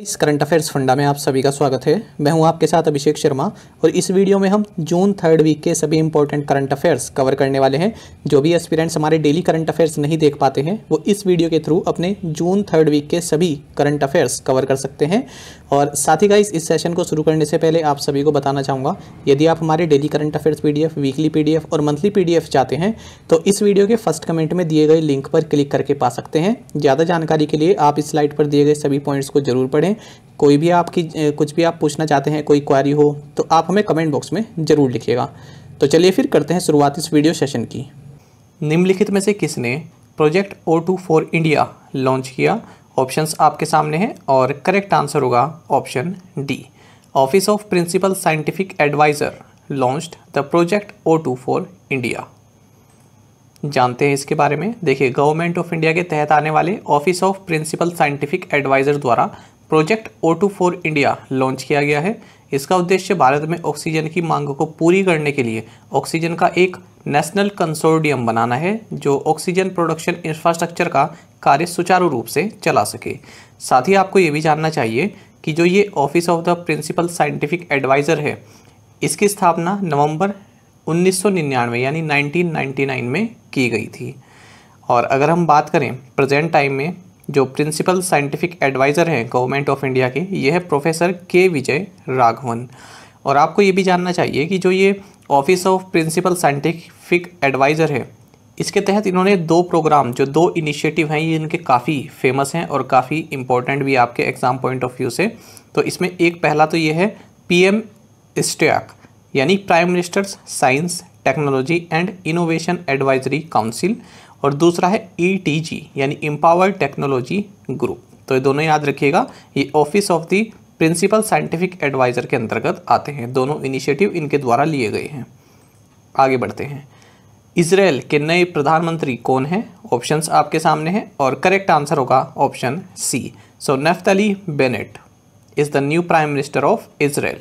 इस current affairs funda में आप सभी का स्वागत है मैं हूं आपके साथ अभिषेक शर्मा और इस वीडियो में हम जून थर्ड वीक के सभी इंपॉर्टेंट करंट अफेयर्स कवर करने वाले हैं जो भी एस्पिरेंट्स हमारे डेली करंट अफेयर्स नहीं देख पाते हैं वो इस वीडियो के थ्रू अपने जून थर्ड वीक के सभी करंट अफेयर्स कवर कर सकते हैं और साथ ही का इस सेशन को शुरू करने से पहले आप सभी को बताना चाहूँगा यदि आप हमारे daily current affairs P weekly P और मंथली पी चाहते हैं तो इस वीडियो के फर्स्ट कमेंट में दिए गए लिंक पर क्लिक करके पा सकते हैं ज़्यादा जानकारी के लिए आप इस स्लाइड पर दिए गए सभी पॉइंट्स को जरूर पढ़ें करें कोई भी आपकी कुछ भी आप पूछना चाहते हैं कोई क्वारी हो तो आप हमें कमेंट बॉक्स में ज़रूर लिखिएगा तो चलिए फिर करते हैं शुरुआत इस वीडियो सेशन की निम्नलिखित में से किसने project O two for India launch किया ऑप्शंस आपके सामने हैं और करेक्ट आंसर होगा option D office of principal scientific adviser launched the project O two for India जानते हैं इसके बारे में देखिए गवर्नमेंट ऑफ इंडिया के तहत आने वाले office of principal scientific adviser द्वारा project O two for India launch किया गया है इसका उद्देश्य भारत में ऑक्सीजन की मांग को पूरी करने के लिए ऑक्सीजन का एक नेशनल कंसोर्डियम बनाना है जो ऑक्सीजन प्रोडक्शन इंफ्रास्ट्रक्चर का कार्य सुचारू रूप से चला सके साथ ही आपको ये भी जानना चाहिए कि जो ये office of the principal scientific adviser है इसकी स्थापना नवंबर 1999 यानी 1999 में की गई थी और अगर हम बात करें प्रेजेंट टाइम में जो प्रिंसिपल साइंटिफिक एडवाइज़र हैं गवर्नमेंट ऑफ इंडिया के ये है प्रोफेसर के विजय राघवन और आपको ये भी जानना चाहिए कि जो ये office of principal scientific adviser है इसके तहत इन्होंने दो प्रोग्राम जो दो इनिशिएटिव हैं ये इनके काफ़ी फेमस हैं और काफ़ी इम्पोर्टेंट भी आपके एग्ज़ाम पॉइंट ऑफ व्यू से तो इसमें एक पहला तो ये है पी एम यानी prime minister's science technology and innovation advisory council और दूसरा है ई टी जी यानी इम्पावर टेक्नोलॉजी ग्रुप तो ये दोनों याद रखिएगा ये office of the principal scientific adviser के अंतर्गत आते हैं दोनों इनिशिएटिव इनके द्वारा लिए गए हैं आगे बढ़ते हैं इसराइल के नए प्रधानमंत्री कौन हैं ऑप्शंस आपके सामने हैं और करेक्ट आंसर होगा option C so Naftali Bennett is the new prime minister of Israel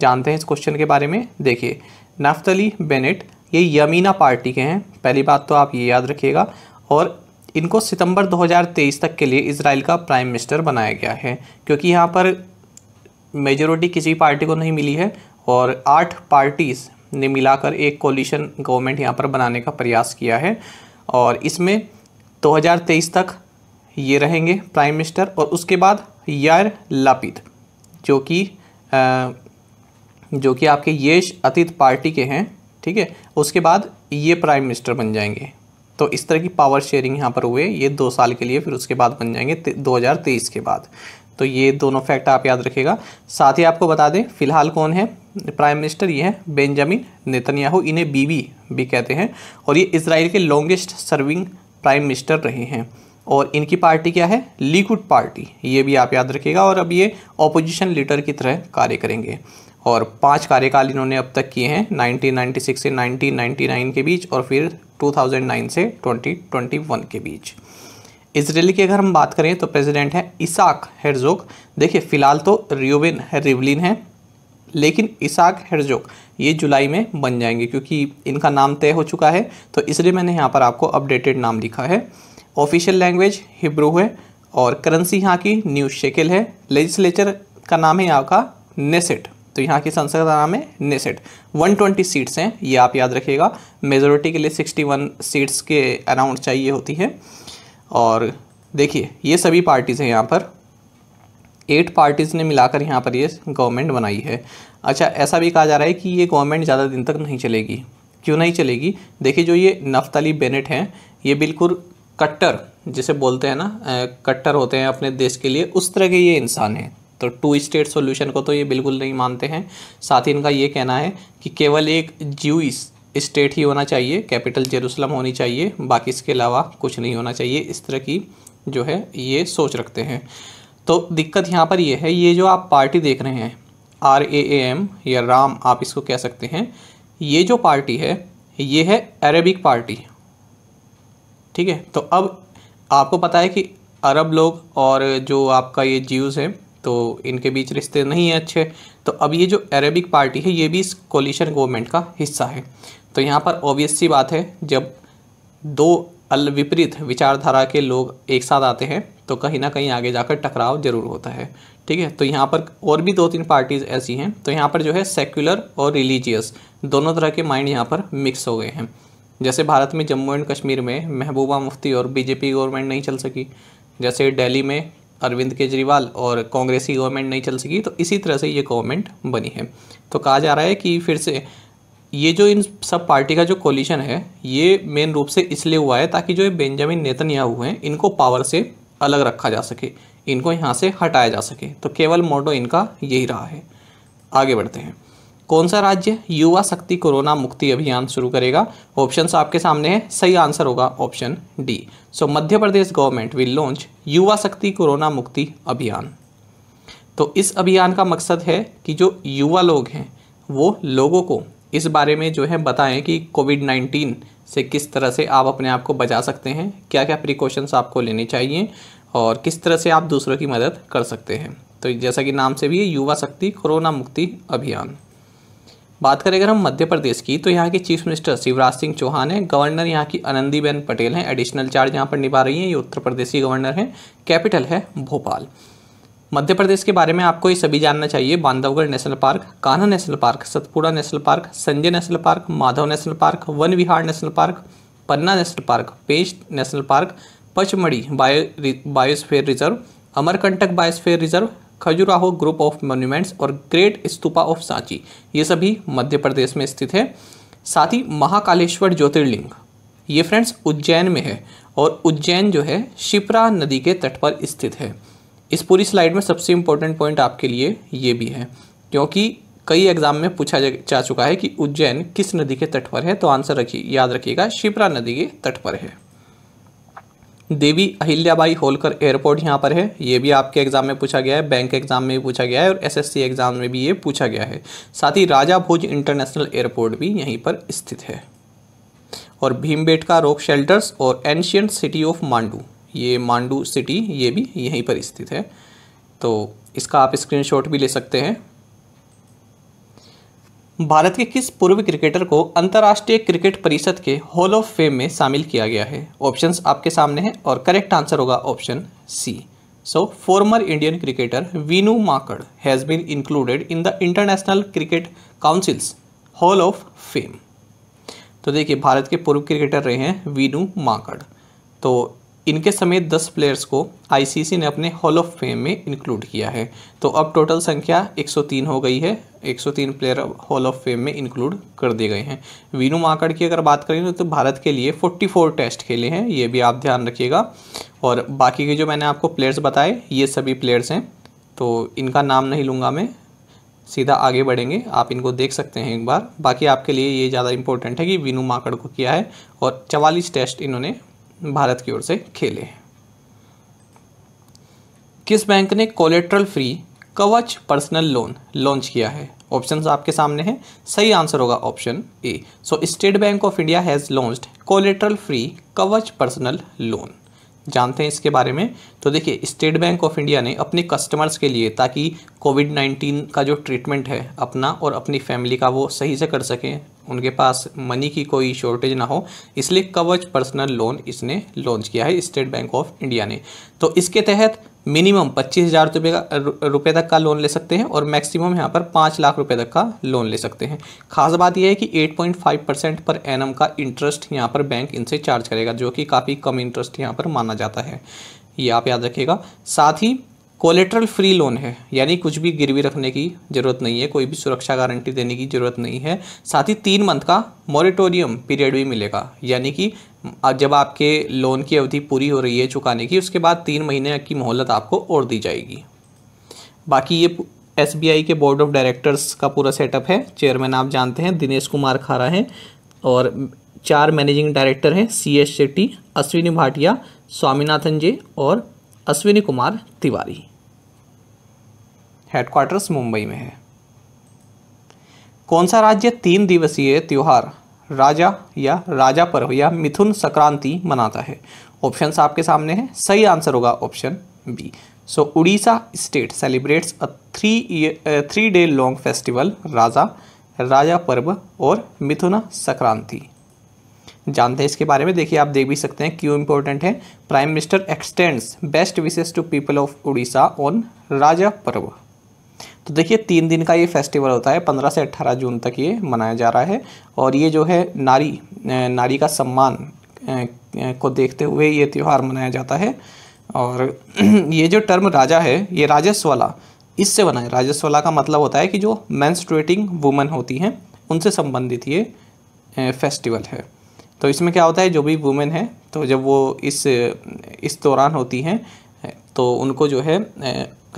जानते हैं इस क्वेश्चन के बारे में देखिए नफ्तली बेनेट ये यमीना पार्टी के हैं पहली बात तो आप ये याद रखिएगा और इनको सितंबर 2023 तक के लिए इसराइल का प्राइम मिनिस्टर बनाया गया है क्योंकि यहाँ पर मेजोरिटी किसी पार्टी को नहीं मिली है और आठ पार्टीज़ ने मिलाकर एक कोलिशन गवर्नमेंट यहाँ पर बनाने का प्रयास किया है और इसमें 2023 तक ये रहेंगे प्राइम मिनिस्टर और उसके बाद यार लापिद जो कि जो कि आपके येश अतीत पार्टी के हैं ठीक है उसके बाद ये प्राइम मिनिस्टर बन जाएंगे तो इस तरह की पावर शेयरिंग यहाँ पर हुए ये दो साल के लिए फिर उसके बाद बन जाएंगे दो के बाद तो ये दोनों फैक्ट आप याद रखेगा साथ ही आपको बता दें फिलहाल कौन है प्राइम मिनिस्टर ये हैं बेंजामिन नेतन्याहू इन्हें बीबी भी कहते हैं और ये इसराइल के लॉन्गेस्ट सर्विंग प्राइम मिनिस्टर रहे हैं और इनकी पार्टी क्या है लिकुड पार्टी ये भी आप याद रखिएगा और अब ये ऑपोजिशन लीडर की तरह कार्य करेंगे और पांच कार्यकाल इन्होंने अब तक किए हैं 1996 से 1999 के बीच और फिर 2009 से 2021 के बीच इसराइल की अगर हम बात करें तो प्रेसिडेंट है इसाक हेरजोक देखिए फ़िलहाल तो रियोबिन रिवलिन है लेकिन इसाक हेरजोक ये जुलाई में बन जाएंगे क्योंकि इनका नाम तय हो चुका है तो इसलिए मैंने यहाँ पर आपको अपडेटेड नाम लिखा है ऑफिशियल लैंग्वेज हिब्रू है और करेंसी यहाँ की न्यू शेकिल है लेजिस्लेचर का नाम है यहाँ का नेसेट तो यहाँ की संसद का नाम है नेसेट 120 सीट्स हैं ये आप याद रखिएगा मेजोरिटी के लिए 61 सीट्स के अराउंड चाहिए होती है और देखिए ये सभी पार्टीज़ हैं यहाँ पर एट पार्टीज़ ने मिलाकर यहाँ पर ये गवर्नमेंट बनाई है अच्छा ऐसा भी कहा जा रहा है कि ये गवर्नमेंट ज़्यादा दिन तक नहीं चलेगी क्यों नहीं चलेगी देखिए जो ये नफ्ताली बेनेट हैं ये बिल्कुल कट्टर जिसे बोलते हैं ना कट्टर होते हैं अपने देश के लिए उस तरह के ये इंसान हैं तो टू स्टेट सॉल्यूशन को तो ये बिल्कुल नहीं मानते हैं साथ ही इनका ये कहना है कि केवल एक ज्यूइस स्टेट ही होना चाहिए कैपिटल जेरूसलम होनी चाहिए बाकी इसके अलावा कुछ नहीं होना चाहिए इस तरह की जो है ये सोच रखते हैं तो दिक्कत यहाँ पर ये है ये जो आप पार्टी देख रहे हैं आर ए एम या राम आप इसको कह सकते हैं ये जो पार्टी है ये है अरेबिक पार्टी ठीक है तो अब आपको पता है कि अरब लोग और जो आपका ये ज्यूज़ हैं तो इनके बीच रिश्ते नहीं हैं अच्छे तो अब ये जो अरेबिक पार्टी है ये भी इस कोलिशन गवर्नमेंट का हिस्सा है तो यहाँ पर ऑब्वियस सी बात है जब दो अल विपरीत विचारधारा के लोग एक साथ आते हैं तो कहीं ना कहीं आगे जाकर टकराव जरूर होता है ठीक है तो यहाँ पर और भी दो तीन पार्टीज़ ऐसी हैं तो यहाँ पर जो है सेक्युलर और रिलीजियस दोनों तरह के माइंड यहाँ पर मिक्स हो गए हैं जैसे भारत में जम्मू एंड कश्मीर में महबूबा मुफ्ती और बीजेपी गवर्नमेंट नहीं चल सकी जैसे दिल्ली में अरविंद केजरीवाल और कांग्रेस की गवर्नमेंट नहीं चल सकी तो इसी तरह से ये गवर्नमेंट बनी है तो कहा जा रहा है कि फिर से ये जो इन सब पार्टी का जो कोलिशन है ये मेन रूप से इसलिए हुआ है ताकि जो बेंजामिन नेतन्याहू हैं इनको पावर से अलग रखा जा सके इनको यहाँ से हटाया जा सके तो केवल मोटो इनका यही रहा है आगे बढ़ते हैं कौन सा राज्य युवा शक्ति कोरोना मुक्ति अभियान शुरू करेगा ऑप्शन आपके सामने है सही आंसर होगा option D so Madhya Pradesh government will launch Yuva Shakti corona मुक्ति अभियान तो इस अभियान का मकसद है कि जो युवा लोग हैं वो लोगों को इस बारे में जो है बताएं कि कोविड नाइन्टीन से किस तरह से आप अपने आप को बचा सकते हैं क्या क्या प्रिकॉशंस आपको लेने चाहिए और किस तरह से आप दूसरों की मदद कर सकते हैं तो जैसा कि नाम से भी है युवा शक्ति कोरोना मुक्ति अभियान बात करें अगर हम मध्य प्रदेश की तो यहाँ के चीफ मिनिस्टर शिवराज सिंह चौहान हैं गवर्नर यहाँ की आनंदीबेन पटेल हैं एडिशनल चार्ज यहाँ पर निभा रही हैं ये उत्तर प्रदेश की गवर्नर हैं कैपिटल है भोपाल मध्य प्रदेश के बारे में आपको ये सभी जानना चाहिए Bandhavgarh national park Kanha national park Satpura national park Sanjay national park Madhav national park Van Vihar national park Panna national park Pench national park Pachmarhi bio biosphere reserve Amarkantak biosphere reserve Khajuraho group of monuments और ग्रेट स्तूपा ऑफ सांची ये सभी मध्य प्रदेश में स्थित है साथ ही महाकालेश्वर ज्योतिर्लिंग ये फ्रेंड्स उज्जैन में है और उज्जैन जो है शिप्रा नदी के तट पर स्थित है इस पूरी स्लाइड में सबसे इम्पोर्टेंट पॉइंट आपके लिए ये भी है क्योंकि कई एग्जाम में पूछा जा चुका है कि उज्जैन किस नदी के तट पर है तो आंसर रखिए याद रखिएगा शिप्रा नदी के तट पर है देवी अहिल्याबाई होलकर एयरपोर्ट यहाँ पर है ये भी आपके एग्जाम में पूछा गया है बैंक एग्जाम में भी पूछा गया है और एसएससी एग्जाम में भी ये पूछा गया है साथ ही राजा भोज इंटरनेशनल एयरपोर्ट भी यहीं पर स्थित है और भीमबेटका रॉक शेल्टर्स और एंशियंट सिटी ऑफ मांडू ये मांडू सिटी ये भी यहीं पर स्थित है तो इसका आप स्क्रीन भी ले सकते हैं भारत के किस पूर्व क्रिकेटर को अंतर्राष्ट्रीय क्रिकेट परिषद के हॉल ऑफ फेम में शामिल किया गया है ऑप्शंस आपके सामने हैं और करेक्ट आंसर होगा option C so former Indian cricketer Vinoo Mankad has been included in the International Cricket Council's hall of fame तो देखिए भारत के पूर्व क्रिकेटर रहे हैं वीनू माकड़ तो इनके समेत 10 प्लेयर्स को आईसीसी ने अपने हॉल ऑफ फेम में इंक्लूड किया है तो अब टोटल संख्या 103 हो गई है 103 प्लेयर हॉल ऑफ फेम में इंक्लूड कर दिए गए हैं वीनू माकड़ की अगर बात करें तो भारत के लिए 44 टेस्ट खेले हैं ये भी आप ध्यान रखिएगा और बाकी के जो मैंने आपको प्लेयर्स बताए ये सभी प्लेयर्स हैं तो इनका नाम नहीं लूँगा मैं सीधा आगे बढ़ेंगे आप इनको देख सकते हैं एक बार बाकी आपके लिए ये ज़्यादा इंपॉर्टेंट है कि विनू माकड़ को किया है और चवालीस टेस्ट इन्होंने भारत की ओर से खेले हैं किस बैंक ने collateral free Kavach personal loan launch किया है ऑप्शन आपके सामने हैं सही आंसर होगा option A so State Bank of India has launch collateral free Kavach personal loan जानते हैं इसके बारे में तो देखिए स्टेट बैंक ऑफ इंडिया ने अपने कस्टमर्स के लिए ताकि कोविड नाइन्टीन का जो ट्रीटमेंट है अपना और अपनी फैमिली का वो सही से कर सकें उनके पास मनी की कोई शॉर्टेज ना हो इसलिए कवच पर्सनल लोन इसने लॉन्च किया है स्टेट बैंक ऑफ इंडिया ने तो इसके तहत मिनिमम पच्चीस हज़ार रुपये का रुपये तक का लोन ले सकते हैं और मैक्सिमम यहाँ पर पाँच लाख रुपए तक का लोन ले सकते हैं खास बात यह है कि 8.5 परसेंट पर एनम का इंटरेस्ट यहाँ पर बैंक इनसे चार्ज करेगा जो कि काफ़ी कम इंटरेस्ट यहाँ पर माना जाता है ये आप याद रखिएगा साथ ही कोलेट्रल फ्री लोन है यानी कुछ भी गिरवी रखने की ज़रूरत नहीं है कोई भी सुरक्षा गारंटी देने की ज़रूरत नहीं है साथ ही तीन मंथ का मॉरिटोरियम पीरियड भी मिलेगा यानी कि जब आपके लोन की अवधि पूरी हो रही है चुकाने की उसके बाद तीन महीने की मोहलत आपको और दी जाएगी बाकी ये एस के बोर्ड ऑफ डायरेक्टर्स का पूरा सेटअप है चेयरमैन आप जानते हैं दिनेश कुमार खारा हैं और चार मैनेजिंग डायरेक्टर हैं C S Shetty Ashwini Bhatia Swaminathan J और अश्विनी कुमार तिवारी हेडक्वार्टर्स मुंबई में है कौन सा राज्य तीन दिवसीय त्यौहार राजा या राजा पर्व या मिथुन संक्रांति मनाता है ऑप्शंस आपके सामने हैं सही आंसर होगा option B so Orissa state celebrates a three three day long festival Raja Raja Parba और मिथुन संक्रांति जानते हैं इसके बारे में देखिए आप देख भी सकते हैं क्यों इंपॉर्टेंट है prime minister extends best wishes to people of Orissa on Raja Parba तो देखिए तीन दिन का ये फेस्टिवल होता है पंद्रह से अट्ठारह जून तक ये मनाया जा रहा है और ये जो है नारी नारी का सम्मान को देखते हुए ये त्यौहार मनाया जाता है और ये जो टर्म राजा है ये राजस्वला इससे बना है राजस्वला का मतलब होता है कि जो मैंस्ट्रेटिंग वुमेन होती हैं उनसे संबंधित ये फेस्टिवल है तो इसमें क्या होता है जो भी वुमेन है तो जब वो इस इस दौरान होती हैं तो उनको जो है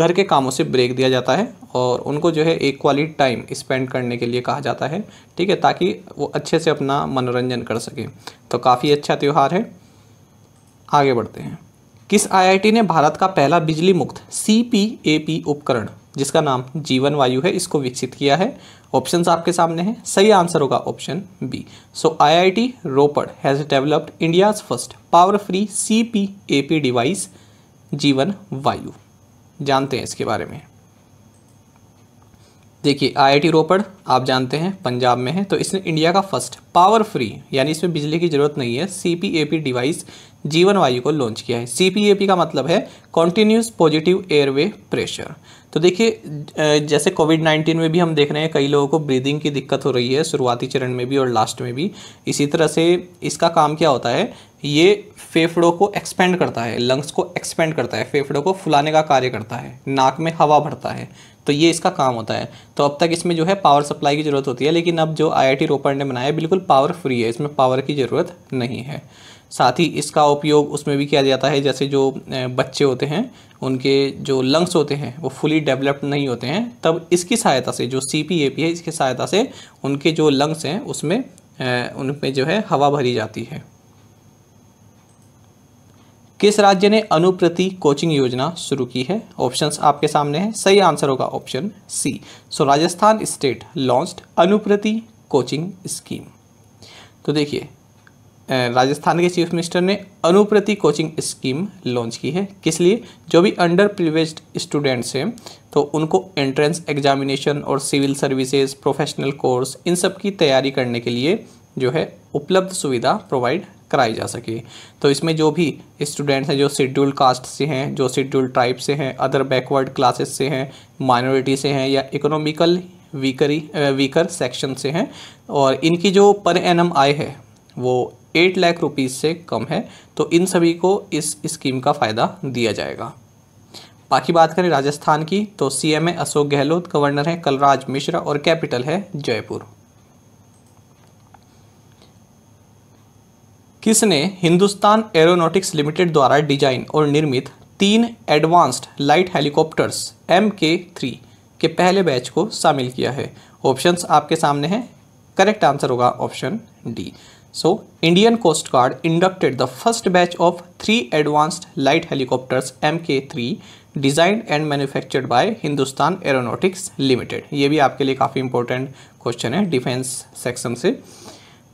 घर के कामों से ब्रेक दिया जाता है और उनको जो है एक क्वालिटी टाइम स्पेंड करने के लिए कहा जाता है ठीक है ताकि वो अच्छे से अपना मनोरंजन कर सकें तो काफ़ी अच्छा त्यौहार है आगे बढ़ते हैं किस आईआईटी ने भारत का पहला बिजली मुक्त सी पी ए पी उपकरण जिसका नाम जीवन वायु है इसको विकसित किया है ऑप्शंस आपके सामने हैं सही आंसर होगा option B so IIT Ropar has developed India's first power free C P A P device Jeevan Vayu जानते हैं इसके बारे में देखिए आईआईटी रोपड़ आप जानते हैं पंजाब में है तो इसने इंडिया का फर्स्ट पावर फ्री यानी इसमें बिजली की ज़रूरत नहीं है सी डिवाइस जीवन वायु को लॉन्च किया है सी का मतलब है कॉन्टीन्यूस पॉजिटिव एयरवे प्रेशर तो देखिए जैसे कोविड नाइन्टीन में भी हम देख रहे हैं कई लोगों को ब्रीदिंग की दिक्कत हो रही है शुरुआती चरण में भी और लास्ट में भी इसी तरह से इसका काम क्या होता है ये फेफड़ों को एक्सपेंड करता है लंग्स को एक्सपेंड करता है फेफड़ों को फुलाने का कार्य करता है नाक में हवा भरता है तो ये इसका काम होता है तो अब तक इसमें जो है पावर सप्लाई की ज़रूरत होती है लेकिन अब जो आई रोपड़ ने बनाया बिल्कुल पावर फ्री है इसमें पावर की ज़रूरत नहीं है साथ ही इसका उपयोग उसमें भी किया जाता है जैसे जो बच्चे होते हैं उनके जो लंग्स होते हैं वो फुली डेवलप्ड नहीं होते हैं तब इसकी सहायता से जो सी पी ए पी है इसकी सहायता से उनके जो लंग्स हैं उसमें उनमें जो है हवा भरी जाती है किस राज्य ने अनुप्रति कोचिंग योजना शुरू की है ऑप्शंस आपके सामने हैं सही आंसर होगा option C so Rajasthan state launched Anuprati coaching scheme तो देखिए राजस्थान के चीफ मिनिस्टर ने अनुप्रति कोचिंग स्कीम लॉन्च की है किस लिए जो भी अंडर प्रिवेज स्टूडेंट्स हैं तो उनको एंट्रेंस एग्जामिनेशन और सिविल सर्विसेज प्रोफेशनल कोर्स इन सब की तैयारी करने के लिए जो है उपलब्ध सुविधा प्रोवाइड कराई जा सके तो इसमें जो भी स्टूडेंट्स हैं जो शेड्यूल कास्ट से हैं जो शेड्यूल ट्राइब से हैं अदर बैकवर्ड क्लासेस से हैं माइनॉरिटी से हैं या इकोनॉमिकल वीकरी वीकर सेक्शन से हैं और इनकी जो पर एम आय है वो एट लाख रुपीज़ से कम है तो इन सभी को इस स्कीम का फ़ायदा दिया जाएगा बाकी बात करें राजस्थान की तो सीएमए अशोक गहलोत गवर्नर हैं कलराज मिश्रा और कैपिटल है जयपुर किसने हिंदुस्तान एरोनॉटिक्स लिमिटेड द्वारा डिजाइन और निर्मित तीन advanced light helicopters M K three के पहले बैच को शामिल किया है ऑप्शंस आपके सामने हैं करेक्ट आंसर होगा option D so Indian Coast Guard inducted the first batch of three advanced light helicopters M K three design and manufactured by Hindustan Aeronautics Limited ये भी आपके लिए काफ़ी इंपॉर्टेंट क्वेश्चन है डिफेंस सेक्शन से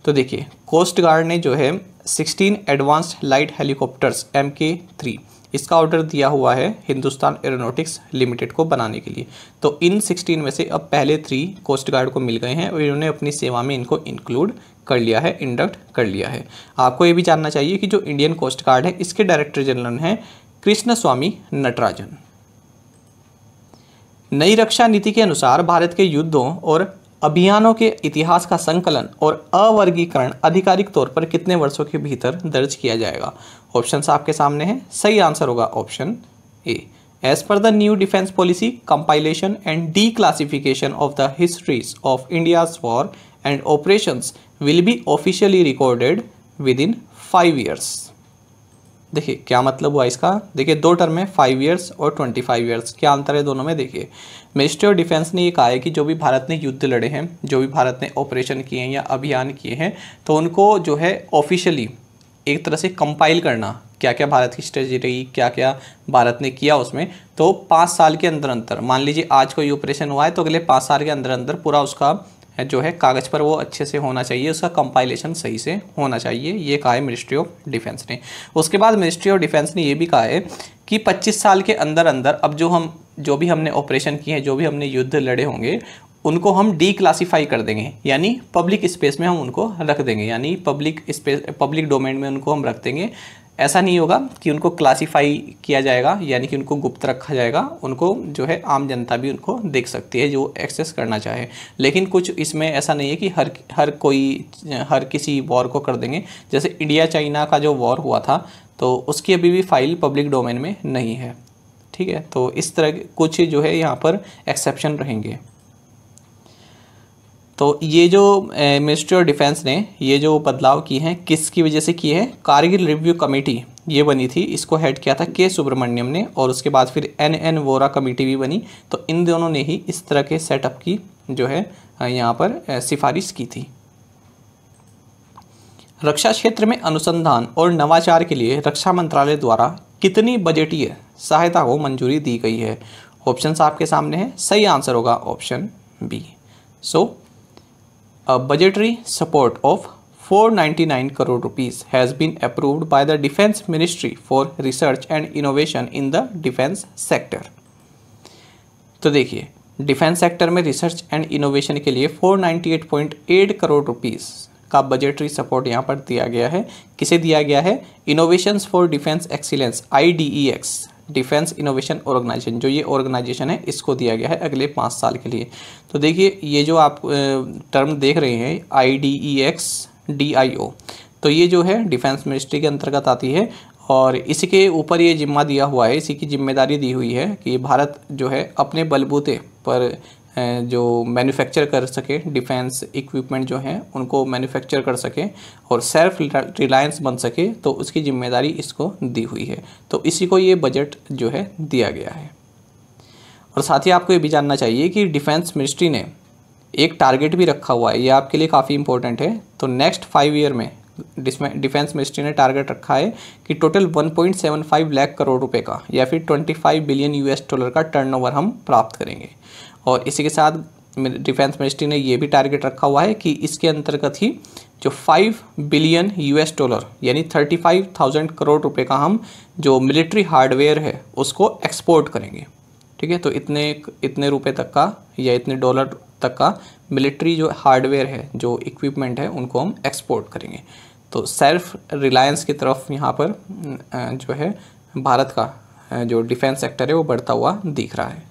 तो देखिए कोस्ट गार्ड ने जो है sixteen advanced light helicopters M K three इसका ऑर्डर दिया हुआ है हिंदुस्तान एरोनॉटिक्स लिमिटेड को बनाने के लिए तो इन 16 में से अब पहले थ्री कोस्ट गार्ड को मिल गए हैं और इन्होंने अपनी सेवा में इनको इंक्लूड कर लिया है इंडक्ट कर लिया है आपको ये भी जानना चाहिए कि जो इंडियन कोस्ट गार्ड है इसके डायरेक्टर जनरल हैं कृष्ण स्वामी नटराजन नई रक्षा नीति के अनुसार भारत के युद्धों और अभियानों के इतिहास का संकलन और अवर्गीकरण आधिकारिक तौर पर कितने वर्षों के भीतर दर्ज किया जाएगा ऑप्शन आपके सामने हैं सही आंसर होगा option A as per the new defence policy compilation and declassification of the histories of India's war and operations will be officially recorded within five years देखिए क्या मतलब हुआ इसका देखिए दो टर्म है फाइव ईयर्स और twenty five years क्या अंतर है दोनों में देखिए मिनिस्ट्री ऑफ डिफेंस ने ये कहा है कि जो भी भारत ने युद्ध लड़े हैं जो भी भारत ने ऑपरेशन किए हैं या अभियान किए हैं तो उनको जो है ऑफिशियली एक तरह से कंपाइल करना क्या क्या भारत की स्ट्रेटी रही क्या क्या भारत ने किया उसमें तो पाँच साल के अंदर अंतर मान लीजिए आज कोई ऑपरेशन हुआ है तो अगले पाँच साल के अंदर अंदर पूरा उसका जो है कागज़ पर वो अच्छे से होना चाहिए उसका कंपाइलेशन सही से होना चाहिए ये कहा है मिनिस्ट्री ऑफ डिफेंस ने उसके बाद मिनिस्ट्री ऑफ डिफेंस ने ये भी कहा है कि 25 साल के अंदर अंदर अब जो हम जो भी हमने ऑपरेशन किए हैं जो भी हमने युद्ध लड़े होंगे उनको हम डी क्लासीफाई कर देंगे यानी पब्लिक स्पेस में हम उनको रख देंगे यानी पब्लिक स्पेस पब्लिक डोमेन में उनको हम रख देंगे ऐसा नहीं होगा कि उनको क्लासीफाई किया जाएगा यानी कि उनको गुप्त रखा जाएगा उनको जो है आम जनता भी उनको देख सकती है जो एक्सेस करना चाहे लेकिन कुछ इसमें ऐसा नहीं है कि हर हर कोई हर किसी वॉर को कर देंगे जैसे इंडिया चाइना का जो वॉर हुआ था तो उसकी अभी भी फाइल पब्लिक डोमेन में नहीं है ठीक है तो इस तरह कुछ जो है यहाँ पर एक्सेप्शन रहेंगे तो ये जो मिनिस्ट्री ऑफ डिफेंस ने ये जो बदलाव किए हैं किसकी वजह से किए हैं कारगिल रिव्यू कमेटी ये बनी थी इसको हेड किया था के सुब्रमण्यम ने और उसके बाद फिर एन एन वोरा कमेटी भी बनी तो इन दोनों ने ही इस तरह के सेटअप की जो है यहाँ पर सिफारिश की थी रक्षा क्षेत्र में अनुसंधान और नवाचार के लिए रक्षा मंत्रालय द्वारा कितनी बजटीय सहायता को मंजूरी दी गई है ऑप्शन आपके सामने हैं सही आंसर होगा option B so so, a budgetary support of 499 crore rupees has been approved by the Defense Ministry for research and innovation in the defense sector. to dekhiye defence sector में research and innovation के लिए 498.8 crore rupees का budgetary support यहां पर दिया गया है किसे दिया गया है innovations for defence excellence I defence innovation organization जो ये ऑर्गेनाइजेशन है इसको दिया गया है अगले पाँच साल के लिए तो देखिए ये जो आप टर्म देख रहे हैं I D E X D I O तो ये जो है डिफेंस मिनिस्ट्री के अंतर्गत आती है और इसके ऊपर ये जिम्मा दिया हुआ है इसी की जिम्मेदारी दी हुई है कि भारत जो है अपने बलबूते पर जो मैन्युफैक्चर कर सके डिफेंस इक्विपमेंट जो हैं उनको मैन्युफैक्चर कर सके और सेल्फ रिलायंस बन सके तो उसकी जिम्मेदारी इसको दी हुई है तो इसी को ये बजट जो है दिया गया है और साथ ही आपको ये भी जानना चाहिए कि डिफेंस मिनिस्ट्री ने एक टारगेट भी रखा हुआ है ये आपके लिए काफ़ी इंपॉर्टेंट है तो नेक्स्ट फाइव ईयर में डिफेंस मिनिस्ट्री ने टारगेट रखा है कि टोटल 1.75 लाख करोड़ रुपए का या फिर 25 बिलियन यूएस डॉलर का टर्नओवर हम प्राप्त करेंगे और इसी के साथ डिफेंस मिनिस्ट्री ने यह भी टारगेट रखा हुआ है कि इसके अंतर्गत ही जो फाइव बिलियन यूएस डॉलर यानी थर्टी फाइव थाउजेंड करोड़ रुपए का हम जो मिलिट्री हार्डवेयर है उसको एक्सपोर्ट करेंगे ठीक है तो इतने इतने रुपए तक का या इतने डॉलर तक का मिलिट्री जो हार्डवेयर है जो इक्विपमेंट है उनको हम एक्सपोर्ट करेंगे तो सेल्फ रिलायंस की तरफ यहाँ पर जो है भारत का जो डिफेंस सेक्टर है वो बढ़ता हुआ दिख रहा है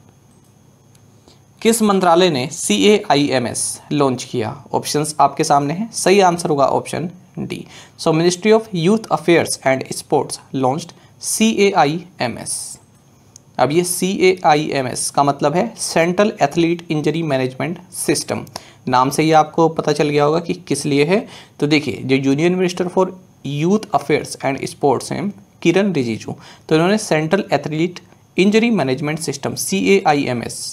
किस मंत्रालय ने C A I M S launch किया ऑप्शन आपके सामने हैं सही आंसर होगा option D so ministry of youth affairs and sports launch C A I M S अब ये सी ए आई एम एस का मतलब है central athlete injury management system नाम से ही आपको पता चल गया होगा कि किस लिए है तो देखिए जो union minister for youth affairs and sports हैं किरण रिजिजू तो इन्होंने central athlete injury management system C A I M S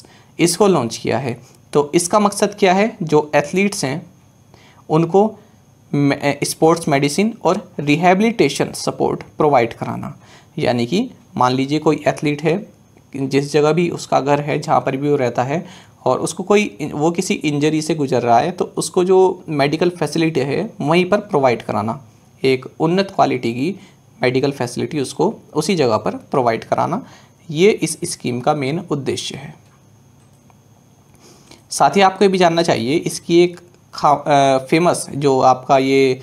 इसको लॉन्च किया है तो इसका मकसद क्या है जो एथलीट्स हैं उनको स्पोर्ट्स मेडिसिन और रिहेबलीटेशन सपोर्ट प्रोवाइड कराना यानी कि मान लीजिए कोई एथलीट है जिस जगह भी उसका घर है जहाँ पर भी वो रहता है और उसको कोई वो किसी इंजरी से गुजर रहा है तो उसको जो मेडिकल फैसिलिटी है वहीं पर प्रोवाइड कराना एक उन्नत क्वालिटी की मेडिकल फैसिलिटी उसको उसी जगह पर प्रोवाइड कराना ये इस स्कीम का मेन उद्देश्य है साथ ही आपको ये भी जानना चाहिए इसकी एक फेमस जो आपका ये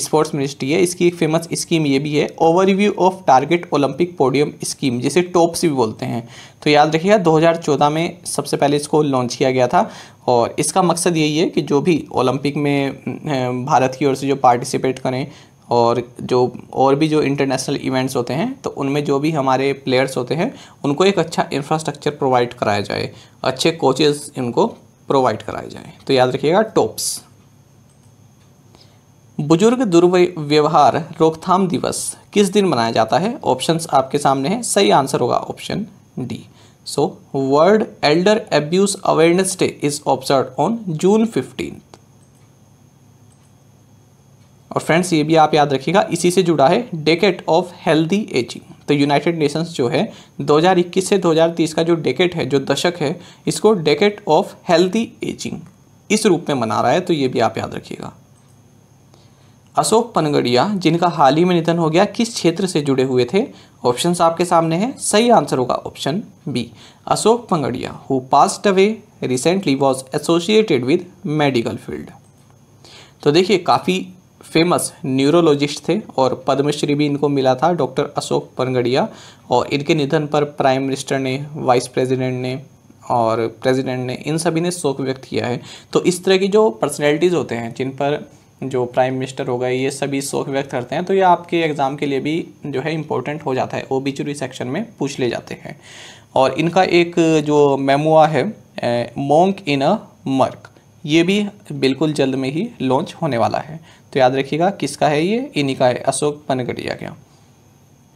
स्पोर्ट्स मिनिस्ट्री है इसकी एक फेमस स्कीम ये भी है overview of target Olympic podium scheme जिसे टॉप्स भी बोलते हैं तो याद रखिएगा 2014 में सबसे पहले इसको लॉन्च किया गया था और इसका मकसद यही है कि जो भी ओलंपिक में भारत की ओर से जो पार्टिसिपेट करें और जो और भी जो इंटरनेशनल इवेंट्स होते हैं तो उनमें जो भी हमारे प्लेयर्स होते हैं उनको एक अच्छा इंफ्रास्ट्रक्चर प्रोवाइड कराया जाए अच्छे कोचेस इनको प्रोवाइड कराए जाए तो याद रखिएगा टॉप्स बुजुर्ग दुर्व्यवहार रोकथाम दिवस किस दिन मनाया जाता है ऑप्शंस आपके सामने हैं सही आंसर होगा option D so world elder abuse awareness day is observe on June fifteen और फ्रेंड्स ये भी आप याद रखिएगा इसी से जुड़ा है डेकेट ऑफ हेल्दी एजिंग तो यूनाइटेड नेशंस जो है 2021 से 2030 का जो डेकेट है जो दशक है इसको डेकेट ऑफ हेल्दी एजिंग इस रूप में मना रहा है तो ये भी आप याद रखिएगा अशोक पनगड़िया जिनका हाल ही में निधन हो गया किस क्षेत्र से जुड़े हुए थे ऑप्शन आपके सामने हैं सही आंसर होगा option B Ashok Panagariya who passed away recently was associated with medical field तो देखिए काफ़ी फेमस न्यूरोलॉजिस्ट थे और पद्मश्री भी इनको मिला था डॉक्टर अशोक परगड़िया और इनके निधन पर प्राइम मिनिस्टर ने वाइस प्रेसिडेंट ने और प्रेसिडेंट ने इन सभी ने शोक व्यक्त किया है तो इस तरह की जो पर्सनैलिटीज़ होते हैं जिन पर जो प्राइम मिनिस्टर हो गए ये सभी शोक व्यक्त करते हैं तो ये आपके एग्ज़ाम के लिए भी जो है इम्पोर्टेंट हो जाता है ओबिचुरी सेक्शन में पूछ ले जाते हैं और इनका एक जो मेमुआ है मोंक इन अ मर्क ये भी बिल्कुल जल्द में ही लॉन्च होने वाला है तो याद रखिएगा किसका है ये इन्हीं का है अशोक पनगड़िया का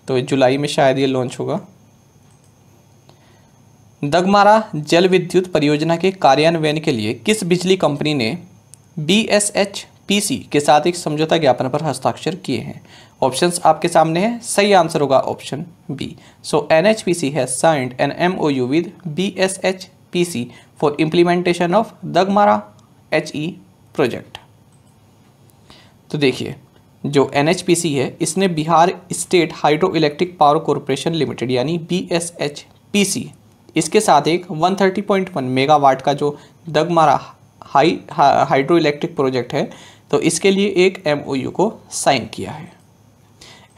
तो जुलाई में शायद ये लॉन्च होगा दगमारा जल विद्युत परियोजना के कार्यान्वयन के लिए किस बिजली कंपनी ने B S H P C के साथ एक समझौता ज्ञापन पर हस्ताक्षर किए हैं ऑप्शंस आपके सामने हैं सही आंसर होगा option B so N H P C है signed N M O U with B S H P C for implementation of Dagmara H E project तो देखिए जो एन है इसने Bihar state hydro electric power corporation limited यानी B इसके साथ एक 130.1 मेगावाट का जो दगमारा हाई हा, हाइड्रो इलेक्ट्रिक प्रोजेक्ट है तो इसके लिए एक एम को साइन किया है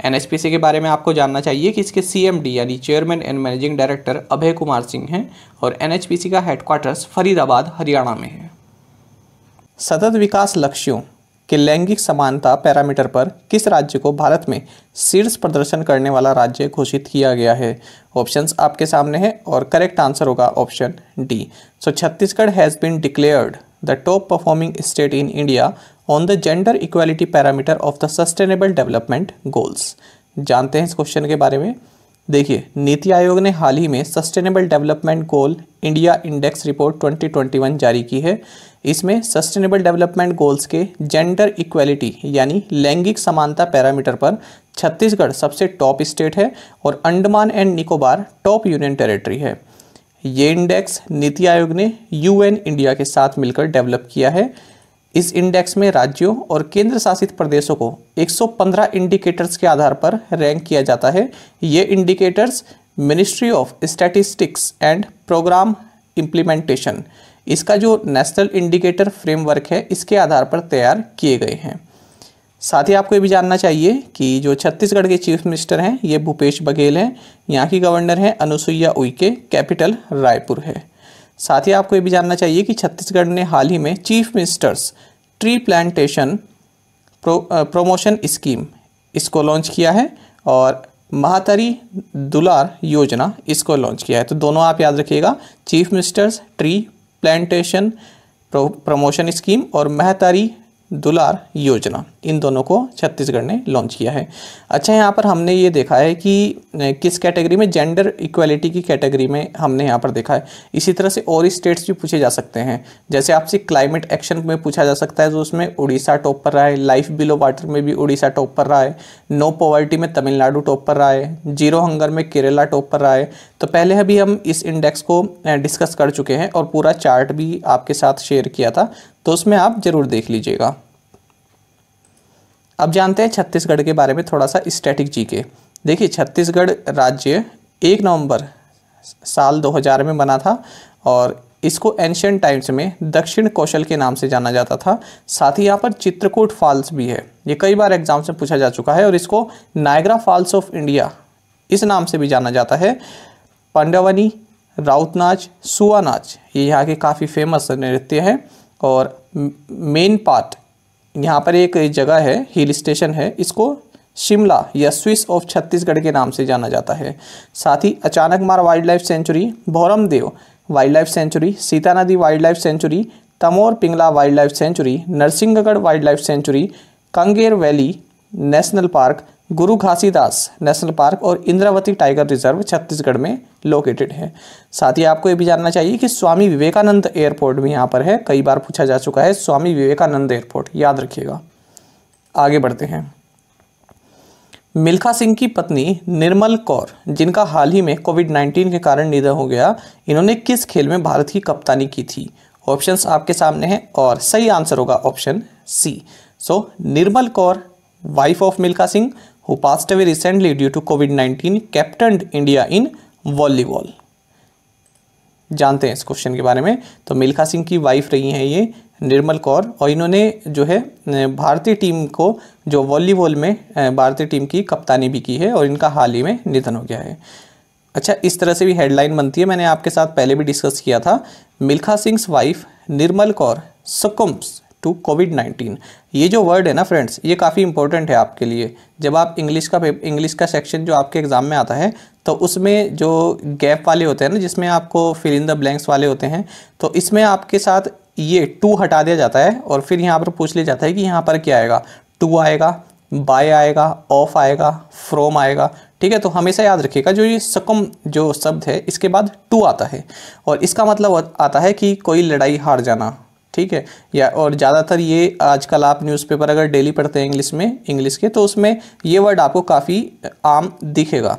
एन के बारे में आपको जानना चाहिए कि इसके सी यानी chairman and managing director Abhay Kumar Singh हैं और एन का हेडक्वार्टर्स फरीदाबाद हरियाणा में है सतत विकास लक्ष्यों कि लैंगिक समानता पैरामीटर पर किस राज्य को भारत में शीर्ष प्रदर्शन करने वाला राज्य घोषित किया गया है ऑप्शंस आपके सामने हैं और करेक्ट आंसर होगा option D so Chhattisgarh has been declared the top performing state in India on the gender equality parameter of the sustainable development goals जानते हैं इस क्वेश्चन के बारे में देखिए नीति आयोग ने हाल ही में sustainable development goal India index report 2021 जारी की है इसमें सस्टेनेबल डेवलपमेंट गोल्स के जेंडर इक्वलिटी यानी लैंगिक समानता पैरामीटर पर छत्तीसगढ़ सबसे टॉप स्टेट है और Andaman and Nicobar top union territory है ये इंडेक्स नीति आयोग ने यूएन इंडिया के साथ मिलकर डेवलप किया है इस इंडेक्स में राज्यों और केंद्र शासित प्रदेशों को 115 इंडिकेटर्स के आधार पर रैंक किया जाता है ये indicators ministry of statistics and programme implementation इसका जो नेशनल इंडिकेटर फ्रेमवर्क है इसके आधार पर तैयार किए गए हैं साथ ही आपको ये भी जानना चाहिए कि जो छत्तीसगढ़ के चीफ मिनिस्टर हैं ये भूपेश बघेल हैं यहाँ की गवर्नर हैं अनुसुईया उइके कैपिटल रायपुर है साथ ही आपको ये भी जानना चाहिए कि छत्तीसगढ़ ने हाल ही में chief minister's tree plantation pro, promotion scheme इसको लॉन्च किया है और महातरी दुलार योजना इसको लॉन्च किया है तो दोनों आप याद रखिएगा chief minister's tree plantation pro, promotion scheme और महतारी दुलार योजना इन दोनों को छत्तीसगढ़ ने लॉन्च किया है अच्छा यहाँ पर हमने ये देखा है कि किस कैटेगरी में जेंडर इक्वलिटी की कैटेगरी में हमने यहाँ पर देखा है इसी तरह से और स्टेट्स भी पूछे जा सकते हैं जैसे आपसे क्लाइमेट एक्शन में पूछा जा सकता है तो उसमें उड़ीसा टॉप पर रहा है लाइफ बिलो वाटर में भी उड़ीसा टॉप पर रहा है नो पॉवर्टी में तमिलनाडु टॉप पर रहा है जीरो हंगर में केरला टॉप पर रहा है तो पहले अभी हम इस इंडेक्स को डिस्कस कर चुके हैं और पूरा चार्ट भी आपके साथ शेयर किया था तो उसमें आप ज़रूर देख लीजिएगा अब जानते हैं छत्तीसगढ़ के बारे में थोड़ा सा स्टैटिक जी के देखिए छत्तीसगढ़ राज्य एक नवंबर साल 2000 में बना था और इसको एंशियन टाइम्स में दक्षिण कौशल के नाम से जाना जाता था साथ ही यहाँ पर चित्रकूट फॉल्स भी है ये कई बार एग्जाम से पूछा जा चुका है और इसको नायग्रा फॉल्स ऑफ इंडिया इस नाम से भी जाना जाता है पांडवनी राउत नाच सुआ नाच ये यहाँ के काफ़ी फेमस नृत्य हैं और मेन पार्ट यहाँ पर एक जगह है हिल स्टेशन है इसको शिमला या स्विस ऑफ छत्तीसगढ़ के नाम से जाना जाता है साथ ही Achanakmar wildlife sanctuary Bhoramdev wildlife sanctuary Sitanadi wildlife sanctuary Tamor Pingla wildlife sanctuary Narsinghgarh wildlife sanctuary Kanger valley national park Guru Ghasidas national park और इंद्रावती टाइगर रिजर्व छत्तीसगढ़ में लोकेटेड है साथ ही आपको ये भी जानना चाहिए कि स्वामी विवेकानंद एयरपोर्ट भी यहाँ पर है कई बार पूछा जा चुका है स्वामी विवेकानंद एयरपोर्ट याद रखिएगा आगे बढ़ते हैं मिल्खा सिंह की पत्नी निर्मल कौर जिनका हाल ही में कोविड 19 के कारण निधन हो गया इन्होंने किस खेल में भारत की कप्तानी की थी ऑप्शंस आपके सामने हैं और सही आंसर होगा option C so Nirmal Kaur wife of Milkha Singh who passed away recently due to COVID-19 captained India in volleyball. जानते हैं इस क्वेश्चन के बारे में तो मिल्खा सिंह की वाइफ रही हैं ये निर्मल कौर और इन्होंने जो है भारतीय टीम को जो वॉलीबॉल में भारतीय टीम की कप्तानी भी की है और इनका हाल ही में निधन हो गया है अच्छा इस तरह से भी हेडलाइन बनती है मैंने आपके साथ पहले भी डिस्कस किया था Milkha Singh wife Nirmal Kaur succumbs to COVID nineteen ये जो वर्ड है ना फ्रेंड्स ये काफ़ी इंपॉर्टेंट है आपके लिए जब आप इंग्लिश का इंग्लिश का सेक्शन जो आपके एग्ज़ाम में आता है तो उसमें जो गैप वाले होते हैं ना जिसमें आपको फिल इन द ब्लैंक्स वाले होते हैं तो इसमें आपके साथ ये टू हटा दिया जाता है और फिर यहाँ पर पूछ लिया जाता है कि यहाँ पर क्या आएगा टू आएगा बाय आएगा ऑफ आएगा फ्रोम आएगा ठीक है तो हमेशा याद रखिएगा जो ये सकम जो शब्द है इसके बाद टू आता है और इसका मतलब आता है कि कोई लड़ाई हार जाना ठीक है या और ज़्यादातर ये आजकल आप न्यूज़पेपर अगर डेली पढ़ते हैं इंग्लिश में इंग्लिश के तो उसमें ये वर्ड आपको काफ़ी आम दिखेगा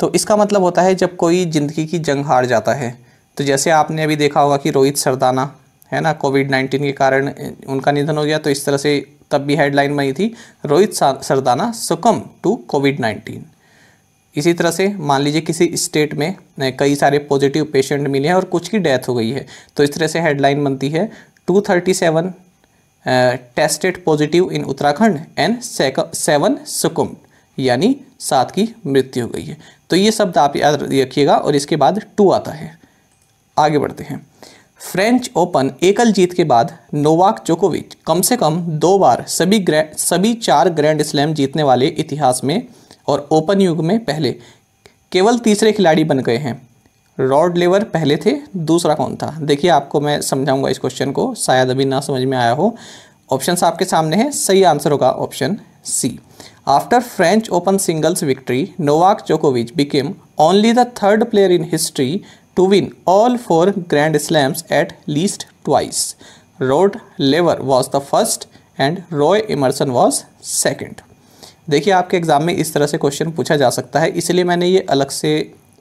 तो इसका मतलब होता है जब कोई ज़िंदगी की जंग हार जाता है तो जैसे आपने अभी देखा होगा कि रोहित सरदाना है ना कोविड नाइन्टीन के कारण उनका निधन हो गया तो इस तरह से तब भी हेडलाइन बनी थी Rohit Sardana succumb to COVID nineteen इसी तरह से मान लीजिए किसी स्टेट में कई सारे पॉजिटिव पेशेंट मिले हैं और कुछ की डेथ हो गई है तो इस तरह से हेडलाइन बनती है two thirty seven tested positive in Uttarakhand and seven succumb यानी सात की मृत्यु हो गई है तो ये शब्द आप याद रखिएगा और इसके बाद टू आता है आगे बढ़ते हैं फ्रेंच ओपन एकल जीत के बाद नोवाक जोकोविच कम से कम दो बार सभी ग्रैंड सभी चार ग्रैंड स्लैम जीतने वाले इतिहास में और ओपन युग में पहले केवल तीसरे खिलाड़ी बन गए हैं रॉड लेवर पहले थे दूसरा कौन था देखिए आपको मैं समझाऊंगा इस क्वेश्चन को शायद अभी ना समझ में आया हो ऑप्शन आपके सामने है सही आंसर होगा option C after French Open singles victory Novak जोकोविच became only the third player in history to win all four grand slams at least twice Rod Laver was the first and Roy Emerson was second देखिए आपके exam में इस तरह से question पूछा जा सकता है इसलिए मैंने ये अलग से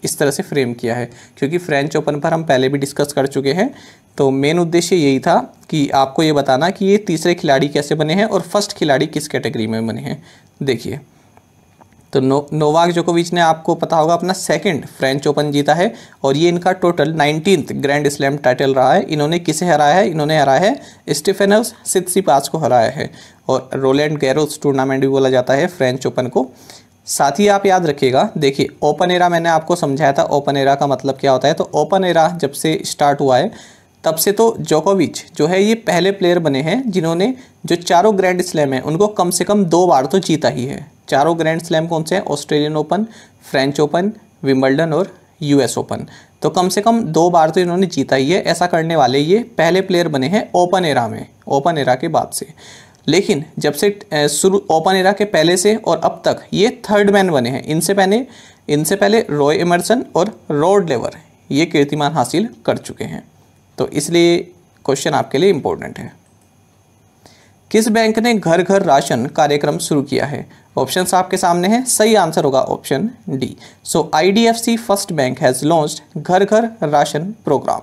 इस तरह से फ्रेम किया है क्योंकि फ्रेंच ओपन पर हम पहले भी डिस्कस कर चुके हैं तो मेन उद्देश्य यही था कि आपको ये बताना कि ये तीसरे खिलाड़ी कैसे बने हैं और फर्स्ट खिलाड़ी किस कैटेगरी में बने हैं देखिए तो नो नोवाक जोकोविच ने आपको पता होगा अपना सेकंड फ्रेंच ओपन जीता है और ये इनका total nineteenth grand slam title रहा है इन्होंने किसे हराया है इन्होंने हराया है स्टीफेनस सित्सी को हराया है और रोलैंड गैरोस टूर्नामेंट भी बोला जाता है फ्रेंच ओपन को साथ ही आप याद रखिएगा देखिए ओपन एरा मैंने आपको समझाया था ओपन एरा का मतलब क्या होता है तो ओपन एरा जब से स्टार्ट हुआ है तब से तो जोकोविच जो है ये पहले प्लेयर बने हैं जिन्होंने जो चारों ग्रैंड स्लैम है उनको कम से कम दो बार तो जीता ही है चारों ग्रैंड स्लैम कौन से हैं Australian Open French Open Wimbledon और यूएस ओपन तो कम से कम दो बार तो इन्होंने जीता ही है ऐसा करने वाले ये पहले प्लेयर बने हैं ओपन एरा में ओपन एरा के बाद से लेकिन जब से शुरू ओपन एरा के पहले से और अब तक ये थर्ड मैन बने हैं इनसे पहले इनसे पहले रॉय एमरसन और रॉड लेवर ये कीर्तिमान हासिल कर चुके हैं तो इसलिए क्वेश्चन आपके लिए इम्पोर्टेंट है किस बैंक ने घर घर राशन कार्यक्रम शुरू किया है ऑप्शन आपके सामने हैं सही आंसर होगा option D so IDFC first bank has launched Ghar Ghar ration programme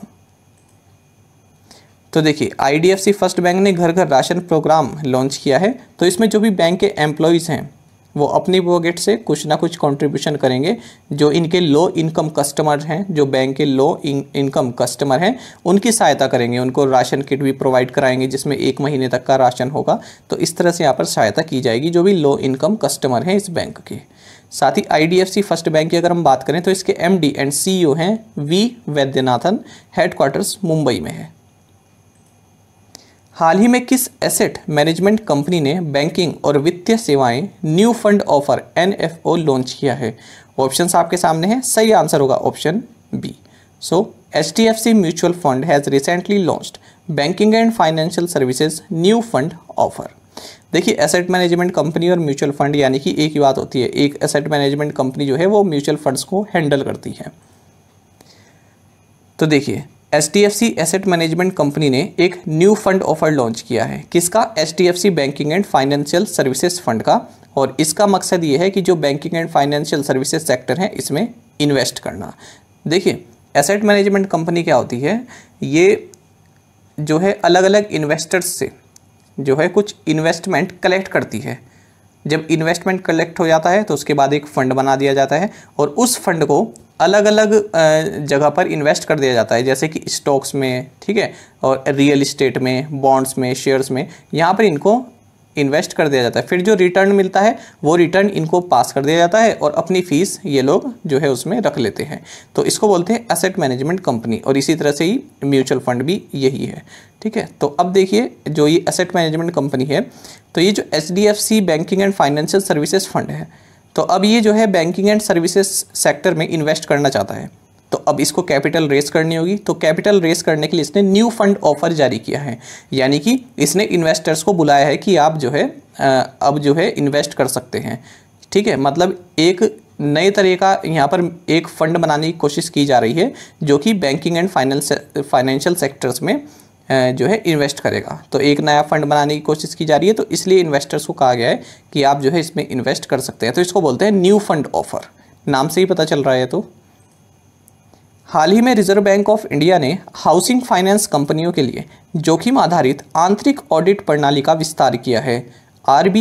तो देखिए आईडीएफसी फर्स्ट बैंक ने घर घर राशन प्रोग्राम लॉन्च किया है तो इसमें जो भी बैंक के एम्प्लॉयज़ हैं वो अपनी पॉकेट से कुछ ना कुछ कंट्रीब्यूशन करेंगे जो इनके लो इनकम कस्टमर हैं जो बैंक के लो इनकम कस्टमर हैं उनकी सहायता करेंगे उनको राशन किट भी प्रोवाइड कराएंगे जिसमें एक महीने तक का राशन होगा तो इस तरह से यहाँ पर सहायता की जाएगी जो भी लो इनकम कस्टमर हैं इस बैंक के साथ ही आईडीएफसी फर्स्ट बैंक की अगर हम बात करें तो इसके एमडी एंड सीईओ हैं वी वैद्यनाथन हेडक्वार्टर्स मुंबई में है हाल ही में किस एसेट मैनेजमेंट कंपनी ने बैंकिंग और वित्तीय सेवाएं new fund offer N launch किया है ऑप्शन आपके सामने हैं सही आंसर होगा option B so H D F C mutual fund has recently launched banking and financial services new fund offer देखिए एसेट मैनेजमेंट कंपनी और म्यूचुअल फंड यानी कि एक ही बात होती है एक एसेट मैनेजमेंट कंपनी जो है वो म्यूचुअल फंड्स को हैंडल करती है तो देखिए H T F C asset management company ने एक न्यू फंड ऑफर लॉन्च किया है किसका H T F C banking and financial services fund का और इसका मकसद ये है कि जो banking and financial services sector हैं इसमें इन्वेस्ट करना देखिए एसेट मैनेजमेंट कंपनी क्या होती है ये जो है अलग अलग इन्वेस्टर्स से जो है कुछ इन्वेस्टमेंट कलेक्ट करती है जब इन्वेस्टमेंट कलेक्ट हो जाता है तो उसके बाद एक फ़ंड बना दिया जाता है और उस फंड को अलग अलग जगह पर इन्वेस्ट कर दिया जाता है जैसे कि स्टॉक्स में ठीक है और रियल इस्टेट में बॉन्ड्स में शेयर्स में यहाँ पर इनको इन्वेस्ट कर दिया जाता है फिर जो रिटर्न मिलता है वो रिटर्न इनको पास कर दिया जाता है और अपनी फ़ीस ये लोग जो है उसमें रख लेते हैं तो इसको बोलते हैं एसेट मैनेजमेंट कंपनी और इसी तरह से ही म्यूचुअल फंड भी यही है ठीक है तो अब देखिए जो ये एसेट मैनेजमेंट कंपनी है तो ये जो H banking and financial services fund है तो अब ये जो है बैंकिंग एंड सर्विसेज सेक्टर में इन्वेस्ट करना चाहता है तो अब इसको कैपिटल रेस करनी होगी तो कैपिटल रेस करने के लिए इसने न्यू फंड ऑफर जारी किया है यानी कि इसने इन्वेस्टर्स को बुलाया है कि आप जो है अब जो है इन्वेस्ट कर सकते हैं ठीक है मतलब एक नए तरह का यहाँ पर एक फ़ंड बनाने की कोशिश की जा रही है जो कि banking and finance financial sectors में जो है इन्वेस्ट करेगा तो एक नया फंड बनाने की कोशिश की जा रही है तो इसलिए इन्वेस्टर्स को कहा गया है कि आप जो है इसमें इन्वेस्ट कर सकते हैं तो इसको बोलते हैं न्यू फंड ऑफर नाम से ही पता चल रहा है तो हाल ही में रिजर्व बैंक ऑफ इंडिया ने हाउसिंग फाइनेंस कंपनियों के लिए जोखिम आधारित आंतरिक ऑडिट प्रणाली का विस्तार किया है आर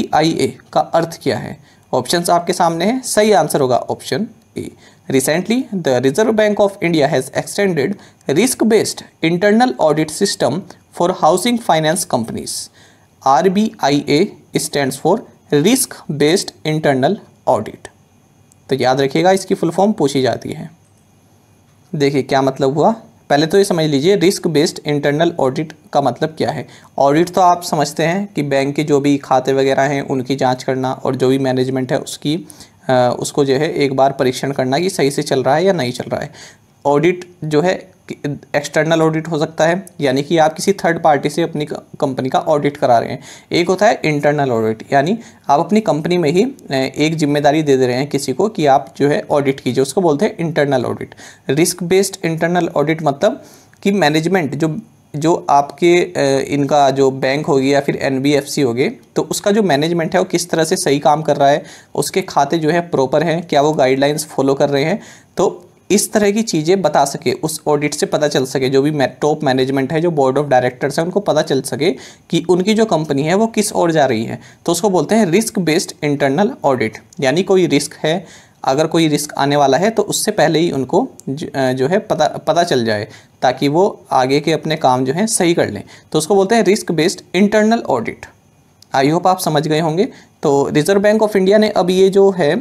का अर्थ क्या है ऑप्शन आपके सामने है सही आंसर होगा option A Recently, the Reserve Bank of India has extended risk-based internal audit system for housing finance companies. RBIA stands for risk based internal audit तो याद रखिएगा इसकी फुल फॉर्म पूछी जाती है देखिए क्या मतलब हुआ पहले तो ये समझ लीजिए रिस्क बेस्ड इंटरनल ऑडिट का मतलब क्या है ऑडिट तो आप समझते हैं कि बैंक के जो भी खाते वगैरह हैं उनकी जांच करना और जो भी मैनेजमेंट है उसकी उसको जो है एक बार परीक्षण करना कि सही से चल रहा है या नहीं चल रहा है ऑडिट जो है एक्सटर्नल ऑडिट हो सकता है यानी कि आप किसी थर्ड पार्टी से अपनी कंपनी का ऑडिट करा रहे हैं एक होता है इंटरनल ऑडिट यानी आप अपनी कंपनी में ही एक जिम्मेदारी दे दे रहे हैं किसी को कि आप जो है ऑडिट कीजिए उसको बोलते हैं internal audit risk based internal audit मतलब कि मैनेजमेंट जो जो आपके इनका जो बैंक होगी या फिर एन सी होगी तो उसका जो मैनेजमेंट है वो किस तरह से सही काम कर रहा है उसके खाते जो है प्रॉपर हैं क्या वो गाइडलाइंस फॉलो कर रहे हैं तो इस तरह की चीज़ें बता सके उस ऑडिट से पता चल सके जो भी टॉप मैनेजमेंट है जो बोर्ड ऑफ डायरेक्टर्स है उनको पता चल सके कि उनकी जो कंपनी है वो किस ओर जा रही है तो उसको बोलते हैं रिस्क बेस्ड इंटरनल ऑडिट यानी कोई रिस्क है अगर कोई रिस्क आने वाला है तो उससे पहले ही उनको जो है पता पता चल जाए ताकि वो आगे के अपने काम जो हैं सही कर लें तो उसको बोलते हैं risk based internal audit I hope आप समझ गए होंगे तो रिजर्व बैंक ऑफ इंडिया ने अब ये जो है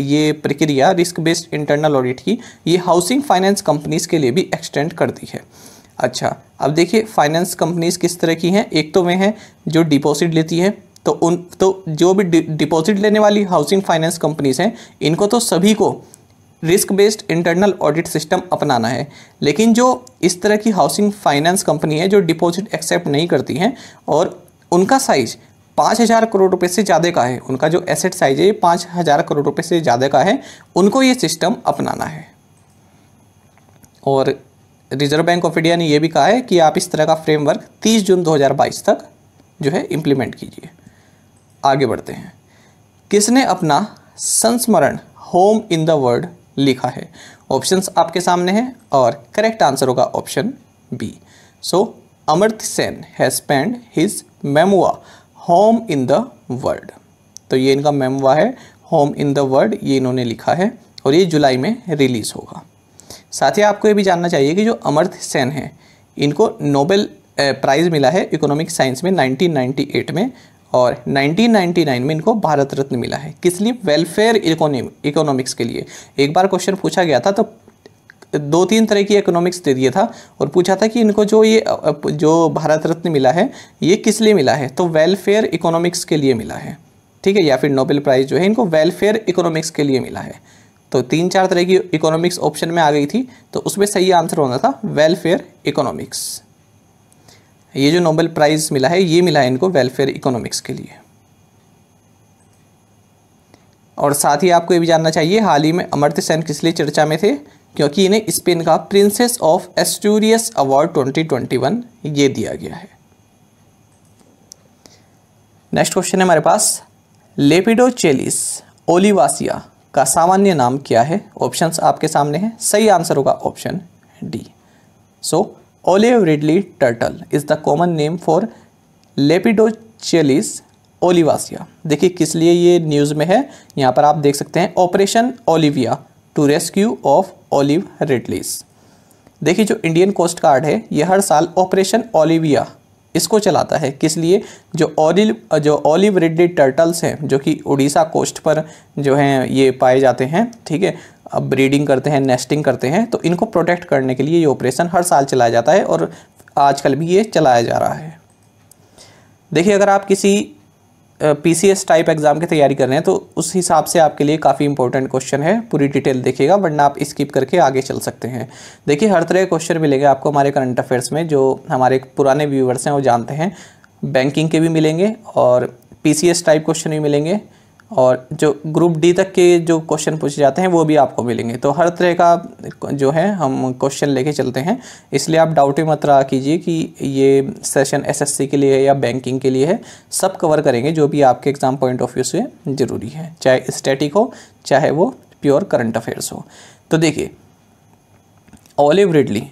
ये प्रक्रिया रिस्क बेस्ड इंटरनल ऑडिट की ये हाउसिंग फाइनेंस कंपनीज़ के लिए भी एक्सटेंड कर दी है अच्छा अब देखिए फाइनेंस कंपनीज़ किस तरह की हैं एक तो वे हैं जो डिपॉजिट लेती है तो उन तो जो भी डिपॉजिट लेने वाली हाउसिंग फाइनेंस कंपनीज हैं इनको तो सभी को risk based internal audit system अपनाना है लेकिन जो इस तरह की हाउसिंग फाइनेंस कंपनी है जो डिपॉजिट एक्सेप्ट नहीं करती हैं और उनका साइज पाँच हज़ार करोड़ रुपए से ज़्यादा का है उनका जो एसेट साइज है ये पाँच हज़ार करोड़ रुपए से ज़्यादा का है उनको ये सिस्टम अपनाना है और रिजर्व बैंक ऑफ इंडिया ने यह भी कहा है कि आप इस तरह का फ्रेमवर्क 30 जून 2022 तक जो है इम्प्लीमेंट कीजिए आगे बढ़ते हैं किसने अपना संस्मरण होम इन द वर्ल्ड लिखा है ऑप्शंस आपके सामने हैं और करेक्ट आंसर होगा option B so Amartya Sen has spend his memoir home in the world तो ये इनका मेमुआ है होम इन द वर्ल्ड ये इन्होंने लिखा है और ये जुलाई में रिलीज़ होगा साथ ही आपको ये भी जानना चाहिए कि जो अमर्थ सेन है इनको नोबेल प्राइज़ मिला है इकोनॉमिक साइंस में 1998 में और 1999 में इनको भारत रत्न मिला है किस लिए वेलफेयर इकोनॉमिक्स के लिए एक बार क्वेश्चन पूछा गया था तो दो तीन तरह की इकोनॉमिक्स दे दिया था और पूछा था कि इनको जो ये जो भारत रत्न मिला है ये किस लिए मिला है तो वेलफेयर इकोनॉमिक्स के लिए मिला है ठीक है या फिर नोबेल प्राइज़ जो है इनको वेलफेयर इकोनॉमिक्स के लिए मिला है तो तीन चार तरह की इकोनॉमिक्स ऑप्शन में आ गई थी तो उसमें सही आंसर होना था वेलफेयर इकोनॉमिक्स ये जो नोबेल प्राइज़ मिला है ये मिला है इनको वेलफेयर इकोनॉमिक्स के लिए और साथ ही आपको ये भी जानना चाहिए हाल ही में अमर्त्य सेन किस लिए चर्चा में थे क्योंकि इन्हें स्पेन का प्रिंसेस ऑफ एस्टूरियस अवार्ड 2021 ये दिया गया है नेक्स्ट क्वेश्चन है हमारे पास लेपिडो चेलिस ओलिवासिया का सामान्य नाम क्या है ऑप्शंस आपके सामने हैं सही आंसर होगा option D so olive ridley turtle is the common name for lepidochelys olivacea देखिए किस लिए ये न्यूज़ में है यहाँ पर आप देख सकते हैं operation Olivia to rescue of olive ridleys देखिए जो इंडियन कोस्ट गार्ड है ये हर साल ऑपरेशन ओलिविया इसको चलाता है किस लिए जो ऑलिव जो ऑलिव रेडी टर्टल्स हैं जो कि उड़ीसा कोस्ट पर जो हैं ये पाए जाते हैं ठीक है अब ब्रीडिंग करते हैं नेस्टिंग करते हैं तो इनको प्रोटेक्ट करने के लिए ये ऑपरेशन हर साल चलाया जाता है और आजकल भी ये चलाया जा रहा है देखिए अगर आप किसी पीसीएस टाइप एग्ज़ाम की तैयारी कर रहे हैं तो उस हिसाब से आपके लिए काफ़ी इंपॉर्टेंट क्वेश्चन है पूरी डिटेल देखिएगा वरना आप स्किप करके आगे चल सकते हैं देखिए हर तरह के क्वेश्चन मिलेंगे आपको हमारे करंट अफेयर्स में जो हमारे पुराने व्यूवर्स हैं वो जानते हैं बैंकिंग के भी मिलेंगे और पी टाइप क्वेश्चन भी मिलेंगे और जो ग्रुप डी तक के जो क्वेश्चन पूछे जाते हैं वो भी आपको मिलेंगे तो हर तरह का जो है हम क्वेश्चन लेके चलते हैं इसलिए आप डाउट मत रहा कीजिए कि ये सेशन एसएससी के लिए है या बैंकिंग के लिए है सब कवर करेंगे जो भी आपके एग्ज़ाम पॉइंट ऑफ व्यू से ज़रूरी है चाहे स्टैटिक हो चाहे वो प्योर करंट अफेयर्स हो तो देखिए ओलिव रिडली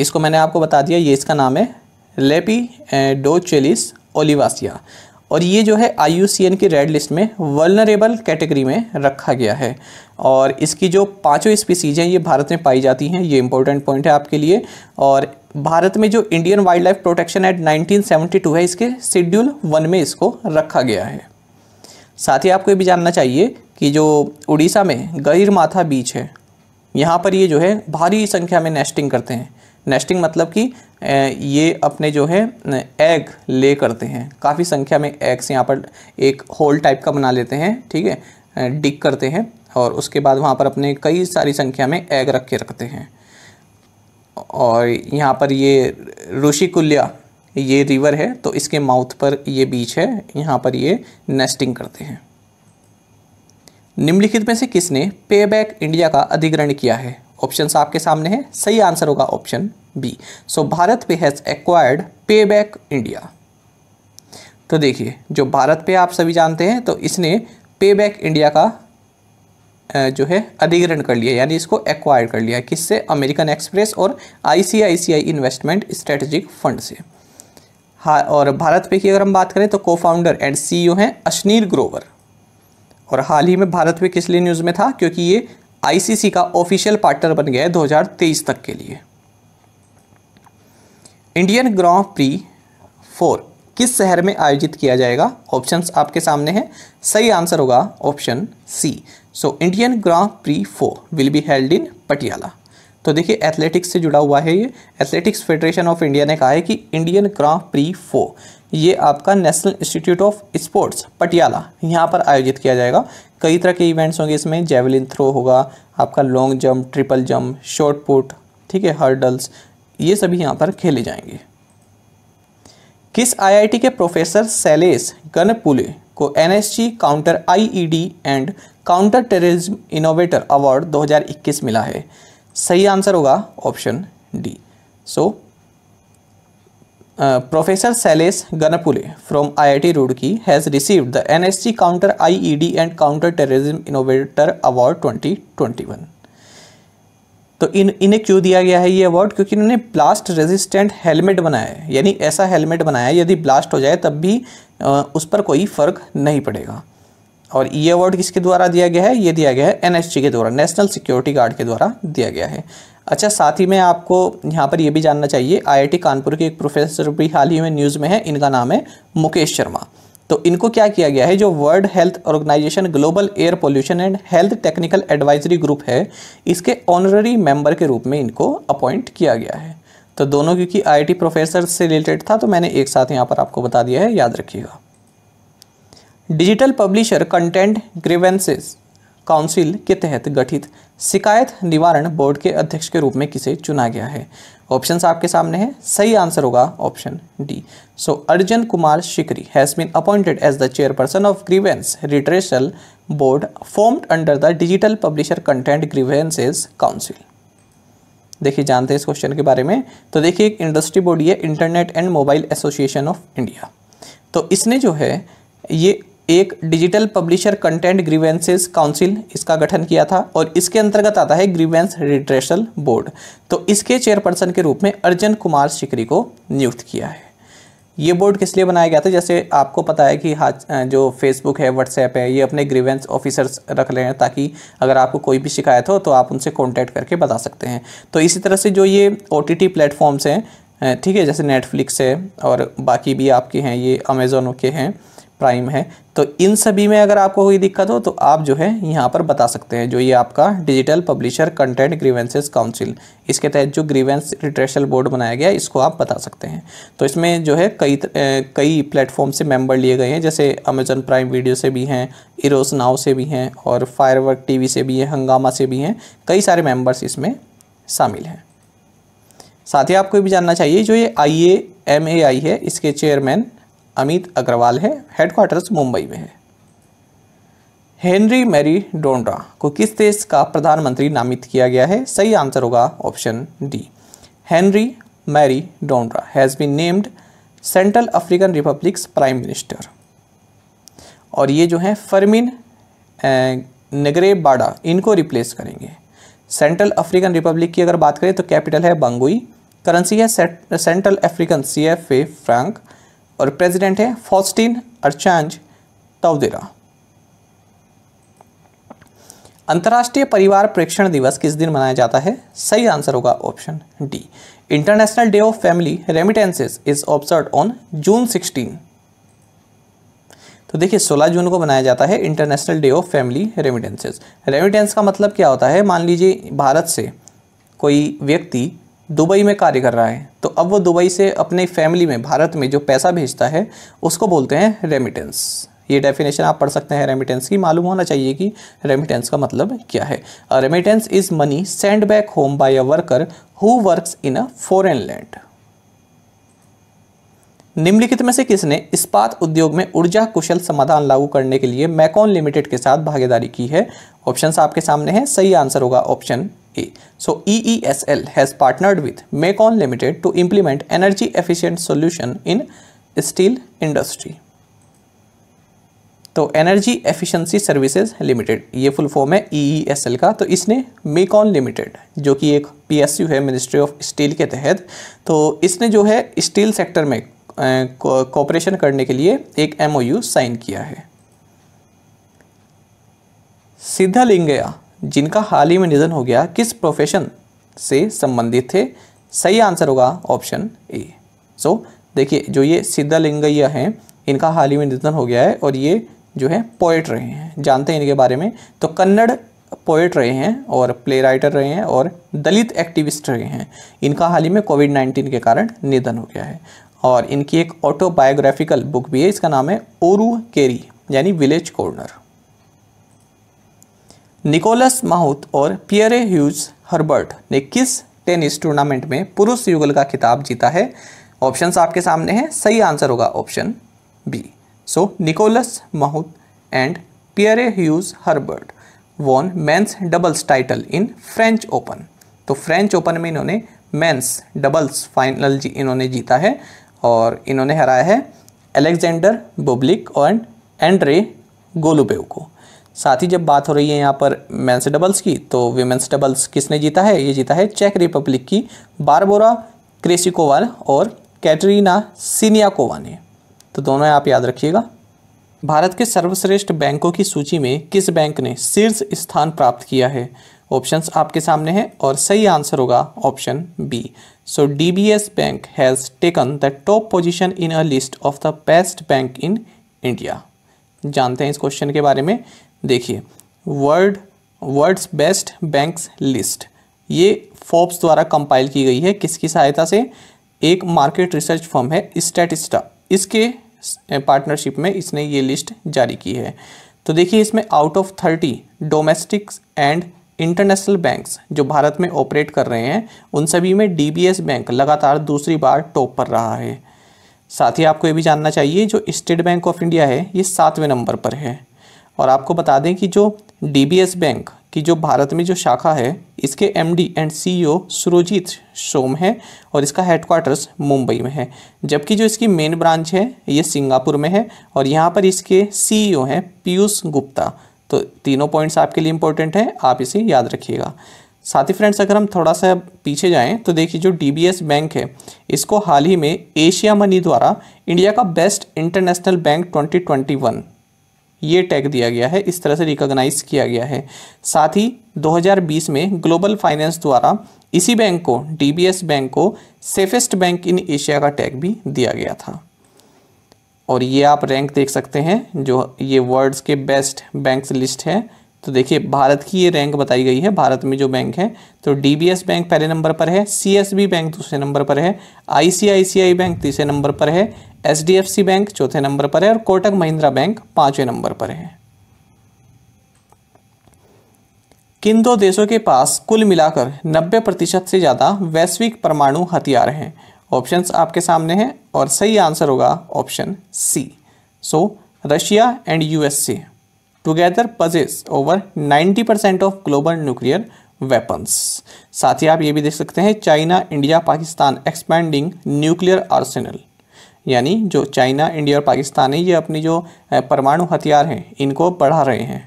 इसको मैंने आपको बता दिया ये इसका नाम है लेपी डोचेलिस ओलिवासिया और ये जो है आई की रेड लिस्ट में वर्नरेबल कैटेगरी में रखा गया है और इसकी जो पांचों स्पीसीज़ हैं ये भारत में पाई जाती हैं ये इंपॉर्टेंट पॉइंट है आपके लिए और भारत में जो Indian wildlife protection act nineteen है इसके शेड्यूल वन में इसको रखा गया है साथ ही आपको ये भी जानना चाहिए कि जो उड़ीसा में गहिर माथा बीच है यहाँ पर ये जो है भारी संख्या में नेस्टिंग करते हैं नेस्टिंग मतलब कि ये अपने जो है एग ले करते हैं काफ़ी संख्या में एग्स यहाँ पर एक होल टाइप का बना लेते हैं ठीक है डिक करते हैं और उसके बाद वहाँ पर अपने कई सारी संख्या में एग रख के रखते हैं और यहाँ पर ये ऋषिकुल्या ये रिवर है तो इसके माउथ पर ये बीच है यहाँ पर ये नेस्टिंग करते हैं निम्नलिखित में से किसने पेबैक इंडिया का अधिग्रहण किया है ऑप्शन आपके सामने है सही आंसर होगा option B so BharatPe has acquired payback India तो देखिए जो भारत पे आप सभी जानते हैं तो इसने पे बैक इंडिया का जो है अधिग्रहण कर लिया यानी इसको एक्वायर कर लिया किससे अमेरिकन एक्सप्रेस और आईसीआईसीआई इन्वेस्टमेंट स्ट्रेटेजिक फंड से हाँ और भारत पे की अगर हम बात करें तो को फाउंडर एंड सीईओ हैं अश्नीर ग्रोवर और हाल ही में भारत पे किस लिए न्यूज़ में था क्योंकि ये आईसीसी का ऑफिशियल पार्टनर बन गया है 2023 तक के लिए इंडियन ग्रां प्री फोर किस शहर में आयोजित किया जाएगा ऑप्शंस आपके सामने हैं सही आंसर होगा option C so Indian grand prix four will be held in Patiala तो देखिए एथलेटिक्स से जुड़ा हुआ है ये एथलेटिक्स फेडरेशन ऑफ इंडिया ने कहा है कि इंडियन ग्रां प्री फो ये आपका national institute of sports Patiala यहाँ पर आयोजित किया जाएगा कई तरह के इवेंट्स होंगे इसमें जेवलिन थ्रो होगा आपका long jump triple jump shot put ठीक है हर्डल्स ये सभी यहाँ पर खेले जाएंगे किस आईआईटी के प्रोफेसर सैलेस गनपुले को NSG counter IED and counter terrorism innovator award 2021 मिला है सही आंसर होगा option D so professor Sailesh Ganpule from IIT Roorkee has received the NSC counter IED and counter terrorism innovator award 2021 तो इन इन्हें क्यों दिया गया है ये अवार्ड क्योंकि इन्होंने ब्लास्ट रेजिस्टेंट हेलमेट बनाया है यानी ऐसा हेलमेट बनाया है यदि ब्लास्ट हो जाए तब भी uh, उस पर कोई फ़र्क नहीं पड़ेगा और ये अवार्ड किसके द्वारा दिया गया है ये दिया गया है एनएसजी के द्वारा नेशनल सिक्योरिटी गार्ड के द्वारा दिया गया है अच्छा साथ ही में आपको यहाँ पर ये भी जानना चाहिए आईआईटी कानपुर के एक प्रोफेसर भी हाल ही में न्यूज़ में है इनका नाम है मुकेश शर्मा तो इनको क्या किया गया है जो World Health Organization global air pollution and health technical advisory group है इसके ऑनररी मेंबर के रूप में इनको अपॉइंट किया गया है तो दोनों क्योंकि आईआईटी प्रोफेसर से रिलेटेड था तो मैंने एक साथ यहाँ पर आपको बता दिया है याद रखिएगा digital publisher content grievances council के तहत गठित शिकायत निवारण बोर्ड के अध्यक्ष के रूप में किसे चुना गया है ऑप्शन आपके सामने हैं सही आंसर होगा option D so Arjan Kumar Sikri has been appointed as the chairperson of grievance redressal board formed under the digital publisher content grievances council देखिए जानते हैं इस क्वेश्चन के बारे में तो देखिए एक इंडस्ट्री बॉडी है internet and mobile association of India तो इसने जो है ये एक digital publisher content grievances council इसका गठन किया था और इसके अंतर्गत आता है ग्रीवेंस रिट्रेशल बोर्ड तो इसके चेयरपर्सन के रूप में अर्जन कुमार सिकरी को नियुक्त किया है ये बोर्ड किस लिए बनाया गया था जैसे आपको पता है कि हाँ जो फेसबुक है व्हाट्सएप है ये अपने ग्रीवेंस ऑफिसर्स रख रहे हैं ताकि अगर आपको कोई भी शिकायत हो तो आप उनसे कॉन्टैक्ट करके बता सकते हैं तो इसी तरह से जो ये ओ टी प्लेटफॉर्म्स हैं ठीक है जैसे नेटफ्लिक्स है और बाकी भी आपके हैं ये अमेज़ोन के हैं प्राइम है तो इन सभी में अगर आपको कोई दिक्कत हो तो आप जो है यहाँ पर बता सकते हैं जो ये आपका digital publisher content grievances council इसके तहत जो ग्रीवेंस रिट्रेशल बोर्ड बनाया गया इसको आप बता सकते हैं तो इसमें जो है कई कई प्लेटफॉर्म से मेंबर लिए गए हैं जैसे अमेजन प्राइम वीडियो से भी हैं इरोस नाव से भी हैं और फायरवर्क टीवी से भी हैं हंगामा से भी हैं कई सारे मेम्बर्स इसमें शामिल हैं साथ ही आपको भी जानना चाहिए जो ये आई एम ए आई है इसके चेयरमैन अमित अग्रवाल है हेडक्वार्टर्स मुंबई में है हेनरी मैरी डोंड्रा को किस देश का प्रधानमंत्री नामित किया गया है सही आंसर होगा option D Henri Marie Dondra has been named Central African Republic's prime minister और ये जो है फरमिन नगरे बाडा इनको रिप्लेस करेंगे सेंट्रल अफ्रीकन रिपब्लिक की अगर बात करें तो कैपिटल है बंगुई करेंसी है Central African C F A franc और प्रेसिडेंट है फॉस्टिन अर्चांज तवदेरा अंतर्राष्ट्रीय परिवार प्रेक्षण दिवस किस दिन मनाया जाता है सही आंसर होगा option D international day of family remittances is observe on June 16 तो देखिए 16 जून को मनाया जाता है international day of family remittances remittance का मतलब क्या होता है मान लीजिए भारत से कोई व्यक्ति दुबई में कार्य कर रहा है तो अब वो दुबई से अपने फैमिली में भारत में जो पैसा भेजता है उसको बोलते हैं रेमिटेंस ये डेफिनेशन आप पढ़ सकते हैं रेमिटेंस की मालूम होना चाहिए कि रेमिटेंस का मतलब क्या है remittance is money send back home by a worker who works in a foreign land निम्नलिखित में से किसने इस्पात उद्योग में ऊर्जा कुशल समाधान लागू करने के लिए मैकॉन लिमिटेड के साथ भागीदारी की है ऑप्शंस आपके सामने हैं सही आंसर होगा option A. So EESL has partnered with Mekon limited to implement energy efficient solution in steel industry तो एनर्जी एफिशिएंसी सर्विसेज लिमिटेड ये फुल फॉर्म है ईईएसएल e e का तो इसने मेकॉन लिमिटेड जो कि एक पीएसयू है मिनिस्ट्री ऑफ स्टील के तहत तो इसने जो है स्टील सेक्टर में कॉपरेशन करने के लिए एक एमओयू साइन किया है सिद्धलिंगया जिनका हाल ही में निधन हो गया किस प्रोफेशन से संबंधित थे सही आंसर होगा ऑप्शन ए सो देखिए जो ये सिद्धलिंगैया हैं इनका हाल ही में निधन हो गया है और ये जो है पोइट रहे हैं जानते हैं इनके बारे में तो कन्नड़ पोइट रहे हैं और प्ले राइटर रहे हैं और दलित एक्टिविस्ट रहे हैं इनका हाल ही में कोविड नाइन्टीन के कारण निधन हो गया है और इनकी एक ऑटोबायोग्राफिकल बुक भी है इसका नाम है ओरू केरी यानी विलेज कॉर्नर निकोलस माउथ और पियरे ह्यूज हर्बर्ट ने किस टेनिस टूर्नामेंट में पुरुष युगल का खिताब जीता है ऑप्शंस आपके सामने हैं सही आंसर होगा option B so Nicolas Mahut and Pierre Hugues Herbert won men's doubles title in French Open तो फ्रेंच ओपन में इन्होंने मेंस डबल्स फाइनल जी इन्होंने जीता है और इन्होंने हराया है अलेक्जेंडर बुब्लिक और एंड्रे गोलुबेव को साथ ही जब बात हो रही है यहाँ पर मेंस डबल्स की तो वीमेंस डबल्स किसने जीता है ये जीता है चेक रिपब्लिक की बारबोरा क्रेसिकोवा और कैटरीना सीनियाकोवा ने तो दोनों आप याद रखिएगा भारत के सर्वश्रेष्ठ बैंकों की सूची में किस बैंक ने शीर्ष स्थान प्राप्त किया है ऑप्शंस आपके सामने हैं और सही आंसर होगा option B so DBS bank has taken the top position in a list of the best bank in India जानते हैं इस क्वेश्चन के बारे में देखिए world world's best banks list ये फोर्ब्स द्वारा कंपाइल की गई है किसकी सहायता से एक मार्केट रिसर्च फर्म है स्टेटिस्टा इसके पार्टनरशिप में इसने ये लिस्ट जारी की है तो देखिए इसमें out of thirty domestics and international banks जो भारत में ऑपरेट कर रहे हैं उन सभी में डीबीएस बैंक लगातार दूसरी बार टॉप पर रहा है साथ ही आपको ये भी जानना चाहिए जो स्टेट बैंक ऑफ इंडिया है ये सातवें नंबर पर है और आपको बता दें कि जो एस बैंक की जो भारत में जो शाखा है इसके D and O e Surojit Shome है और इसका हेडक्वार्टर्स मुंबई में है जबकि जो इसकी मेन ब्रांच है ये सिंगापुर में है और यहाँ पर इसके ओ e हैं पीयूष गुप्ता तो तीनों पॉइंट्स आपके लिए इम्पोर्टेंट हैं आप इसे याद रखिएगा साथ ही फ्रेंड्स अगर हम थोड़ा सा पीछे जाएं तो देखिए जो डी बैंक है इसको हाल ही में एशिया मनी द्वारा इंडिया का बेस्ट इंटरनेशनल बैंक 2021 ये टैग दिया गया है इस तरह से रिकॉग्नाइज किया गया है साथ ही 2020 में ग्लोबल फाइनेंस द्वारा इसी बैंक को डीबीएस बैंक को सेफेस्ट बैंक इन एशिया का टैग भी दिया गया था और ये आप रैंक देख सकते हैं जो ये वर्ल्ड्स के बेस्ट बैंक्स लिस्ट है तो देखिए भारत की ये रैंक बताई गई है भारत में जो बैंक है तो डीबीएस बैंक पहले नंबर पर है सीएसबी बैंक दूसरे नंबर पर है आईसीआईसीआई बैंक तीसरे नंबर पर है एच बैंक चौथे नंबर पर है और कोटक महिंद्रा बैंक पाँचवें नंबर पर है किन दो देशों के पास कुल मिलाकर 90 प्रतिशत से ज़्यादा वैश्विक परमाणु हथियार हैं ऑप्शंस आपके सामने हैं और सही आंसर होगा option C so Russia and USA together possess over 90 percent of global nuclear weapons साथ ही आप ये भी देख सकते हैं China India Pakistan expanding nuclear arsenal यानी जो चाइना इंडिया और पाकिस्तान है ये अपनी जो परमाणु हथियार हैं इनको बढ़ा रहे हैं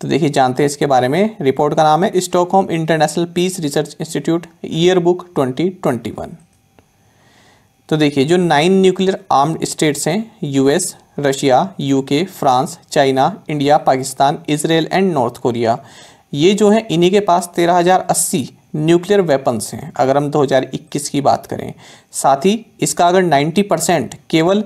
तो देखिए जानते हैं इसके बारे में रिपोर्ट का नाम है Stockholm International Peace Research Institute yearbook twenty twenty one तो देखिए जो नाइन न्यूक्लियर आर्म्ड स्टेट्स हैं US Russia UK France China India Pakistan Israel and North Korea ये जो है इन्हीं के पास तेरह हज़ार अस्सी न्यूक्लियर वेपन्स हैं अगर हम 2021 की बात करें साथ ही इसका अगर 90 परसेंट केवल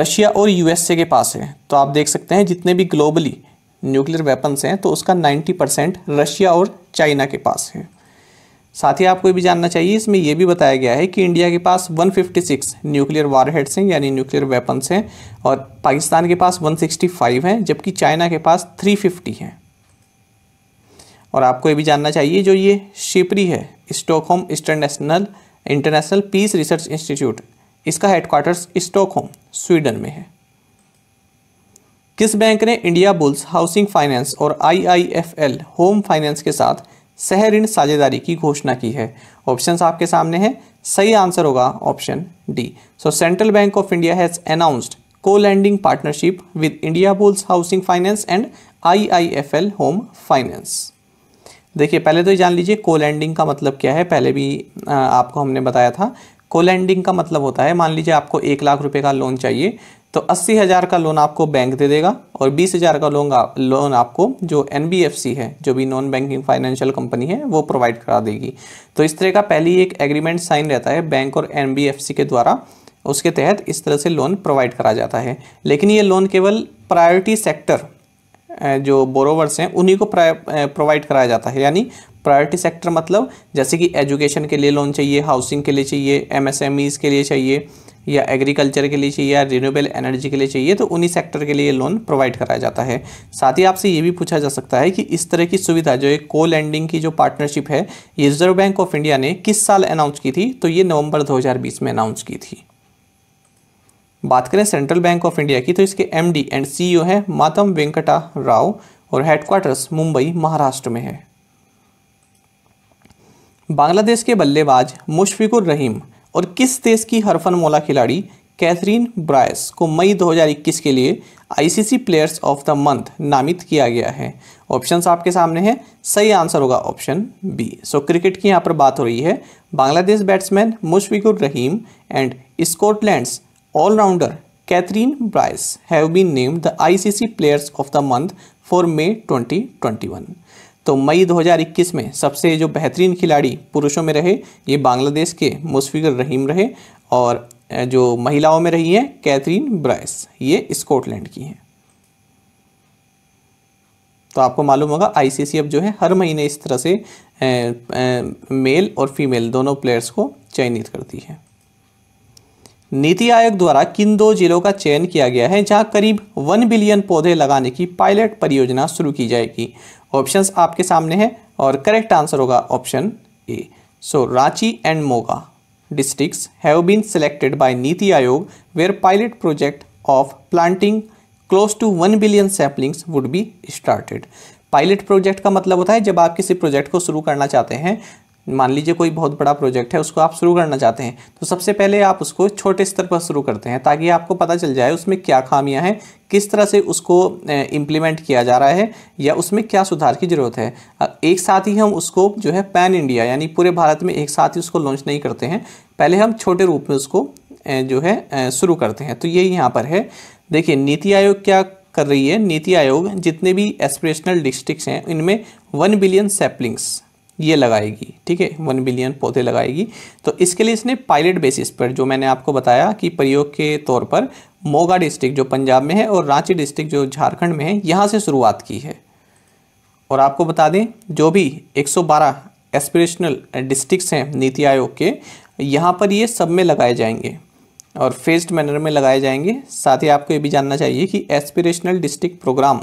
रशिया और यूएसए के पास है तो आप देख सकते हैं जितने भी ग्लोबली न्यूक्लियर वेपन्स हैं तो उसका 90 परसेंट रशिया और चाइना के पास है साथ ही आपको भी जानना चाहिए इसमें यह भी बताया गया है कि इंडिया के पास 156 न्यूक्लियर वारहेड्स हैं यानी न्यूक्लियर वेपन्स हैं और पाकिस्तान के पास 165 हैं जबकि चाइना के पास 350 हैं और आपको ये भी जानना चाहिए जो ये शिपरी है Stockholm international international Peace Research institute इसका हेडक्वार्टर्स स्टॉकहोम स्वीडन में है किस बैंक ने इंडिया बुल्स हाउसिंग फाइनेंस और आई होम फाइनेंस के साथ सह ऋण साझेदारी की घोषणा की है ऑप्शन आपके सामने है सही आंसर होगा option D so Central Bank of India has announced co lending partnership with Indiabulls housing finance and IIFL home finance देखिए पहले तो ये जान लीजिए को लैंडिंग का मतलब क्या है पहले भी आपको हमने बताया था को लैंडिंग का मतलब होता है मान लीजिए आपको एक लाख रुपए का लोन चाहिए तो अस्सी हज़ार का लोन आपको बैंक दे देगा और बीस हज़ार का लोन लोन आपको जो एन है जो भी नॉन बैंकिंग फाइनेंशियल कंपनी है वो प्रोवाइड करा देगी तो इस तरह का पहले एक एग्रीमेंट साइन रहता है बैंक और एन के द्वारा उसके तहत इस तरह से लोन प्रोवाइड करा जाता है लेकिन ये लोन केवल प्रायोरिटी सेक्टर जो बोरोवर्स हैं उन्हीं को प्रोवाइड कराया जाता है यानी प्रायोरिटी सेक्टर मतलब जैसे कि एजुकेशन के लिए लोन चाहिए हाउसिंग के लिए चाहिए एम e के लिए चाहिए या एग्रीकल्चर के लिए चाहिए या रिन्यूएबल एनर्जी के लिए चाहिए तो उन्हीं सेक्टर के लिए लोन प्रोवाइड कराया जाता है साथ ही आपसे ये भी पूछा जा सकता है कि इस तरह की सुविधा जो एक को लैंडिंग की जो पार्टनरशिप है ये रिजर्व बैंक ऑफ इंडिया ने किस साल अनाउंस की थी तो ये नवंबर 2020 में अनाउंस की थी बात करें सेंट्रल बैंक ऑफ इंडिया की तो इसके एमडी एंड सी हैं मातम वेंकटा राव और हेडक्वार्टर्स मुंबई महाराष्ट्र में है बांग्लादेश के बल्लेबाज मुशफिकुर रहीम और किस देश की हरफन मोला खिलाड़ी कैथरीन ब्रायस को मई 2021 के लिए ICC players of the month नामित किया गया है ऑप्शंस आपके सामने हैं सही आंसर होगा ऑप्शन बी सो क्रिकेट की यहाँ पर बात हो रही है Bangladesh batsman Mushfiqur Rahim and Scotland's allrounder Kathryn Bryce have been named the ICC players of the month for May 2021 तो मई 2021 में सबसे जो बेहतरीन खिलाड़ी पुरुषों में रहे ये बांग्लादेश के मुशफिकर रहीम रहे और जो महिलाओं में रही हैं कैथरीन ब्राइस ये स्कॉटलैंड की हैं तो आपको मालूम होगा आईसीसी अब जो है हर महीने इस तरह से ए, ए, मेल और फीमेल दोनों प्लेयर्स को चयनित करती है नीति आयोग द्वारा किन दो जिलों का चयन किया गया है जहां करीब वन बिलियन पौधे लगाने की पायलट परियोजना शुरू की जाएगी ऑप्शन आपके सामने हैं और करेक्ट आंसर होगा option A so Ranchi and Moga district have been selected by NITI Aayog where pilot project of planting close to one billion saplings would be started pilot project का मतलब होता है जब आप किसी प्रोजेक्ट को शुरू करना चाहते हैं मान लीजिए कोई बहुत बड़ा प्रोजेक्ट है उसको आप शुरू करना चाहते हैं तो सबसे पहले आप उसको छोटे स्तर पर शुरू करते हैं ताकि आपको पता चल जाए उसमें क्या खामियां हैं किस तरह से उसको इम्प्लीमेंट किया जा रहा है या उसमें क्या सुधार की ज़रूरत है एक साथ ही हम उसको जो है पैन इंडिया यानी पूरे भारत में एक साथ ही उसको लॉन्च नहीं करते हैं पहले हम छोटे रूप में उसको जो है शुरू करते हैं तो ये यहाँ पर है देखिए नीति आयोग क्या कर रही है नीति आयोग जितने भी एस्पिरेशनल डिस्ट्रिक्ट हैं इनमें वन बिलियन सेप्लिंग्स ये लगाएगी ठीक है वन बिलियन पौधे लगाएगी तो इसके लिए इसने पायलट बेसिस पर जो मैंने आपको बताया कि प्रयोग के तौर पर मोगा डिस्ट्रिक्ट जो पंजाब में है और रांची डिस्ट्रिक्ट जो झारखंड में है यहाँ से शुरुआत की है और आपको बता दें जो भी 112 एस्पिरेशनल डिस्ट्रिक्ट्स हैं नीति आयोग के यहाँ पर ये सब में लगाए जाएंगे और फेस्ड मैनर में लगाए जाएंगे साथ ही आपको ये भी जानना चाहिए कि एस्पिरेशनल डिस्ट्रिक्ट प्रोग्राम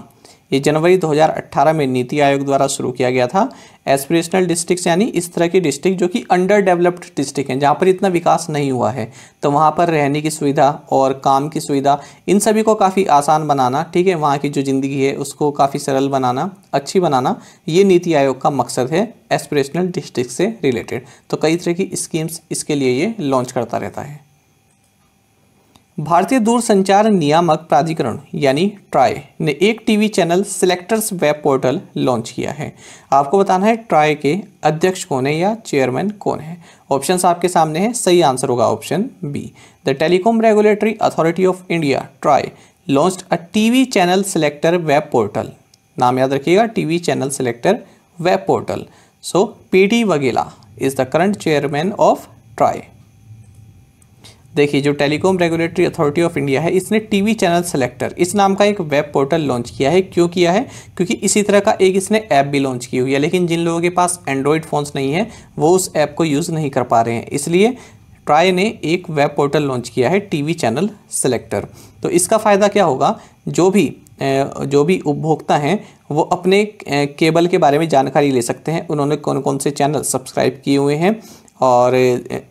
ये जनवरी 2018 में नीति आयोग द्वारा शुरू किया गया था एस्पिरेशनल डिस्ट्रिक्ट यानी इस तरह के डिस्ट्रिक्ट जो कि अंडर डेवलप्ड डिस्ट्रिक्ट हैं जहाँ पर इतना विकास नहीं हुआ है तो वहाँ पर रहने की सुविधा और काम की सुविधा इन सभी को काफ़ी आसान बनाना ठीक है वहाँ की जो ज़िंदगी है उसको काफ़ी सरल बनाना अच्छी बनाना ये नीति आयोग का मकसद है एस्पिरेशनल डिस्ट्रिक्ट से रिलेटेड तो कई तरह की स्कीम्स इसके लिए ये लॉन्च करता रहता है भारतीय दूरसंचार नियामक प्राधिकरण यानी ट्राई ने एक TV channel selectors web portal launch किया है आपको बताना है ट्राई के अध्यक्ष कौन है या चेयरमैन कौन है ऑप्शंस आपके सामने हैं सही आंसर होगा option B the Telecom Regulatory Authority of India TRAI launch a TV channel selector web portal नाम याद रखिएगा TV channel selector web portal so P D Vaghela is the current chairman of TRAI देखिए जो Telecom Regulatory Authority of India है इसने TV channel selector इस नाम का एक वेब पोर्टल लॉन्च किया है क्यों किया है क्योंकि इसी तरह का एक इसने ऐप भी लॉन्च की हुई है लेकिन जिन लोगों के पास एंड्रॉयड फ़ोन्स नहीं है वो उस ऐप को यूज़ नहीं कर पा रहे हैं इसलिए ट्राई ने एक वेब पोर्टल लॉन्च किया है टीवी चैनल सेलेक्टर तो इसका फ़ायदा क्या होगा जो भी जो भी उपभोक्ता हैं वो अपने केबल के बारे में जानकारी ले सकते हैं उन्होंने कौन कौन से चैनल सब्सक्राइब किए हुए हैं और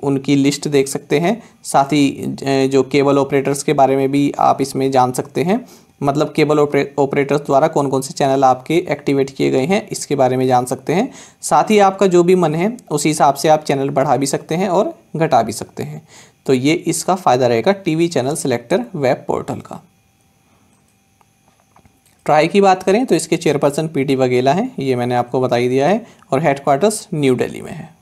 उनकी लिस्ट देख सकते हैं साथ ही जो केबल ऑपरेटर्स के बारे में भी आप इसमें जान सकते हैं मतलब केबल ऑपरेटर्स द्वारा कौन कौन से चैनल आपके एक्टिवेट किए गए हैं इसके बारे में जान सकते हैं साथ ही आपका जो भी मन है उसी हिसाब से आप चैनल बढ़ा भी सकते हैं और घटा भी सकते हैं तो ये इसका फ़ायदा रहेगा TV channel selector web portal का ट्राई की बात करें तो इसके चेयरपर्सन पी टी वगेला हैं ये मैंने आपको बताई दिया है और हेडक्वार्टर्स न्यू डेली में है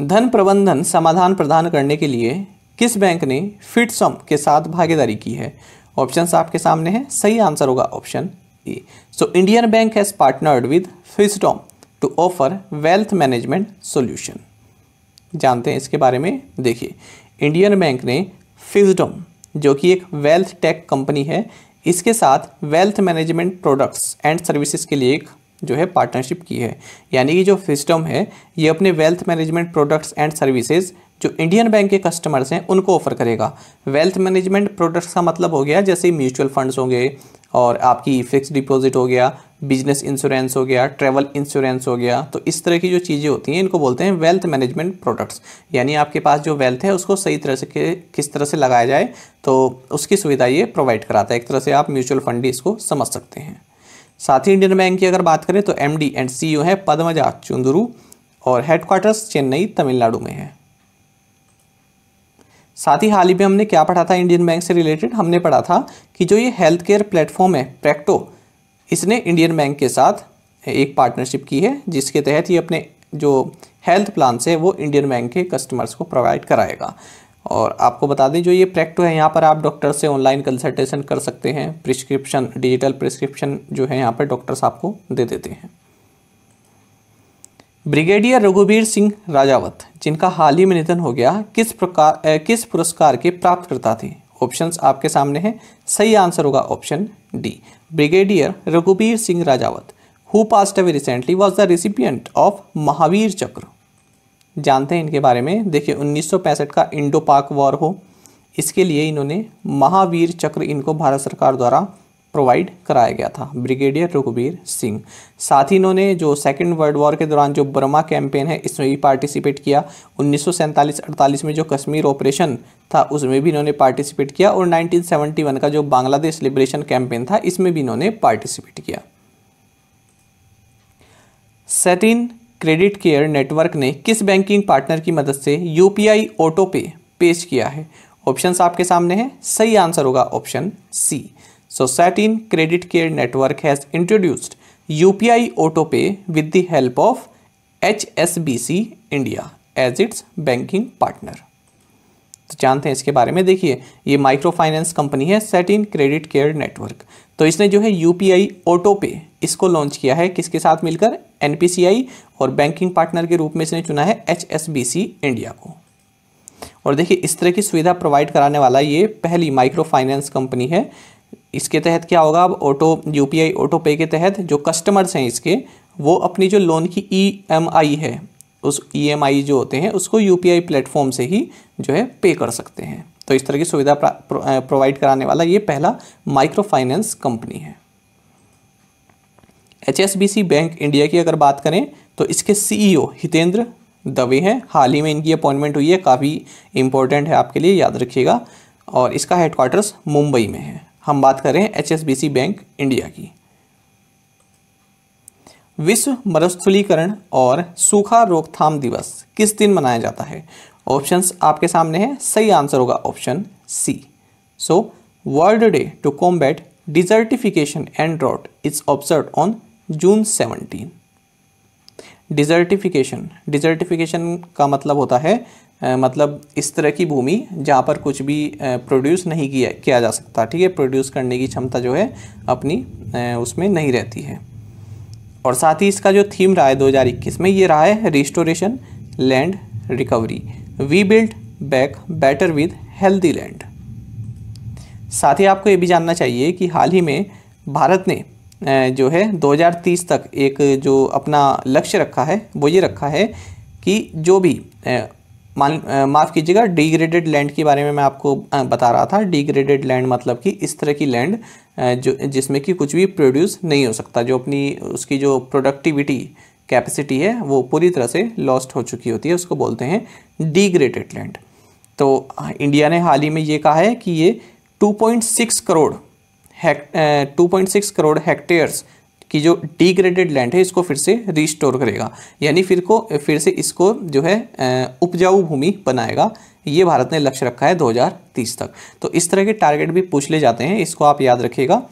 धन प्रबंधन समाधान प्रदान करने के लिए किस बैंक ने फिटसम के साथ भागीदारी की है ऑप्शंस आपके सामने हैं सही आंसर होगा option A so Indian Bank has partnered with Fisdom to offer wealth management solution जानते हैं इसके बारे में देखिए इंडियन बैंक ने फिजडम जो कि एक वेल्थ टेक कंपनी है इसके साथ wealth management products and services के लिए एक जो है पार्टनरशिप की है यानी कि जो सिस्टम है ये अपने wealth management products and services जो इंडियन बैंक के कस्टमर्स हैं उनको ऑफर करेगा वेल्थ मैनेजमेंट प्रोडक्ट्स का मतलब हो गया जैसे म्यूचुअल फंड्स होंगे और आपकी फिक्स डिपॉजिट हो गया बिजनेस इंश्योरेंस हो गया ट्रैवल इंश्योरेंस हो गया तो इस तरह की जो चीज़ें होती हैं इनको बोलते हैं वेल्थ मैनेजमेंट प्रोडक्ट्स यानी आपके पास जो वेल्थ है उसको सही तरह से किस तरह से लगाया जाए तो उसकी सुविधा ये प्रोवाइड कराता है एक तरह से आप म्यूचुअल फंड इसको समझ सकते हैं साथ ही इंडियन बैंक की अगर बात करें तो डी एंड सीईओ है पद्मजा चुंदरू और हेडक्वार्टर्स चेन्नई तमिलनाडु में है साथ ही हाल ही में हमने क्या पढ़ा था इंडियन बैंक से रिलेटेड हमने पढ़ा था कि जो ये हेल्थ केयर प्लेटफॉर्म है प्रैक्टो इसने इंडियन बैंक के साथ एक पार्टनरशिप की है जिसके तहत ये अपने जो हेल्थ प्लान से वो इंडियन बैंक के कस्टमर्स को प्रोवाइड कराएगा और आपको बता दें जो ये प्रैक्टो है यहाँ पर आप डॉक्टर से ऑनलाइन कंसल्टेशन कर सकते हैं प्रिस्क्रिप्शन डिजिटल प्रिस्क्रिप्शन जो है यहाँ पर डॉक्टर्स आपको दे देते हैं ब्रिगेडियर रघुवीर सिंह राजावत जिनका हाल ही में निधन हो गया किस प्रकार ए, किस पुरस्कार के प्राप्तकर्ता थे ऑप्शंस आपके सामने हैं सही आंसर होगा ऑप्शन डी ब्रिगेडियर रघुवीर Singh Rajawat who passed away recently was the recipient of Mahavir Chakra जानते हैं इनके बारे में देखिए 1965 का इंडो पाक वॉर हो इसके लिए इन्होंने महावीर चक्र इनको भारत सरकार द्वारा प्रोवाइड कराया गया था ब्रिगेडियर रघुवीर सिंह साथ ही इन्होंने जो सेकेंड वर्ल्ड वॉर के दौरान जो बर्मा कैंपेन है इसमें भी पार्टिसिपेट किया उन्नीस सौ में जो कश्मीर ऑपरेशन था उसमें भी इन्होंने पार्टिसिपेट किया और 1971 का जो बांग्लादेश लिबरेशन कैंपेन था इसमें भी इन्होंने पार्टिसिपेट किया सेटिन क्रेडिट केयर नेटवर्क ने किस बैंकिंग पार्टनर की मदद से यू पी ऑटो पे पेश किया है ऑप्शंस आपके सामने हैं सही आंसर होगा option C Satin credit care network has introduced U P auto pay with the help of H S B C India as its banking partner तो जानते हैं इसके बारे में देखिए ये माइक्रो फाइनेंस कंपनी है सेटिन क्रेडिट केयर नेटवर्क तो इसने जो है यू पी आई ऑटो पे इसको लॉन्च किया है किसके साथ मिलकर एन और बैंकिंग पार्टनर के रूप में इसने चुना है एच इंडिया को और देखिए इस तरह की सुविधा प्रोवाइड कराने वाला ये पहली माइक्रो फाइनेंस कंपनी है इसके तहत क्या होगा अब ऑटो यू पी ऑटो पे के तहत जो कस्टमर्स हैं इसके वो अपनी जो लोन की ई e है उस ई e जो होते हैं उसको यू पी प्लेटफॉर्म से ही जो है पे कर सकते हैं तो इस तरह की सुविधा प्रोवाइड कराने वाला ये पहला माइक्रो फाइनेंस कंपनी है एच बैंक इंडिया की अगर बात करें तो इसके सीईओ e हितेंद्र दवे हैं हाल ही में इनकी अपॉइंटमेंट हुई है काफ़ी इंपॉर्टेंट है आपके लिए याद रखिएगा और इसका हेडक्वार्टर्स मुंबई में है हम बात कर रहे हैं एच बैंक इंडिया की विश्व मरुस्थलीकरण और सूखा रोकथाम दिवस किस दिन मनाया जाता है ऑप्शंस आपके सामने हैं सही आंसर होगा option C so world day to combat desertification and drought is observe on June seventeen desertification desertification का मतलब होता है आ, मतलब इस तरह की भूमि जहाँ पर कुछ भी प्रोड्यूस नहीं किया किया जा सकता ठीक है प्रोड्यूस करने की क्षमता जो है अपनी आ, उसमें नहीं रहती है और साथ ही इसका जो थीम रहा है 2021 में ये रहा है restoration land recovery we build back better with healthy land साथ ही आपको ये भी जानना चाहिए कि हाल ही में भारत ने जो है 2030 तक एक जो अपना लक्ष्य रखा है वो ये रखा है कि जो भी मान माफ़ कीजिएगा डिग्रेडेड लैंड के बारे में मैं आपको बता रहा था डिग्रेडेड लैंड मतलब कि इस तरह की लैंड जो जिसमें कि कुछ भी प्रोड्यूस नहीं हो सकता जो अपनी उसकी जो प्रोडक्टिविटी कैपेसिटी है वो पूरी तरह से लॉस्ट हो चुकी होती है उसको बोलते हैं डिग्रेडेड लैंड तो इंडिया हाँ, ने हाल ही में ये कहा है कि ये 2.6 करोड़ हैक 2.6 करोड़ हेक्टेयर्स की जो डिग्रेडेड लैंड है इसको फिर से रिस्टोर करेगा यानी फिर को फिर से इसको जो है उपजाऊ भूमि बनाएगा ये भारत ने लक्ष्य रखा है 2030 तक तो इस तरह के टारगेट भी पूछ ले जाते हैं इसको आप याद रखिएगा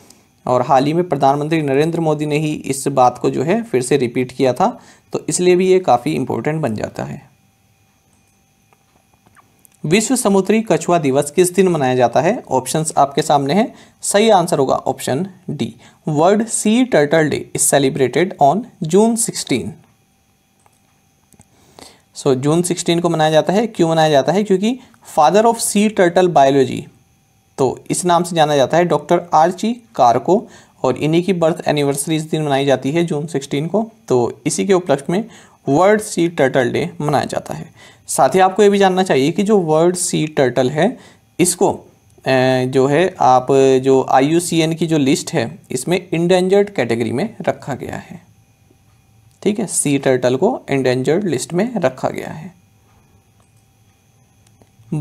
और हाल ही में प्रधानमंत्री नरेंद्र मोदी ने ही इस बात को जो है फिर से रिपीट किया था तो इसलिए भी ये काफ़ी इम्पोर्टेंट बन जाता है विश्व समुद्री कछुआ दिवस किस दिन मनाया जाता है ऑप्शंस आपके सामने हैं सही आंसर होगा option D world sea turtle day is celebrated on June 16 so so, जून 16 को मनाया जाता है क्यों मनाया जाता है क्योंकि father of sea turtle biology तो इस नाम से जाना जाता है डॉक्टर आर्ची कार को और इन्हीं की बर्थ एनिवर्सरी इस दिन मनाई जाती है जून सिक्सटीन को तो इसी के उपलक्ष्य में वर्ल्ड सी टर्टल डे मनाया जाता है साथ ही आपको ये भी जानना चाहिए कि जो वर्ल्ड सी टर्टल है इसको जो है आप जो आई की जो लिस्ट है इसमें इंडेंजर्ड कैटेगरी में रखा गया है ठीक है सी टर्टल को इंडेंजर्ड लिस्ट में रखा गया है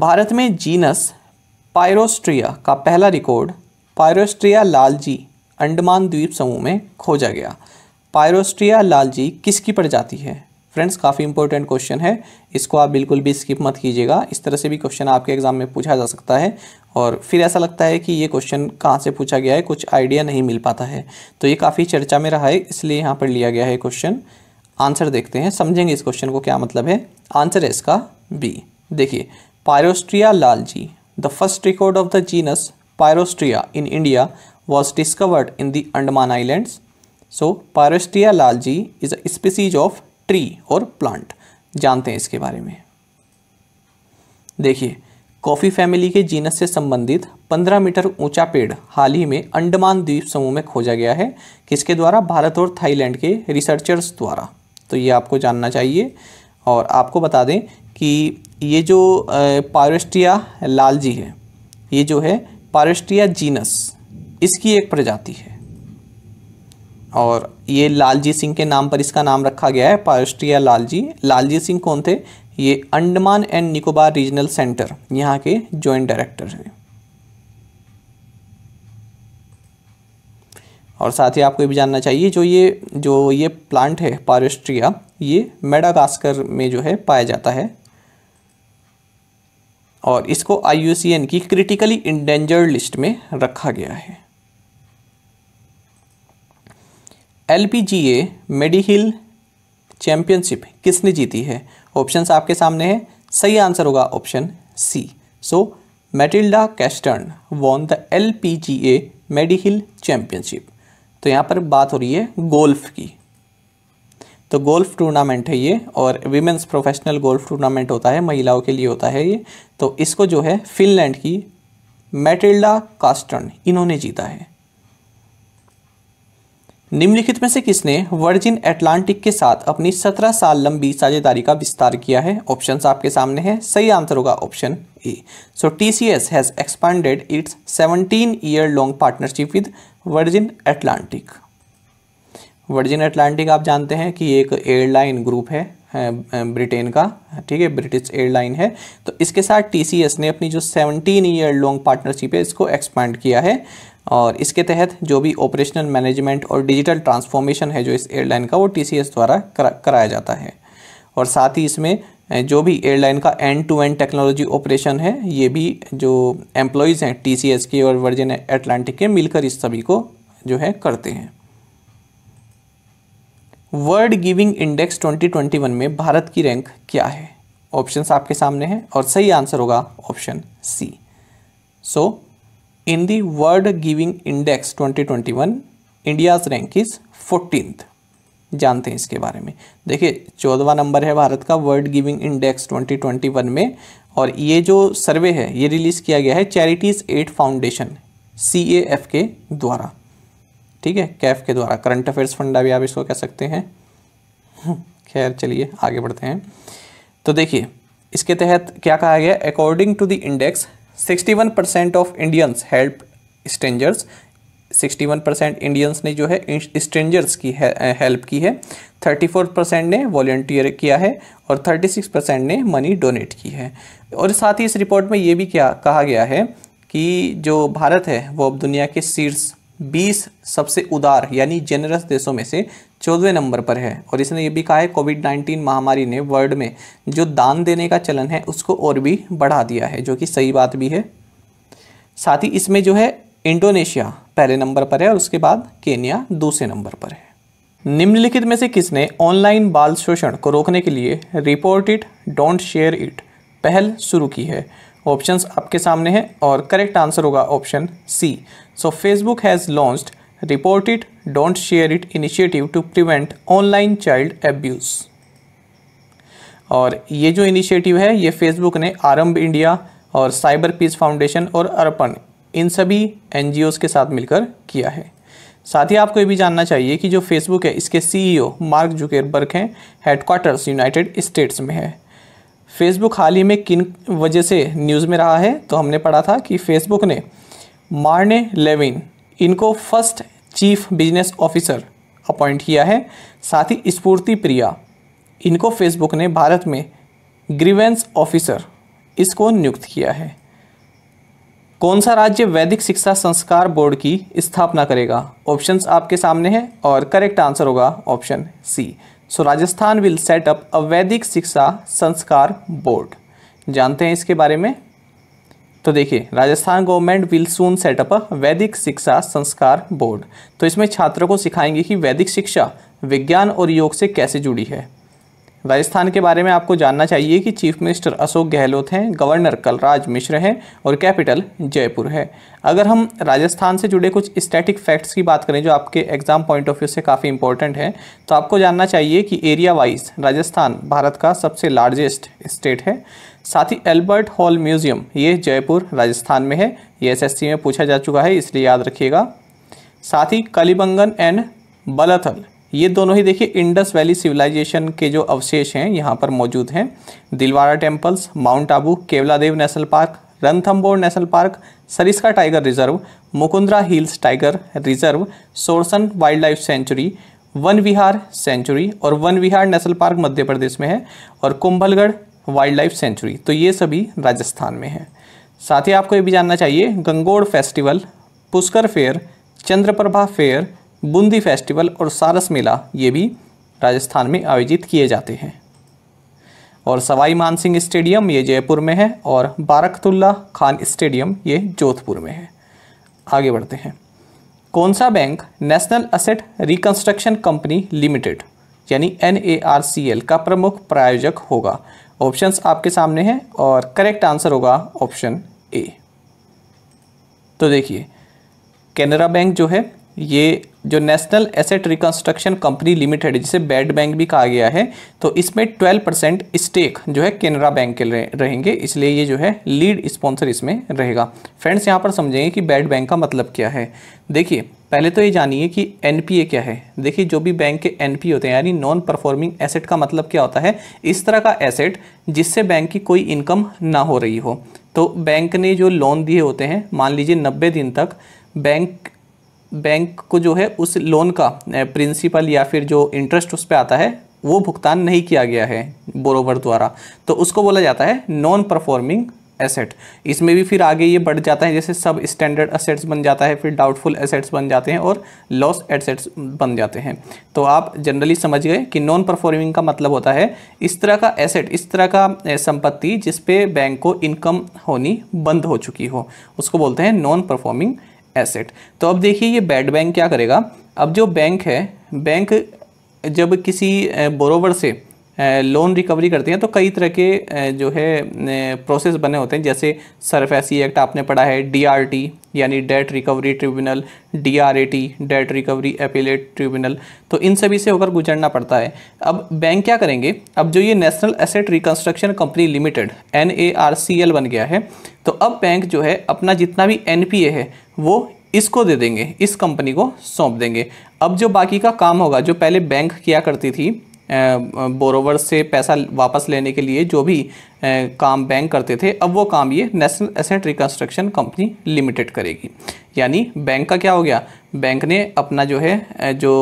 भारत में जीनस पायरोस्ट्रिया का पहला रिकॉर्ड पायरोस्ट्रिया लालजी अंडमान द्वीप समूह में खोजा गया पायरोस्ट्रिया लालजी किसकी प्रजाति है फ्रेंड्स काफ़ी इंपॉर्टेंट क्वेश्चन है इसको आप बिल्कुल भी स्किप मत कीजिएगा इस तरह से भी क्वेश्चन आपके एग्जाम में पूछा जा सकता है और फिर ऐसा लगता है कि ये क्वेश्चन कहाँ से पूछा गया है कुछ आइडिया नहीं मिल पाता है तो ये काफ़ी चर्चा में रहा है इसलिए यहाँ पर लिया गया है क्वेश्चन आंसर देखते हैं समझेंगे इस क्वेश्चन को क्या मतलब है आंसर है इसका बी देखिए पायरोस्ट्रिया Lalji The first record of the genus Pyrostrea in India was discovered in the Andaman Islands. So Pyrostrea lalji is a species of tree or plant. जानते हैं इसके बारे में देखिए कॉफ़ी फैमिली के जीनस से संबंधित 15 मीटर ऊंचा पेड़ हाल ही में अंडमान द्वीप समूह में खोजा गया है किसके द्वारा भारत और थाईलैंड के रिसर्चर्स द्वारा तो ये आपको जानना चाहिए और आपको बता दें कि ये जो पारोस्टिया लालजी है ये जो है पारोस्टिया जीनस इसकी एक प्रजाति है और ये लालजी सिंह के नाम पर इसका नाम रखा गया है पारोस्टिया लालजी लालजी सिंह कौन थे ये Andaman and Nicobar regional centre यहाँ के जॉइंट डायरेक्टर हैं और साथ ही आपको ये भी जानना चाहिए जो ये जो ये प्लांट है पारेस्ट्रिया ये मेडागास्कर में जो है पाया जाता है और इसको आई की क्रिटिकली इंडेंजर्ड लिस्ट में रखा गया है L P G A Medihill championship किसने जीती है ऑप्शंस आपके सामने हैं सही आंसर होगा option C so Matilda Castren won the L P G A Medihill championship तो यहाँ पर बात हो रही है गोल्फ की तो गोल्फ टूर्नामेंट है ये और विमेंस प्रोफेशनल गोल्फ टूर्नामेंट होता है महिलाओं के लिए होता है ये तो इसको जो है फिनलैंड की मैटिल्डा कास्टन इन्होंने जीता है निम्नलिखित में से किसने वर्जिन एटलांटिक के साथ अपनी 17 साल लंबी साझेदारी का विस्तार किया है ऑप्शंस आपके सामने हैं सही आंसर होगा option A so T C S has expanded its 17 year long partnership with Virgin Atlantic Virgin Atlantic आप जानते हैं कि एक एयरलाइन ग्रुप है ब्रिटेन का ठीक है ब्रिटिश एयरलाइन है तो इसके साथ टीसीएस ने अपनी जो 17 ईयर लॉन्ग पार्टनरशिप है इसको एक्सपैंड किया है और इसके तहत जो भी ऑपरेशनल मैनेजमेंट और डिजिटल ट्रांसफॉर्मेशन है जो इस एयरलाइन का वो टीसीएस द्वारा करा, कराया जाता है और साथ ही इसमें जो भी एयरलाइन का end to end technology operation है ये भी जो एम्प्लॉयज़ हैं टी के और वर्जिन एटलांटिक के मिलकर इस सभी को जो है करते हैं वर्ल्ड गिविंग इंडेक्स 2021 में भारत की रैंक क्या है ऑप्शंस आपके सामने हैं और सही आंसर होगा option C so in the world giving index 2021 India's rank is fourteen जानते हैं इसके बारे में देखिए चौदवा नंबर है भारत का वर्ल्ड गिविंग इंडेक्स 2021 में और ये जो सर्वे है ये रिलीज़ किया गया है चैरिटीज़ एड फाउंडेशन सी के द्वारा ठीक है कैफ के द्वारा करंट अफेयर्स फंडा भी आप इसको कह सकते हैं हम्म, खैर चलिए आगे बढ़ते हैं तो देखिए इसके तहत क्या कहा गया according to the index 61 percent of Indians help strangers 61 percent Indians ने जो है स्ट्रेंजर्स की हेल्प eh, की है 34 परसेंट ने वॉल्टियर किया है और 36 परसेंट ने मनी डोनेट की है और साथ ही इस रिपोर्ट में ये भी क्या कहा गया है कि जो भारत है वो अब दुनिया के शीर्ष 20 सबसे उदार यानी जेनरस देशों में से चौदहवें नंबर पर है और इसने ये भी कहा है कोविड 19 महामारी ने वर्ल्ड में जो दान देने का चलन है उसको और भी बढ़ा दिया है जो कि सही बात भी है साथ ही इसमें जो है इंडोनेशिया पहले नंबर पर है और उसके बाद केनिया दूसरे नंबर पर है निम्नलिखित में से किसने ऑनलाइन बाल शोषण को रोकने के लिए report it don't share it पहल शुरू की है ऑप्शंस आपके सामने हैं और करेक्ट आंसर होगा option C So Facebook has launched Report It, Don't Share It initiative to prevent online child abuse. और ये जो इनिशिएटिव है ये फेसबुक ने आरंभ इंडिया और साइबर पीस फाउंडेशन और अर्पण इन सभी एन के साथ मिलकर किया है साथ ही आपको ये भी जानना चाहिए कि जो फेसबुक है इसके सीईओ e मार्क जुकेरबर्ग हैं हेडक्वार्टर्स यूनाइटेड स्टेट्स में है फेसबुक हाल ही में किन वजह से न्यूज़ में रहा है तो हमने पढ़ा था कि फेसबुक ने मार्ने लेविन इनको first chief business officer appoint किया है साथ ही स्फूर्ति प्रिया इनको फेसबुक ने भारत में ग्रीवेंस ऑफिसर इसको नियुक्त किया है कौन सा राज्य वैदिक शिक्षा संस्कार बोर्ड की स्थापना करेगा ऑप्शंस आपके सामने हैं और करेक्ट आंसर होगा option C so Rajasthan will set up a Vedic Shiksha संस्कार बोर्ड जानते हैं इसके बारे में तो देखिए Rajasthan government will soon set up a Vedic Shiksha संस्कार बोर्ड तो इसमें छात्रों को सिखाएंगे कि वैदिक शिक्षा विज्ञान और योग से कैसे जुड़ी है राजस्थान के बारे में आपको जानना चाहिए कि चीफ मिनिस्टर अशोक गहलोत हैं गवर्नर कलराज मिश्र हैं और कैपिटल जयपुर है अगर हम राजस्थान से जुड़े कुछ स्टैटिक फैक्ट्स की बात करें जो आपके एग्जाम पॉइंट ऑफ व्यू से काफ़ी इंपॉर्टेंट है तो आपको जानना चाहिए कि एरिया वाइज राजस्थान भारत का सबसे लार्जेस्ट स्टेट है साथ ही एल्बर्ट हॉल म्यूजियम ये जयपुर राजस्थान में है ये एसएससी में पूछा जा चुका है इसलिए याद रखिएगा साथ ही कलीबंगन एंड बलथल ये दोनों ही देखिए इंडस वैली सिविलाइजेशन के जो अवशेष हैं यहाँ पर मौजूद हैं Dilwara temples Mount Abu Keoladeo national park Ranthambore national park Sariska tiger reserve Mukundra hills tiger reserve Sorsan wildlife sanctuary Van Vihar sanctuary और वन विहार नेशनल पार्क मध्य प्रदेश में है और कुंभलगढ़ वाइल्ड लाइफ सेंचुरी तो ये सभी राजस्थान में है साथ ही आपको ये भी जानना चाहिए Gangaur festival Pushkar fair Chandraprabha fair Bundi festival और सारस मेला ये भी राजस्थान में आयोजित किए जाते हैं और सवाई मानसिंह स्टेडियम ये जयपुर में है और बारकतुल्ला खान स्टेडियम ये जोधपुर में है आगे बढ़ते हैं कौन सा bank national asset reconstruction company limited यानी एन का प्रमुख प्रायोजक होगा ऑप्शंस आपके सामने हैं और करेक्ट आंसर होगा ऑप्शन ए तो देखिए कैनरा बैंक जो है ये जो national asset reconstruction company limited जिसे बैड बैंक भी कहा गया है तो इसमें 12 परसेंट स्टेक जो है केनरा बैंक के रहेंगे इसलिए ये जो है लीड स्पॉन्सर इसमें रहेगा फ्रेंड्स यहाँ पर समझेंगे कि बैड बैंक का मतलब क्या है देखिए पहले तो ये जानिए कि एन क्या है देखिए जो भी बैंक के एन होते हैं यानी नॉन परफॉर्मिंग एसेट का मतलब क्या होता है इस तरह का एसेट जिससे बैंक की कोई इनकम ना हो रही हो तो बैंक ने जो लोन दिए होते हैं मान लीजिए नब्बे दिन तक बैंक बैंक को जो है उस लोन का प्रिंसिपल या फिर जो इंटरेस्ट उस पर आता है वो भुगतान नहीं किया गया है बोरोवर द्वारा तो उसको बोला जाता है नॉन परफॉर्मिंग एसेट इसमें भी फिर आगे ये बढ़ जाता है जैसे सब स्टैंडर्ड असेट्स बन जाता है फिर डाउटफुल एसेट्स बन जाते हैं और लॉस एसेट्स बन जाते हैं तो आप जनरली समझ गए कि नॉन परफॉर्मिंग का मतलब होता है इस तरह का एसेट इस तरह का संपत्ति जिसपे बैंक को इनकम होनी बंद हो चुकी हो उसको बोलते हैं नॉन परफॉर्मिंग एसेट तो अब देखिए ये बैड बैंक क्या करेगा अब जो बैंक है बैंक जब किसी बोरोवर से लोन रिकवरी करते हैं तो कई तरह के जो है प्रोसेस बने होते हैं जैसे सरफेसी एक्ट आपने पढ़ा है डीआरटी यानी debt recovery tribunal D R A T debt recovery appellate tribunal तो इन सभी से होकर गुजरना पड़ता है अब बैंक क्या करेंगे अब जो ये national asset reconstruction company limited N A R C L बन गया है तो अब बैंक जो है अपना जितना भी एन पी ए है वो इसको दे देंगे इस कंपनी को सौंप देंगे अब जो बाकी का काम होगा जो पहले बैंक किया करती थी बोरोवर से पैसा वापस लेने के लिए जो भी काम बैंक करते थे अब वो काम ये national asset reconstruction company limited करेगी यानी बैंक का क्या हो गया बैंक ने अपना जो है जो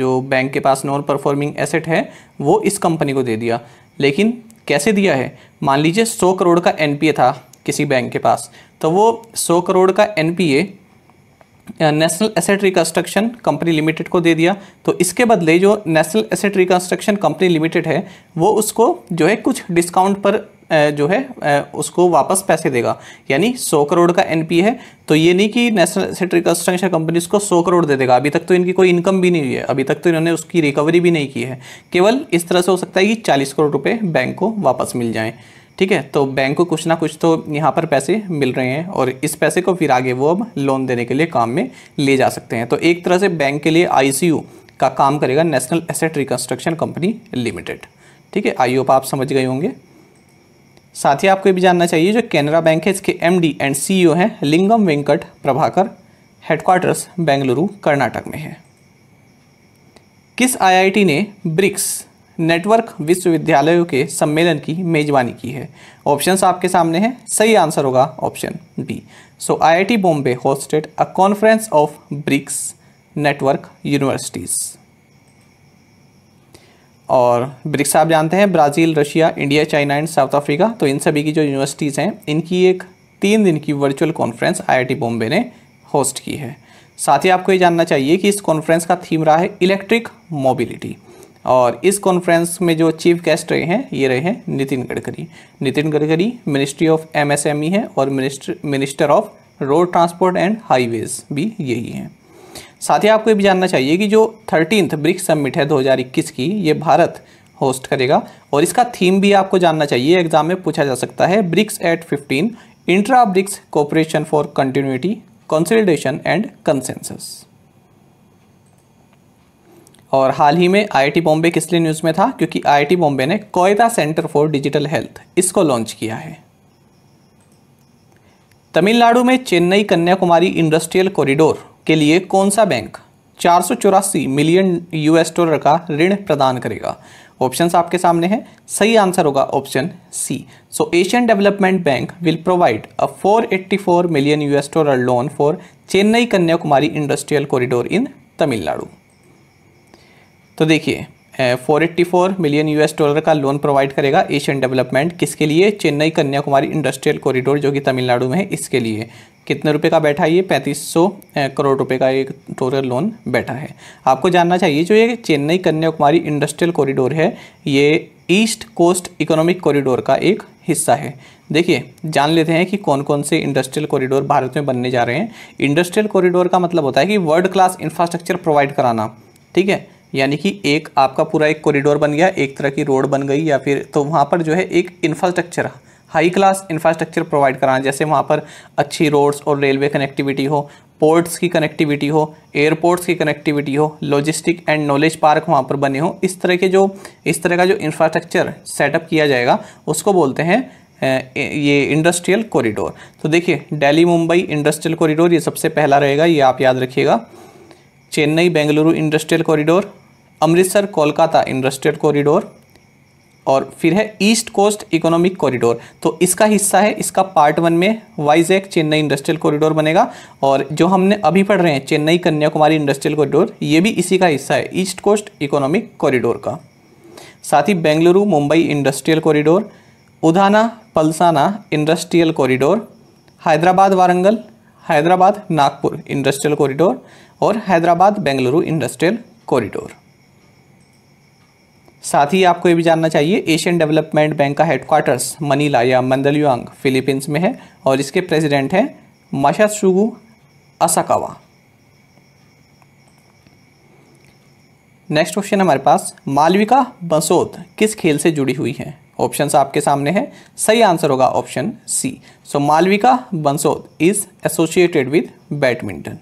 जो बैंक के पास नॉन परफॉर्मिंग एसेट है वो इस कंपनी को दे दिया लेकिन कैसे दिया है मान लीजिए सौ करोड़ का एनपीए था किसी बैंक के पास तो वो सौ करोड़ का NPA national asset reconstruction company limited को दे दिया तो इसके बदले जो national asset reconstruction company limited है वो उसको जो है कुछ डिस्काउंट पर जो है उसको वापस पैसे देगा यानी सौ करोड़ का एन है तो ये नहीं कि नेशनल एसेट रिकंस्ट्रक्शन कंपनी उसको सौ करोड़ दे देगा अभी तक तो इनकी कोई इनकम भी नहीं हुई है अभी तक तो इन्होंने उसकी रिकवरी भी नहीं की है केवल इस तरह से हो सकता है कि चालीस करोड़ रुपये बैंक को वापस मिल जाएँ ठीक है तो बैंक को कुछ ना कुछ तो यहाँ पर पैसे मिल रहे हैं और इस पैसे को फिर आगे वो अब लोन देने के लिए काम में ले जा सकते हैं तो एक तरह से बैंक के लिए आई का काम करेगा national asset reconstruction company limited ठीक है आई आप समझ गए होंगे साथ ही आपको ये भी जानना चाहिए जो कैनरा बैंक है इसके एमडी एंड सीईओ हैं लिंगम वेंकट प्रभाकर हेडक्वार्टर्स बेंगलुरु कर्नाटक में है किस आईआईटी ने ब्रिक्स नेटवर्क विश्वविद्यालयों के सम्मेलन की मेजबानी की है ऑप्शंस आपके सामने हैं सही आंसर होगा option B so IIT Bombay hosted a conference of BRICS network universities और ब्रिक्स आप जानते हैं Brazil Russia India China and South Africa तो इन सभी की जो यूनिवर्सिटीज़ हैं इनकी एक तीन दिन की वर्चुअल कॉन्फ्रेंस आईआईटी बॉम्बे ने होस्ट की है साथ ही आपको ये जानना चाहिए कि इस कॉन्फ्रेंस का थीम रहा है इलेक्ट्रिक मोबिलिटी और इस कॉन्फ्रेंस में जो चीफ गेस्ट रहे हैं ये रहे हैं Nitin Gadkari Nitin Gadkari ministry of MSME है और minister minister of road transport and highways भी यही हैं साथ ही आपको ये भी जानना चाहिए कि जो थर्टीनथ ब्रिक्स समिट है 2021 की ये भारत होस्ट करेगा और इसका थीम भी आपको जानना चाहिए एग्जाम में पूछा जा सकता है BRICS at fifteen intra BRICS cooperation for continuity consultation and consensus और हाल ही में आईआईटी बॉम्बे किस लिए न्यूज़ में था क्योंकि आईआईटी बॉम्बे ने Koita centre for digital health इसको लॉन्च किया है तमिलनाडु में चेन्नई कन्याकुमारी इंडस्ट्रियल कॉरिडोर के लिए कौन सा बैंक चार मिलियन यूएस डॉलर का ऋण प्रदान करेगा ऑप्शंस आपके सामने हैं सही आंसर होगा option C so Asian development bank will provide a 484 million US dollar loan for Chennai Kanyakumari industrial corridor in Tamil Nadu तो देखिए 484 मिलियन यूएस डॉलर का लोन प्रोवाइड करेगा एशियन डेवलपमेंट किसके लिए चेन्नई कन्याकुमारी इंडस्ट्रियल कॉरिडोर जो कि तमिलनाडु में है इसके लिए कितने रुपए का बैठा है ये 3500 करोड़ रुपए का एक टोटल लोन बैठा है आपको जानना चाहिए जो ये चेन्नई कन्याकुमारी इंडस्ट्रियल कॉरिडोर है ये ईस्ट कोस्ट इकोनॉमिक कॉरिडोर का एक हिस्सा है देखिए जान लेते हैं कि कौन कौन से इंडस्ट्रियल कॉरिडोर भारत में बनने जा रहे हैं इंडस्ट्रियल कॉरिडोर का मतलब होता है कि वर्ल्ड क्लास इंफ्रास्ट्रक्चर प्रोवाइड कराना ठीक है यानी कि एक आपका पूरा एक कॉरिडोर बन गया एक तरह की रोड बन गई या फिर तो वहाँ पर जो है एक infrastructure high class infrastructure provide कराना जैसे वहाँ पर अच्छी रोड्स और रेलवे कनेक्टिविटी हो पोर्ट्स की कनेक्टिविटी हो एयरपोर्ट्स की कनेक्टिविटी हो लॉजिस्टिक एंड नॉलेज पार्क वहाँ पर बने हो इस तरह के जो इस तरह का जो इंफ्रास्ट्रक्चर सेटअप किया जाएगा उसको बोलते हैं ये इंडस्ट्रियल कॉरिडोर तो देखिए दिल्ली मुंबई इंडस्ट्रियल कॉरिडोर ये सबसे पहला रहेगा ये आप याद रखिएगा Chennai Bengaluru industrial corridor Amritsar Kolkata industrial corridor और फिर है ईस्ट कोस्ट इकोनॉमिक कॉरिडोर तो इसका हिस्सा है इसका पार्ट वन में वाइजैक चेन्नई इंडस्ट्रियल कॉरिडोर बनेगा और जो हमने अभी पढ़ रहे हैं चेन्नई कन्याकुमारी इंडस्ट्रियल कॉरिडोर ये भी इसी का हिस्सा है ईस्ट कोस्ट इकोनॉमिक कॉरिडोर का साथ ही Bengaluru Mumbai industrial corridor Udhna Palsana industrial corridor Hyderabad Warangal Hyderabad Nagpur industrial corridor और हैदराबाद बेंगलुरु इंडस्ट्रियल कॉरिडोर साथ ही आपको ये भी जानना चाहिए एशियन डेवलपमेंट बैंक का हेडक्वार्टर्स मनीला या मंदलयुआंग फिलीपींस में है और इसके प्रेसिडेंट हैं माशाशुगु असाकावा नेक्स्ट क्वेश्चन हमारे पास मालविका बसोत किस खेल से जुड़ी हुई है ऑप्शंस आपके सामने हैं सही आंसर होगा option C so Malvika Bansod is associated with badminton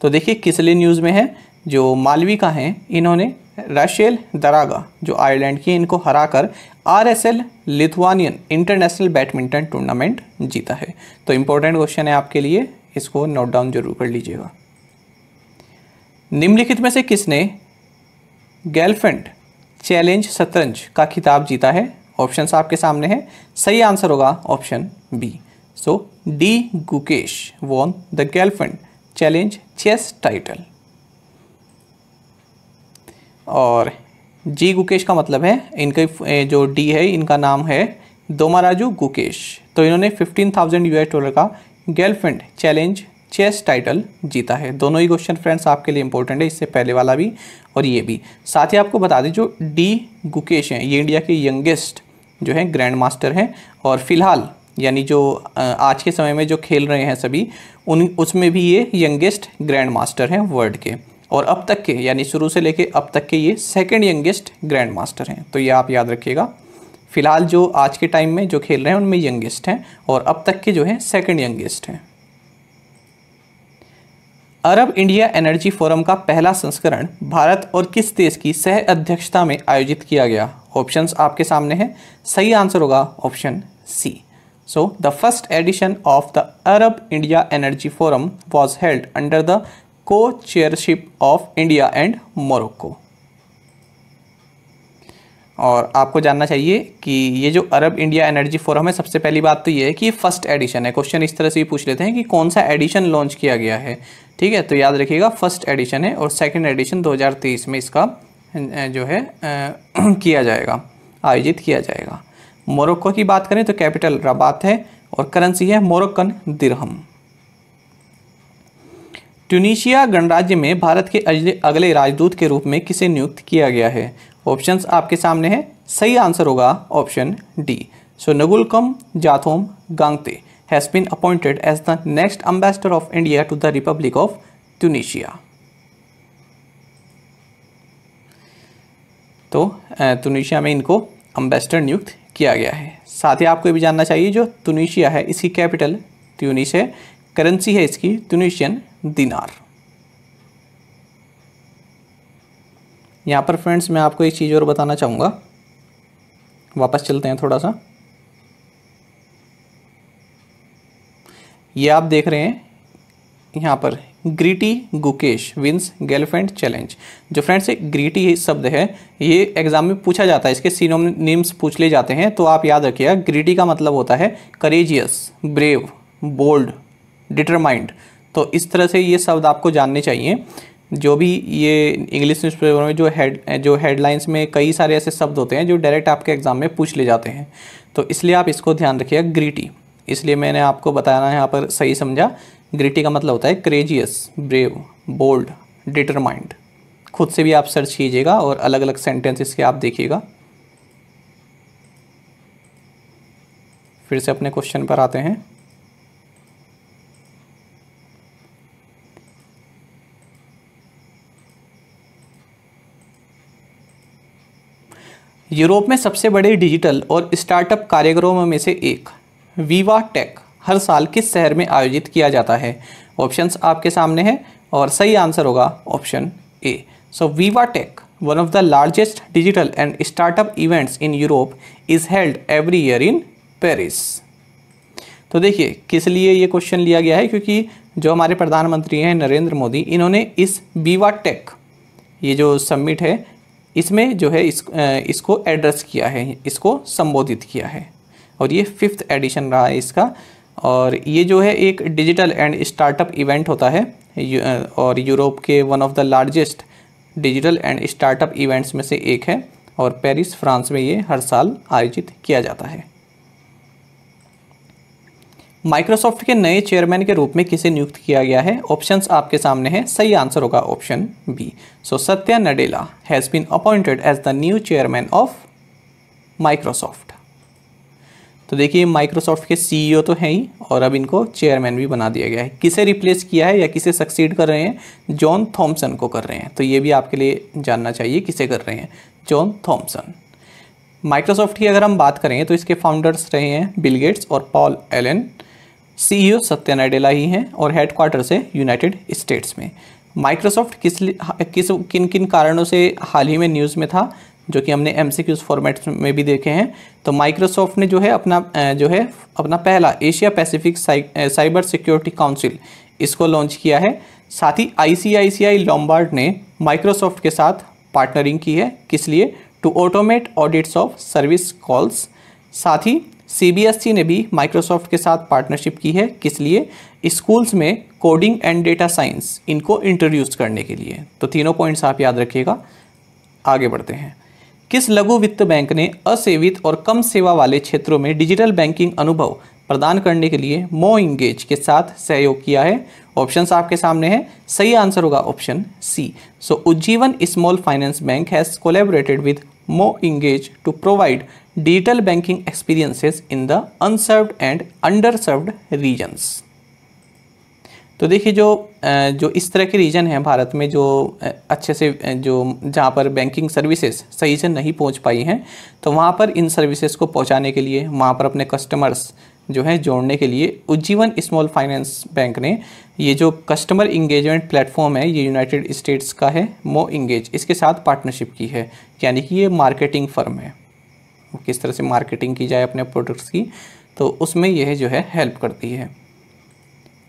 तो देखिए किसले न्यूज़ में है जो मालविका हैं इन्होंने राशेल दरागा जो आयरलैंड की इनको हराकर RSL Lithuanian international badminton tournament जीता है तो इम्पोर्टेंट क्वेश्चन है आपके लिए इसको नोट डाउन जरूर कर लीजिएगा निम्नलिखित में से किसने गर्लफ्रेंड चैलेंज शतरंज का खिताब जीता है ऑप्शंस आपके सामने हैं सही आंसर होगा option B so D Gukesh won the Gelfand challenge chess title और जी गुकेश का मतलब है इनके जो डी है इनका नाम है दोमाराजू गुकेश तो इन्होंने फिफ्टीन थाउजेंड यू डॉलर का गर्लफ्रेंड चैलेंज चेस टाइटल जीता है दोनों ही क्वेश्चन फ्रेंड्स आपके लिए इंपॉर्टेंट है इससे पहले वाला भी और ये भी साथ ही आपको बता दें जो डी गुकेश हैं ये इंडिया के यंगेस्ट जो है ग्रैंड मास्टर हैं और फिलहाल यानी जो आज के समय में जो खेल रहे हैं सभी उन उसमें भी ये यंगेस्ट ग्रैंड मास्टर हैं वर्ल्ड के और अब तक के यानी शुरू से लेके अब तक के ये सेकेंड यंगेस्ट ग्रैंड मास्टर हैं तो ये आप याद रखिएगा फ़िलहाल जो आज के टाइम में जो खेल रहे हैं उनमें यंगेस्ट हैं और अब तक के जो हैं सेकेंड यंगेस्ट हैं अरब इंडिया एनर्जी फोरम का पहला संस्करण भारत और किस देश की सह अध्यक्षता में आयोजित किया गया ऑप्शंस आपके सामने हैं सही आंसर होगा option C so the first edition of the Arab India energy forum was held under the co chairship of India and Morocco और आपको जानना चाहिए कि ये जो अरब इंडिया एनर्जी फोरम है सबसे पहली बात तो ये है कि फर्स्ट एडिशन है क्वेश्चन इस तरह से भी पूछ लेते हैं कि कौन सा एडिशन लॉन्च किया गया है ठीक है तो याद रखिएगा फर्स्ट एडिशन है और सेकंड एडिशन 2023 में इसका जो है किया जाएगा आयोजित किया जाएगा मोरक्को की बात करें तो कैपिटल रबात है और करेंसी है मोरक्कन दिरहम ट्यूनीशिया गणराज्य में भारत के अगले राजदूत के रूप में किसे नियुक्त किया गया है ऑप्शंस आपके सामने हैं सही आंसर होगा option D so Ngulkham Jathom Gangte has been appointed as the next ambassador of India to the Republic of Tunisia तो ट्यूनिशिया में इनको अम्बेसडर नियुक्त किया गया है साथ ही आपको ये भी जानना चाहिए जो ट्यूनिशिया है इसकी कैपिटल ट्यूनिस है करेंसी है इसकी ट्यूनिशियन दिनार यहाँ पर फ्रेंड्स मैं आपको एक चीज़ और बताना चाहूँगा वापस चलते हैं थोड़ा सा ये आप देख रहे हैं यहाँ पर gritty Gukesh wins Gelfand challenge जो फ्रेंड्स ग्रीटी शब्द है ये एग्जाम में पूछा जाता है इसके सीनोम नेम्स पूछ ले जाते हैं तो आप याद रखिएगा ग्रीटी का मतलब होता है करेजियस ब्रेव बोल्ड डिटरमाइंड तो इस तरह से ये शब्द आपको जानने चाहिए जो भी ये इंग्लिश न्यूज़पेपर में जो हेड जो हेडलाइंस में कई सारे ऐसे शब्द होते हैं जो डायरेक्ट आपके एग्ज़ाम में पूछ ले जाते हैं तो इसलिए आप इसको ध्यान रखिएगा ग्रीटी इसलिए मैंने आपको बताना यहाँ पर सही समझा ग्रीटी का मतलब होता है क्रेजियस ब्रेव बोल्ड डिटरमाइंड खुद से भी आप सर्च कीजिएगा और अलग अलग सेंटेंस इसके आप देखिएगा फिर से अपने क्वेश्चन पर आते हैं यूरोप में सबसे बड़े डिजिटल और स्टार्टअप कार्यक्रमों में से एक वीवा टेक हर साल किस शहर में आयोजित किया जाता है ऑप्शंस आपके सामने हैं और सही आंसर होगा option A so Viva Tech one of the largest digital and startup events in Europe is held every year in Paris तो देखिए किस लिए ये क्वेश्चन लिया गया है क्योंकि जो हमारे प्रधानमंत्री हैं नरेंद्र मोदी इन्होंने इस वीवा टेक ये जो सबमिट है इसमें जो है इस इसको एड्रेस किया है इसको संबोधित किया है और ये फिफ्थ एडिशन रहा है इसका और ये जो है एक डिजिटल एंड स्टार्टअप इवेंट होता है और यूरोप के one of the largest digital and startup events में से एक है और पेरिस फ्रांस में ये हर साल आयोजित किया जाता है माइक्रोसॉफ्ट के नए चेयरमैन के रूप में किसे नियुक्त किया गया है ऑप्शंस आपके सामने हैं सही आंसर होगा option B so Satya Nadella has been appointed as the new chairman of Microsoft तो देखिए माइक्रोसॉफ्ट के सीईओ तो हैं ही और अब इनको चेयरमैन भी बना दिया गया है किसे रिप्लेस किया है या किसे सक्सीड कर रहे हैं जॉन थॉम्सन को कर रहे हैं तो ये भी आपके लिए जानना चाहिए किसे कर रहे हैं जॉन थॉम्सन माइक्रोसॉफ्ट की अगर हम बात करें तो इसके फाउंडर्स रहे हैं बिल गेट्स और Paul Allen CEO Satya Nadella ही हैं और हेडक्वार्टर है यूनाइटेड स्टेट्स में माइक्रोसॉफ्ट किस किस किन किन कारणों से हाल ही में न्यूज़ में था जो कि हमने एम फॉर्मेट में भी देखे हैं तो माइक्रोसॉफ्ट ने जो है अपना जो है अपना पहला Asia Pacific cyber security council इसको लॉन्च किया है साथ ही आई लॉम्बार्ड ने माइक्रोसॉफ्ट के साथ पार्टनरिंग की है किस लिए to automate audits of service calls साथ ही सीबीएसई e ने भी माइक्रोसॉफ्ट के साथ पार्टनरशिप की है किस लिए स्कूल्स में कोडिंग एंड डेटा साइंस इनको इंट्रोड्यूस करने के लिए तो तीनों पॉइंट्स आप याद रखिएगा आगे बढ़ते हैं किस लघु वित्त बैंक ने असेवित और कम सेवा वाले क्षेत्रों में डिजिटल बैंकिंग अनुभव प्रदान करने के लिए मो इंगेज के साथ सहयोग किया है ऑप्शंस आपके सामने हैं सही आंसर होगा option C so Ujjivan small finance bank has collaborated with MoEngage to provide banking banking in the unserved and under underserved regions तो देखिए जो जो इस तरह के रीजन हैं भारत में जो अच्छे से जो जहाँ पर बैंकिंग सर्विसेज सही से नहीं पहुँच पाई हैं तो वहाँ पर इन सर्विसेज को पहुँचाने के लिए वहाँ पर अपने कस्टमर्स जो है जोड़ने के लिए उज्जीवन स्मॉल फाइनेंस बैंक ने ये जो कस्टमर इंगेजमेंट प्लेटफॉर्म है ये यूनाइटेड स्टेट्स का है मो इंगेज इसके साथ पार्टनरशिप की है यानी कि ये मार्केटिंग फर्म है किस तरह से मार्केटिंग की जाए अपने प्रोडक्ट्स की तो उसमें यह जो है हेल्प करती है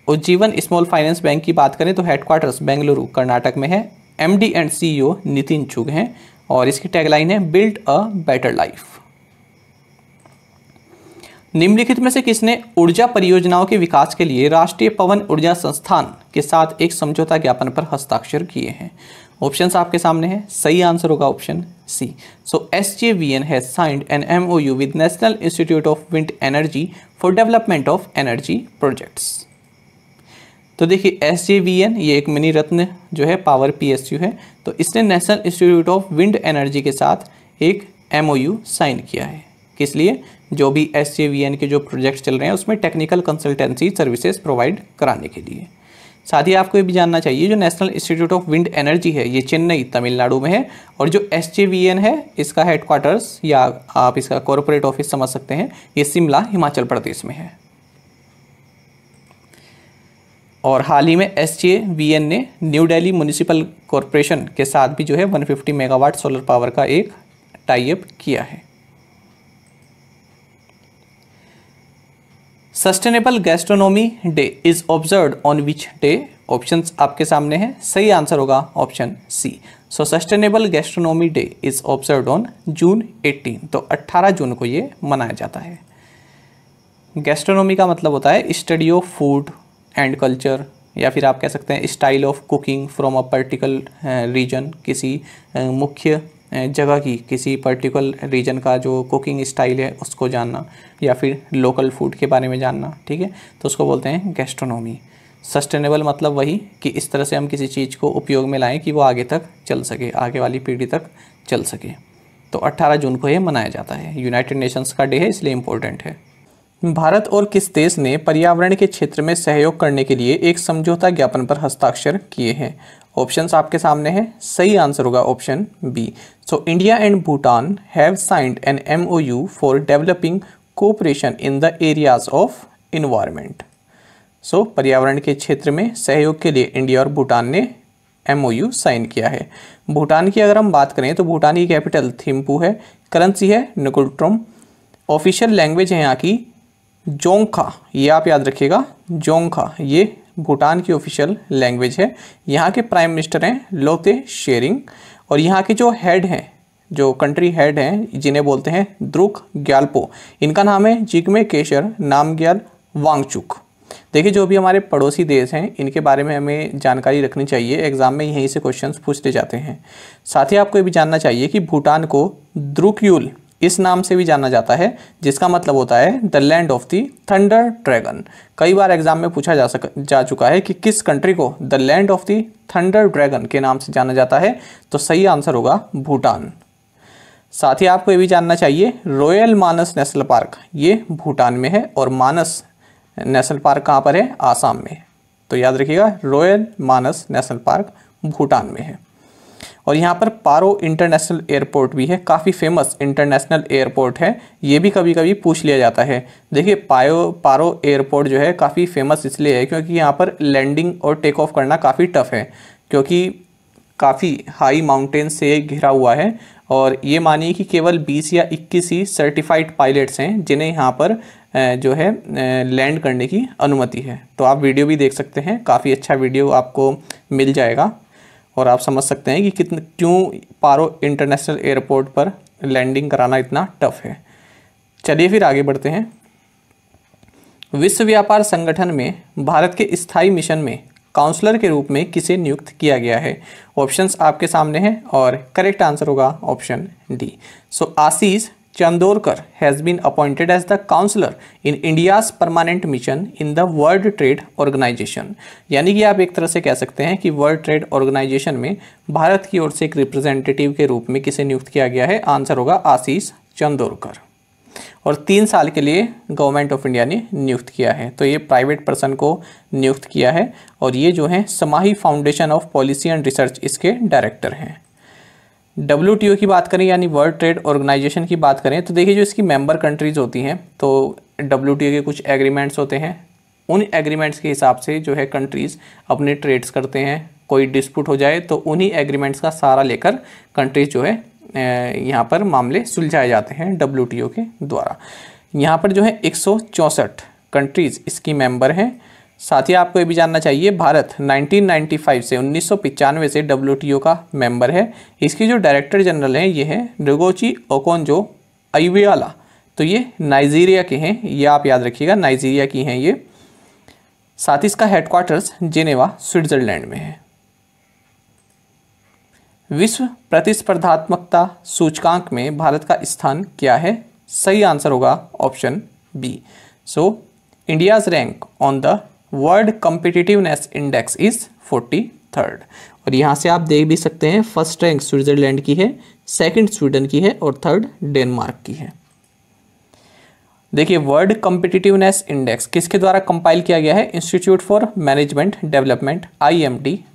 उज्जीवन स्मॉल फाइनेंस बैंक की बात करें तो हेडक्वार्टर्स बेंगलुरु कर्नाटक में है M D and C O Nitin Chugh हैं और इसकी टैगलाइन है बिल्ड अ बेटर लाइफ निम्नलिखित में से किसने ऊर्जा परियोजनाओं के विकास के लिए राष्ट्रीय पवन ऊर्जा संस्थान के साथ एक समझौता ज्ञापन पर हस्ताक्षर किए हैं ऑप्शंस आपके सामने हैं सही आंसर होगा option C so S J V N has signed N M O U with national institute of wind energy for development of energy projects तो देखिए एस जे वी एन ये एक मिनी रत्न जो है पावर पी एस यू है तो इसने national institute of wind energy के साथ एक एम ओ यू साइन किया है किस लिए जो भी एस जे वी एन के जो प्रोजेक्ट्स चल रहे हैं उसमें टेक्निकल कंसल्टेंसी सर्विसेज प्रोवाइड कराने के लिए साथ ही आपको ये भी जानना चाहिए जो national institute of wind energy है ये चेन्नई तमिलनाडु में है और जो एस है इसका हेडक्वार्टर्स या आप इसका कॉरपोरेट ऑफिस समझ सकते हैं ये शिमला हिमाचल प्रदेश में है और हाल ही में एस ने न्यू डेली म्यूनिसिपल कॉरपोरेशन के साथ भी जो है 150 मेगावाट सोलर पावर का एक टाइप किया है sustainable gastronomy day is observe on which day option आपके सामने हैं सही आंसर होगा option C so sustainable gastronomy day is observe on June 18 तो 18 जून को ये मनाया जाता है गैस्ट्रोनॉमी का मतलब होता है study of food and culture या फिर आप कह सकते हैं style of cooking from a particular region किसी uh, मुख्य जगह की किसी पर्टिकुलर रीजन का जो कुकिंग स्टाइल है उसको जानना या फिर लोकल फूड के बारे में जानना ठीक है तो उसको बोलते हैं गेस्ट्रोनॉमी सस्टेनेबल मतलब वही कि इस तरह से हम किसी चीज़ को उपयोग में लाएं कि वो आगे तक चल सके आगे वाली पीढ़ी तक चल सके तो 18 जून को ये मनाया जाता है यूनाइटेड नेशंस का डे है इसलिए इम्पोर्टेंट है भारत और किस देश ने पर्यावरण के क्षेत्र में सहयोग करने के लिए एक समझौता ज्ञापन पर हस्ताक्षर किए हैं ऑप्शंस आपके सामने हैं सही आंसर होगा option B so India and Bhutan have signed N M O U for developing cooperation in the areas of environment so पर्यावरण के क्षेत्र में सहयोग के लिए इंडिया और भूटान ने एम ओ यू साइन किया है भूटान की अगर हम बात करें तो भूटान की कैपिटल थिम्पू है करेंसी है निकुलट्रम ऑफिशियल लैंग्वेज है यहाँ की जोंखा ये आप याद रखिएगा जोंखा ये भूटान की ऑफिशियल लैंग्वेज है यहाँ के प्राइम मिनिस्टर हैं लोते शेरिंग और यहाँ के जो हेड हैं जो कंट्री हेड हैं जिन्हें बोलते हैं द्रुक ग्यालपो इनका नाम है जिगमे केशर नामग्याल वांगचुक देखिए जो भी हमारे पड़ोसी देश हैं इनके बारे में हमें जानकारी रखनी चाहिए एग्ज़ाम में यहीं से क्वेश्चन पूछते जाते हैं साथ ही आपको ये भी जानना चाहिए कि भूटान को द्रुकयूल इस नाम से भी जाना जाता है जिसका मतलब होता है the land of the thunder dragon कई बार एग्जाम में पूछा जा सक जा चुका है कि किस कंट्री को the land of the thunder dragon के नाम से जाना जाता है तो सही आंसर होगा भूटान साथ ही आपको ये भी जानना चाहिए रॉयल मानस नेशनल पार्क ये भूटान में है और मानस नेशनल पार्क कहाँ पर है आसाम में तो याद रखिएगा royal Manas national park Bhutan में है और यहाँ पर पारो इंटरनेशनल एयरपोर्ट भी है काफ़ी फेमस इंटरनेशनल एयरपोर्ट है ये भी कभी कभी पूछ लिया जाता है देखिए पायो पारो एयरपोर्ट जो है काफ़ी फेमस इसलिए है क्योंकि यहाँ पर लैंडिंग और टेक ऑफ करना काफ़ी टफ है क्योंकि काफ़ी हाई माउंटेन से घिरा हुआ है और ये मानिए कि केवल 20 या 21 ही सर्टिफाइड पायलट्स हैं जिन्हें यहाँ पर जो है लैंड करने की अनुमति है तो आप वीडियो भी देख सकते हैं काफ़ी अच्छा वीडियो आपको मिल जाएगा और आप समझ सकते हैं कि कितने क्यों पारो इंटरनेशनल एयरपोर्ट पर लैंडिंग कराना इतना टफ है चलिए फिर आगे बढ़ते हैं विश्व व्यापार संगठन में भारत के स्थायी मिशन में काउंसलर के रूप में किसे नियुक्त किया गया है ऑप्शंस आपके सामने हैं और करेक्ट आंसर होगा option D so Ashish Chandorkar has been appointed as the counsellor in India's permanent mission in the World Trade Organization यानी कि आप एक तरह से कह सकते हैं कि वर्ल्ड ट्रेड ऑर्गेनाइजेशन में भारत की ओर से एक रिप्रेजेंटेटिव के रूप में किसे नियुक्त किया गया है आंसर होगा आशीष चंदोरकर और तीन साल के लिए गवर्नमेंट ऑफ इंडिया ने नियुक्त किया है तो ये प्राइवेट पर्सन को नियुक्त किया है और ये जो है Smahi foundation of policy and research इसके डायरेक्टर हैं डब्ल्यू की बात करें यानी वर्ल्ड ट्रेड ऑर्गेनाइजेशन की बात करें तो देखिए जो इसकी मेंबर कंट्रीज़ होती हैं तो डब्ल्यू के कुछ एग्रीमेंट्स होते हैं उन एग्रीमेंट्स के हिसाब से जो है कंट्रीज़ अपने ट्रेड्स करते हैं कोई डिस्प्यूट हो जाए तो उन्हीं एग्रीमेंट्स का सहारा लेकर कंट्रीज़ जो है यहाँ पर मामले सुलझाए जाते हैं डब्ल्यू के द्वारा यहाँ पर जो है एक कंट्रीज़ इसकी मेम्बर हैं साथ ही आपको ये भी जानना चाहिए भारत 1995 से उन्नीस से डब्ल्यू का मेंबर है इसकी जो डायरेक्टर जनरल हैं ये हैं रिगोची ओकोनजो अइवियाला तो ये नाइजीरिया के हैं ये आप याद रखिएगा नाइजीरिया की हैं ये साथ ही इसका हेडक्वार्टर्स जिनेवा स्विट्ज़रलैंड में है विश्व प्रतिस्पर्धात्मकता सूचकांक में भारत का स्थान क्या है सही आंसर होगा option B so India's rank on the world competitiveness index is forty third और यहाँ से आप देख भी सकते हैं फर्स्ट रैंक स्विट्ज़रलैंड की है सेकंड स्वीडन की है और थर्ड डेनमार्क की है देखिए वर्ल्ड कॉम्पिटिटिवनेस इंडेक्स किसके द्वारा कंपाइल किया गया है इंस्टीट्यूट फॉर मैनेजमेंट डेवलपमेंट आई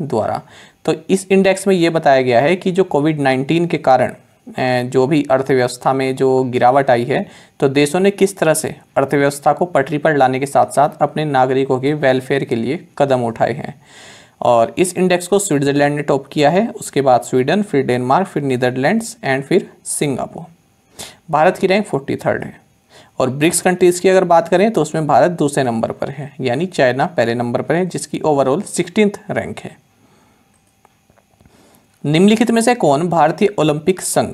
द्वारा तो इस इंडेक्स में ये बताया गया है कि जो कोविड नाइन्टीन के कारण जो भी अर्थव्यवस्था में जो गिरावट आई है तो देशों ने किस तरह से अर्थव्यवस्था को पटरी पर लाने के साथ साथ अपने नागरिकों के वेलफेयर के लिए कदम उठाए हैं और इस इंडेक्स को स्विट्ज़रलैंड ने टॉप किया है उसके बाद स्वीडन फिर डेनमार्क फिर नीदरलैंड्स एंड फिर सिंगापुर भारत की रैंक फोर्टी थर्ड है और ब्रिक्स कंट्रीज़ की अगर बात करें तो उसमें भारत दूसरे नंबर पर है यानी चाइना पहले नंबर पर है जिसकी ओवरऑल सिक्सटीन रैंक है निम्नलिखित में से कौन भारतीय ओलंपिक संघ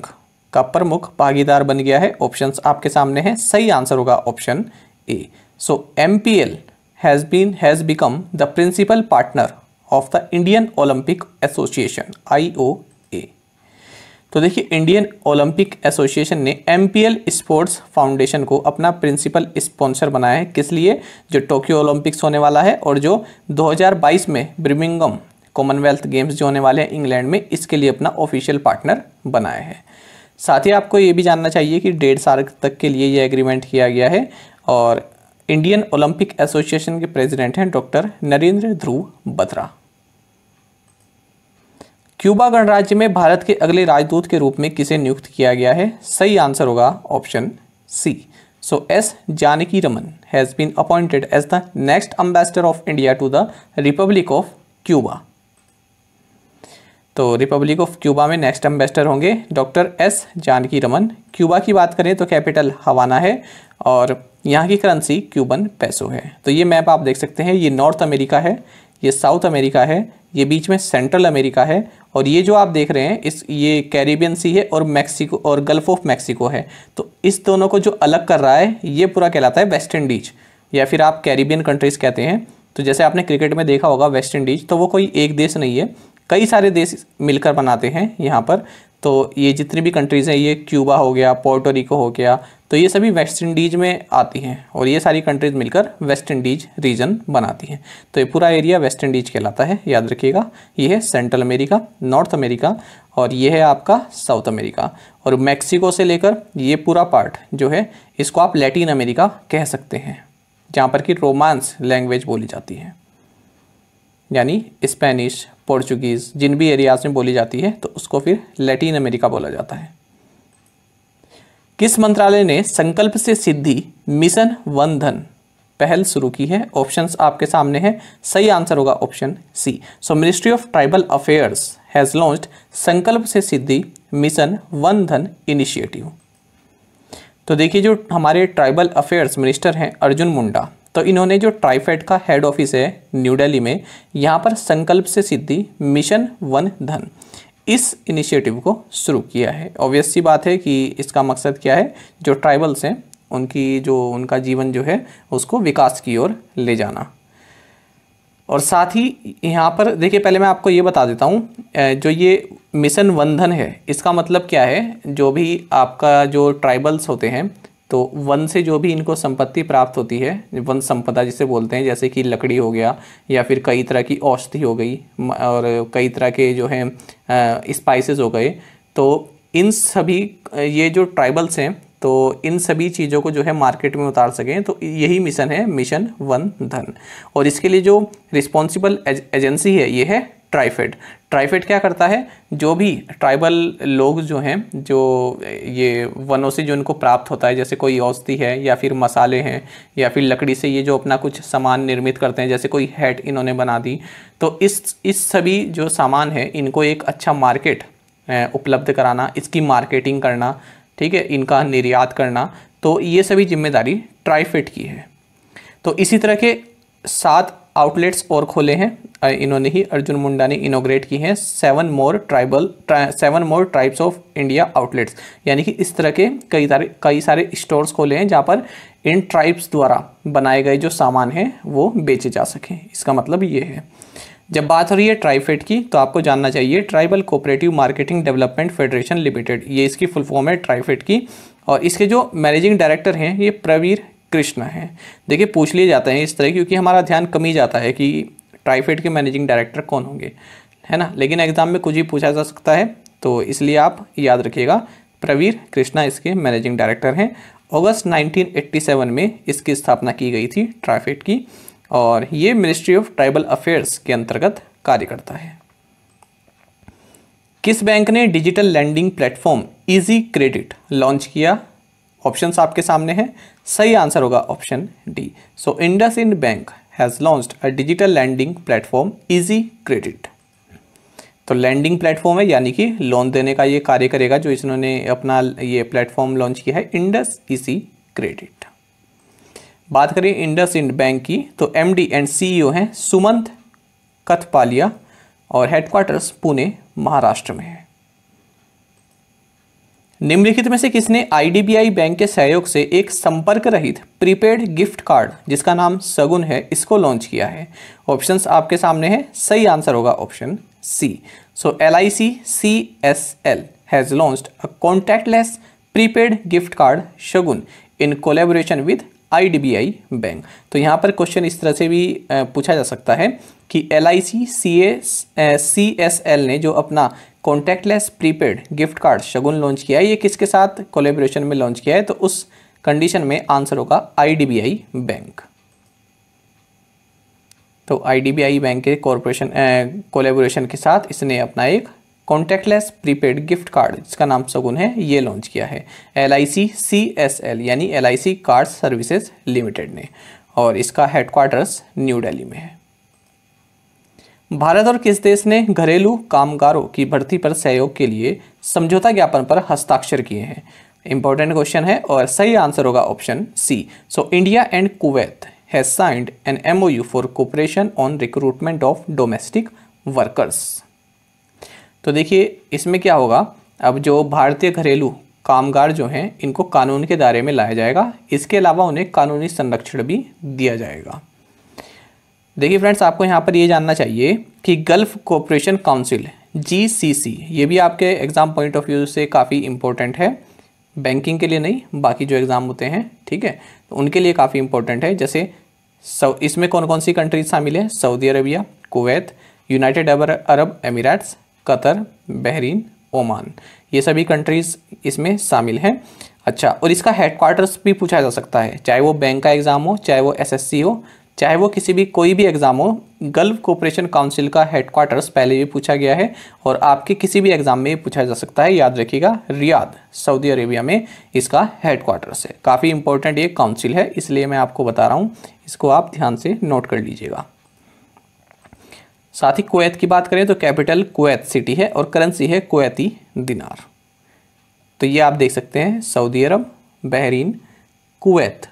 का प्रमुख भागीदार बन गया है ऑप्शंस आपके सामने हैं सही आंसर होगा option A so M P L has been has become the principal partner of the Indian Olympic Association I O A तो देखिए इंडियन ओलंपिक एसोसिएशन ने M P L sports foundation को अपना प्रिंसिपल स्पॉन्सर बनाया है किस लिए जो टोक्यो ओलंपिक्स होने वाला है और जो 2022 में ब्रिमिंगम कॉमनवेल्थ गेम्स जो होने वाले हैं इंग्लैंड में इसके लिए अपना ऑफिशियल पार्टनर बनाया है साथ ही आपको ये भी जानना चाहिए कि डेढ़ साल तक के लिए ये एग्रीमेंट किया गया है और इंडियन ओलंपिक एसोसिएशन के प्रेसिडेंट हैं डॉक्टर नरेंद्र ध्रुव बत्रा क्यूबा गणराज्य में भारत के अगले राजदूत के रूप में किसे नियुक्त किया गया है सही आंसर होगा option C so S Janaki Raman has been appointed as the next ambassador of India to the Republic of Cuba तो रिपब्लिक ऑफ क्यूबा में नेक्स्ट एम्बेसडर होंगे doctor S Janaki Raman Cuba की बात करें तो कैपिटल हवाना है और यहाँ की करेंसी क्यूबन पैसो है तो ये मैप आप देख सकते हैं ये नॉर्थ अमेरिका है ये साउथ अमेरिका है ये बीच में सेंट्रल अमेरिका है और ये जो आप देख रहे हैं इस ये कैरिबियन सी है और मैक्सिको और गल्फ ऑफ मैक्सिको है तो इस दोनों को जो अलग कर रहा है ये पूरा कहलाता है वेस्ट इंडीज या फिर आप कैरिबियन कंट्रीज़ कहते हैं तो जैसे आपने क्रिकेट में देखा होगा वेस्ट इंडीज तो वो कोई एक देश नहीं है कई सारे देश मिलकर बनाते हैं यहाँ पर तो ये जितनी भी कंट्रीज़ हैं ये क्यूबा हो गया पोर्टोरिको हो गया तो ये सभी वेस्ट इंडीज़ में आती हैं और ये सारी कंट्रीज़ मिलकर वेस्ट इंडीज़ रीजन बनाती हैं तो ये पूरा एरिया वेस्ट इंडीज़ कहलाता है याद रखिएगा ये है सेंट्रल अमेरिका नॉर्थ अमेरिका और ये है आपका साउथ अमेरिका और मैक्सिको से लेकर ये पूरा पार्ट जो है इसको आप लैटिन अमेरिका कह सकते हैं जहाँ पर कि रोमांस लैंग्वेज बोली जाती है यानी स्पेनिश पोर्चुगीज़ जिन भी एरियाज़ में बोली जाती है तो उसको फिर लैटिन अमेरिका बोला जाता है किस मंत्रालय ने संकल्प से सिद्धि मिशन वन धन पहल शुरू की है ऑप्शंस आपके सामने हैं सही आंसर होगा option C so ministry of tribal affairs has launched Sankalp se Siddhi mission Van Dhan initiative तो देखिए जो हमारे ट्राइबल अफेयर्स मिनिस्टर हैं अर्जुन मुंडा तो इन्होंने जो ट्राइफेड का हेड ऑफिस है न्यू दिल्ली में यहाँ पर संकल्प से सिद्धि मिशन वन धन इस इनिशिएटिव को शुरू किया है ऑब्वियस सी बात है कि इसका मकसद क्या है जो ट्राइबल्स हैं उनकी जो उनका जीवन जो है उसको विकास की ओर ले जाना और साथ ही यहाँ पर देखिए पहले मैं आपको ये बता देता हूँ जो ये मिशन वंधन है इसका मतलब क्या है जो भी आपका जो ट्राइबल्स होते हैं तो वन से जो भी इनको संपत्ति प्राप्त होती है वन संपदा जिसे बोलते हैं जैसे कि लकड़ी हो गया या फिर कई तरह की औषधि हो गई और कई तरह के जो हैं स्पाइसेस हो गए तो इन सभी ये जो ट्राइबल्स हैं तो इन सभी चीज़ों को जो है मार्केट में उतार सकें तो यही मिशन है मिशन वन धन और इसके लिए जो रिस्पॉन्सिबल एजेंसी है ये है ट्राइफेड ट्राइफेड क्या करता है जो भी ट्राइबल लोग जो हैं जो ये वनों से जो उनको प्राप्त होता है जैसे कोई औषधि है या फिर मसाले हैं या फिर लकड़ी से ये जो अपना कुछ सामान निर्मित करते हैं जैसे कोई हैट इन्होंने बना दी तो इस इस सभी जो सामान है इनको एक अच्छा मार्केट उपलब्ध कराना इसकी मार्केटिंग करना ठीक है इनका निर्यात करना तो ये सभी जिम्मेदारी ट्राइफेड की है तो इसी तरह के सात आउटलेट्स और खोले हैं इन्होंने ही अर्जुन मुंडा ने इनोग्रेट की हैं seven more tribal seven more tribes of India outlets यानी कि इस तरह के कई सारे कई सारे स्टोर्स खोले हैं जहाँ पर इन ट्राइब्स द्वारा बनाए गए जो सामान हैं वो बेचे जा सकें इसका मतलब ये है जब बात हो रही है ट्राइफेड की तो आपको जानना चाहिए tribal cooperative marketing development federation limited ये इसकी फुल फॉर्म है ट्राइफेड की और इसके जो मैनेजिंग डायरेक्टर हैं ये प्रवीर कृष्णा है देखिए पूछ लिए जाते हैं इस तरह क्योंकि हमारा ध्यान कम ही जाता है कि ट्राइफेड के मैनेजिंग डायरेक्टर कौन होंगे है ना लेकिन एग्ज़ाम में कुछ ही पूछा जा सकता है तो इसलिए आप याद रखिएगा प्रवीर कृष्णा इसके मैनेजिंग डायरेक्टर हैं अगस्त 1987 में इसकी स्थापना की गई थी ट्राइफेड की और ये मिनिस्ट्री ऑफ ट्राइबल अफेयर्स के अंतर्गत कार्य करता है किस बैंक ने digital lending platform easy credit launch किया ऑप्शंस आपके सामने हैं सही आंसर होगा option D so IndusInd bank has launched a digital lending platform easy credit तो लैंडिंग प्लेटफॉर्म है यानी कि लोन देने का ये कार्य करेगा जो इन्होंने अपना ये प्लेटफॉर्म लॉन्च किया है इंडस इसी क्रेडिट बात करें इंडस इंड बैंक की तो डी एंड सीईओ हैं सुमंत कथपालिया और हेडक्वार्टर्स पुणे महाराष्ट्र में है निम्नलिखित में से किसने आईडीबीआई बैंक के सहयोग से एक संपर्क रहित प्रीपेड गिफ्ट कार्ड जिसका नाम सगुन है इसको लॉन्च किया है ऑप्शंस आपके सामने हैं सही आंसर होगा option C so L I C C S L has launch a contactless prepaid gift card Shagun in collaboration with IDBI bank तो यहाँ पर क्वेश्चन इस तरह से भी पूछा जा सकता है कि L I C C S L ने जो अपना contactless prepaid gift card Shagun launch किया है ये किसके साथ कोलेब्रेशन में लॉन्च किया है तो उस कंडीशन में आंसर होगा आईडीबीआई बैंक तो आईडीबीआई बैंक के कॉरपोरेशन कोलेबोरेशन के साथ इसने अपना एक कॉन्टैक्टलेस प्रीपेड गिफ्ट कार्ड जिसका नाम शगुन है ये लॉन्च किया है L I C C S L यानी L I C card services limited ने और इसका हेडक्वार्टर्स न्यू दिल्ली में है भारत और किस देश ने घरेलू कामगारों की भर्ती पर सहयोग के लिए समझौता ज्ञापन पर हस्ताक्षर किए हैं इंपॉर्टेंट क्वेश्चन है और सही आंसर होगा option C so India and Kuwait has signed an MOU for cooperation on recruitment of domestic workers तो देखिए इसमें क्या होगा अब जो भारतीय घरेलू कामगार जो हैं इनको कानून के दायरे में लाया जाएगा इसके अलावा उन्हें कानूनी संरक्षण भी दिया जाएगा देखिए फ्रेंड्स आपको यहाँ पर ये जानना चाहिए कि Gulf cooperation council G C C ये भी आपके एग्ज़ाम पॉइंट ऑफ व्यू से काफ़ी इम्पोर्टेंट है बैंकिंग के लिए नहीं बाकी जो एग्ज़ाम होते हैं ठीक है तो उनके लिए काफ़ी इंपॉर्टेंट है जैसे सौ इसमें कौन कौन सी कंट्रीज शामिल है Saudi Arabia Kuwait United Arab Emirates Qatar Bahrain Oman ये सभी कंट्रीज़ इसमें शामिल हैं अच्छा और इसका हेडक्वार्टर्स भी पूछा जा सकता है चाहे वो बैंक का एग्ज़ाम हो चाहे वो एसएससी हो चाहे वो किसी भी कोई भी एग्ज़ाम हो गल्फ कोऑपरेशन काउंसिल का हेडक्वार्टर्स पहले भी पूछा गया है और आपके किसी भी एग्ज़ाम में पूछा जा सकता है याद रखिएगा रियाद सऊदी अरेबिया में इसका हेडक्वार्टर्स है काफ़ी इंपॉर्टेंट ये काउंसिल है इसलिए मैं आपको बता रहा हूँ इसको आप ध्यान से नोट कर लीजिएगा साथ ही कुवैत की बात करें तो कैपिटल कुवैत सिटी है और करेंसी है कुवैती दिनार तो ये आप देख सकते हैं Saudi Arab Bahrain Kuwait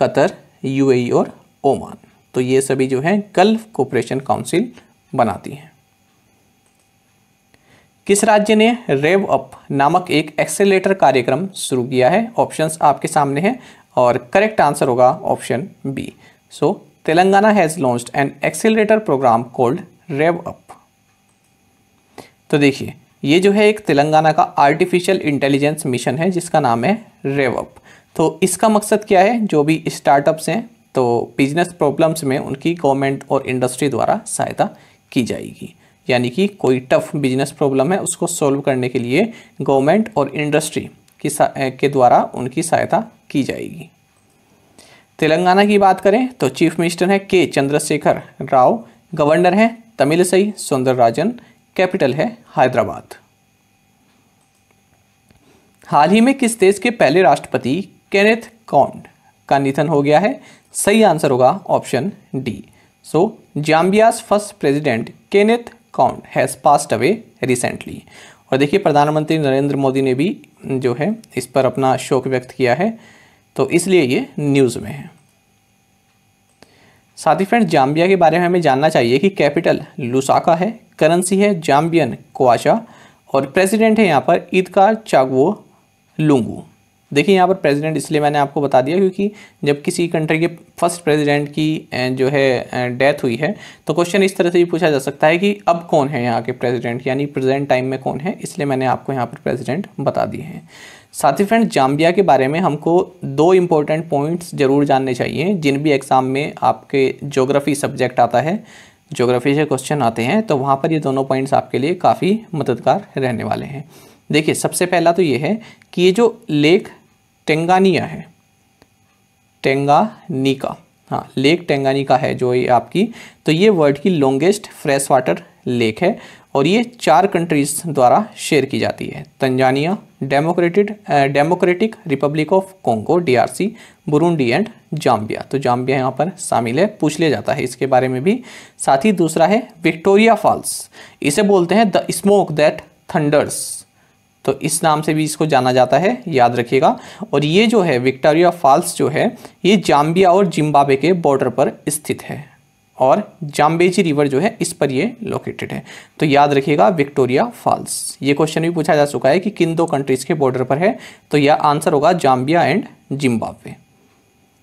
Qatar UAE और ओमान तो ये सभी जो है गल्फ कोऑपरेशन काउंसिल बनाती हैं किस राज्य ने रेव अप नामक एक एक्सेलेटर कार्यक्रम शुरू किया है ऑप्शंस आपके सामने हैं और करेक्ट आंसर होगा option B so Telangana has launch an accelerator programme cold rev up तो देखिए ये जो है एक तेलंगाना का आर्टिफिशियल इंटेलिजेंस मिशन है जिसका नाम है रेव अप तो इसका मकसद क्या है जो भी स्टार्टअप्स हैं तो बिजनेस प्रॉब्लम्स में उनकी गवर्नमेंट और इंडस्ट्री द्वारा सहायता की जाएगी यानी कि कोई टफ बिजनेस प्रॉब्लम है उसको सॉल्व करने के लिए गवर्नमेंट और इंडस्ट्री की के द्वारा उनकी सहायता की जाएगी तेलंगाना की बात करें तो चीफ मिनिस्टर हैं के चंद्रशेखर राव गवर्नर हैं तमिलसई राजन कैपिटल है हैदराबाद हाल ही में किस देश के पहले राष्ट्रपति कैनेथ कॉन्ड का निधन हो गया है सही आंसर होगा option D so Zambia's first president Kenneth Kaunda has passed away recently और देखिए प्रधानमंत्री नरेंद्र मोदी ने भी जो है इस पर अपना शोक व्यक्त किया है तो इसलिए ये न्यूज़ में है साथ ही फ्रेंड जाम्बिया के बारे में हमें जानना चाहिए कि कैपिटल लुसाका है करेंसी है जाम्बियन कोआशा और प्रेसिडेंट है यहाँ पर ईदकार चागवो लुंगू देखिए यहाँ पर प्रेसिडेंट इसलिए मैंने आपको बता दिया क्योंकि जब किसी कंट्री के फर्स्ट प्रेसिडेंट की जो है डेथ हुई है तो क्वेश्चन इस तरह से भी पूछा जा सकता है कि अब कौन है यहाँ के प्रेसिडेंट यानी प्रेजेंट टाइम में कौन है इसलिए मैंने आपको यहाँ पर प्रेसिडेंट बता दिए हैं साथ ही फ्रेंड जाम्बिया के बारे में हमको दो इम्पोर्टेंट पॉइंट्स ज़रूर जानने चाहिए जिन भी एग्ज़ाम में आपके जोग्राफ़ी सब्जेक्ट आता है जोग्राफ़ी से क्वेश्चन आते हैं तो वहाँ पर ये दोनों पॉइंट्स आपके लिए काफ़ी मददगार रहने वाले हैं देखिए सबसे पहला तो ये है कि ये जो लेख टेंगानिया है टेंगानिका हाँ लेक टेंगानिका है जो ये आपकी तो ये वर्ल्ड की लॉन्गेस्ट फ्रेश वाटर लेक है और ये चार कंट्रीज द्वारा शेयर की जाती है Tanzania democratic democratic republic of Congo DRC Burundi and Zambia तो जाम्बिया यहाँ पर शामिल है पूछ लिया जाता है इसके बारे में भी साथ ही दूसरा है विक्टोरिया फॉल्स इसे बोलते हैं द स्मोक दैट थंडर्स तो इस नाम से भी इसको जाना जाता है याद रखिएगा और ये जो है विक्टोरिया फॉल्स जो है ये जाम्बिया और जिम्बाबे के बॉर्डर पर स्थित है और जाम्बेजी रिवर जो है इस पर ये लोकेटेड है तो याद रखिएगा विक्टोरिया फॉल्स ये क्वेश्चन भी पूछा जा चुका है कि किन दो कंट्रीज़ के बॉर्डर पर है तो यह आंसर होगा जाम्बिया एंड जिम्बाब्वे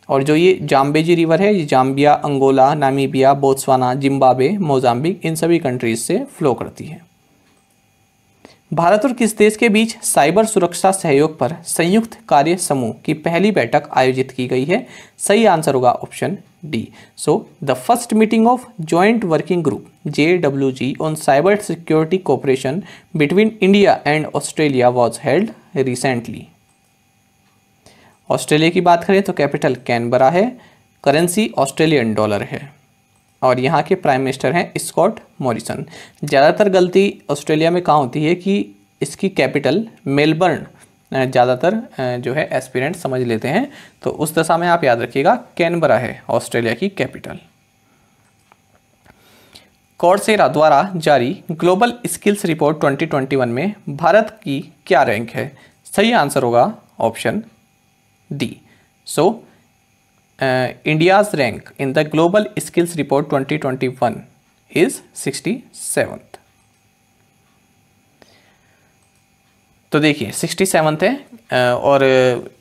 और जो ये जाम्बेजी रिवर है ये Zambia Angola Namibia Botswana Zimbabwe Mozambique इन सभी कंट्रीज़ से फ्लो करती है भारत और किस देश के बीच साइबर सुरक्षा सहयोग पर संयुक्त कार्य समूह की पहली बैठक आयोजित की गई है सही आंसर होगा option D so the first meeting of joint working group J W G on cyber security cooperation between India and Australia was held recently Australia की बात करें तो कैपिटल कैनबरा है करेंसी ऑस्ट्रेलियन डॉलर है और यहाँ के प्राइम मिनिस्टर हैं स्कॉट मॉरिसन ज़्यादातर गलती ऑस्ट्रेलिया में कहाँ होती है कि इसकी कैपिटल मेलबर्न ज़्यादातर जो है एस्पिरेंट समझ लेते हैं तो उस दशा में आप याद रखिएगा कैनबरा है ऑस्ट्रेलिया की कैपिटल कौरसेरा द्वारा जारी ग्लोबल स्किल्स रिपोर्ट 2021 में भारत की क्या रैंक है सही आंसर होगा option D so India's rank in the global skills report 2021 sixty 67th. तो देखिए सिक्सटी सेवन्थ है uh, और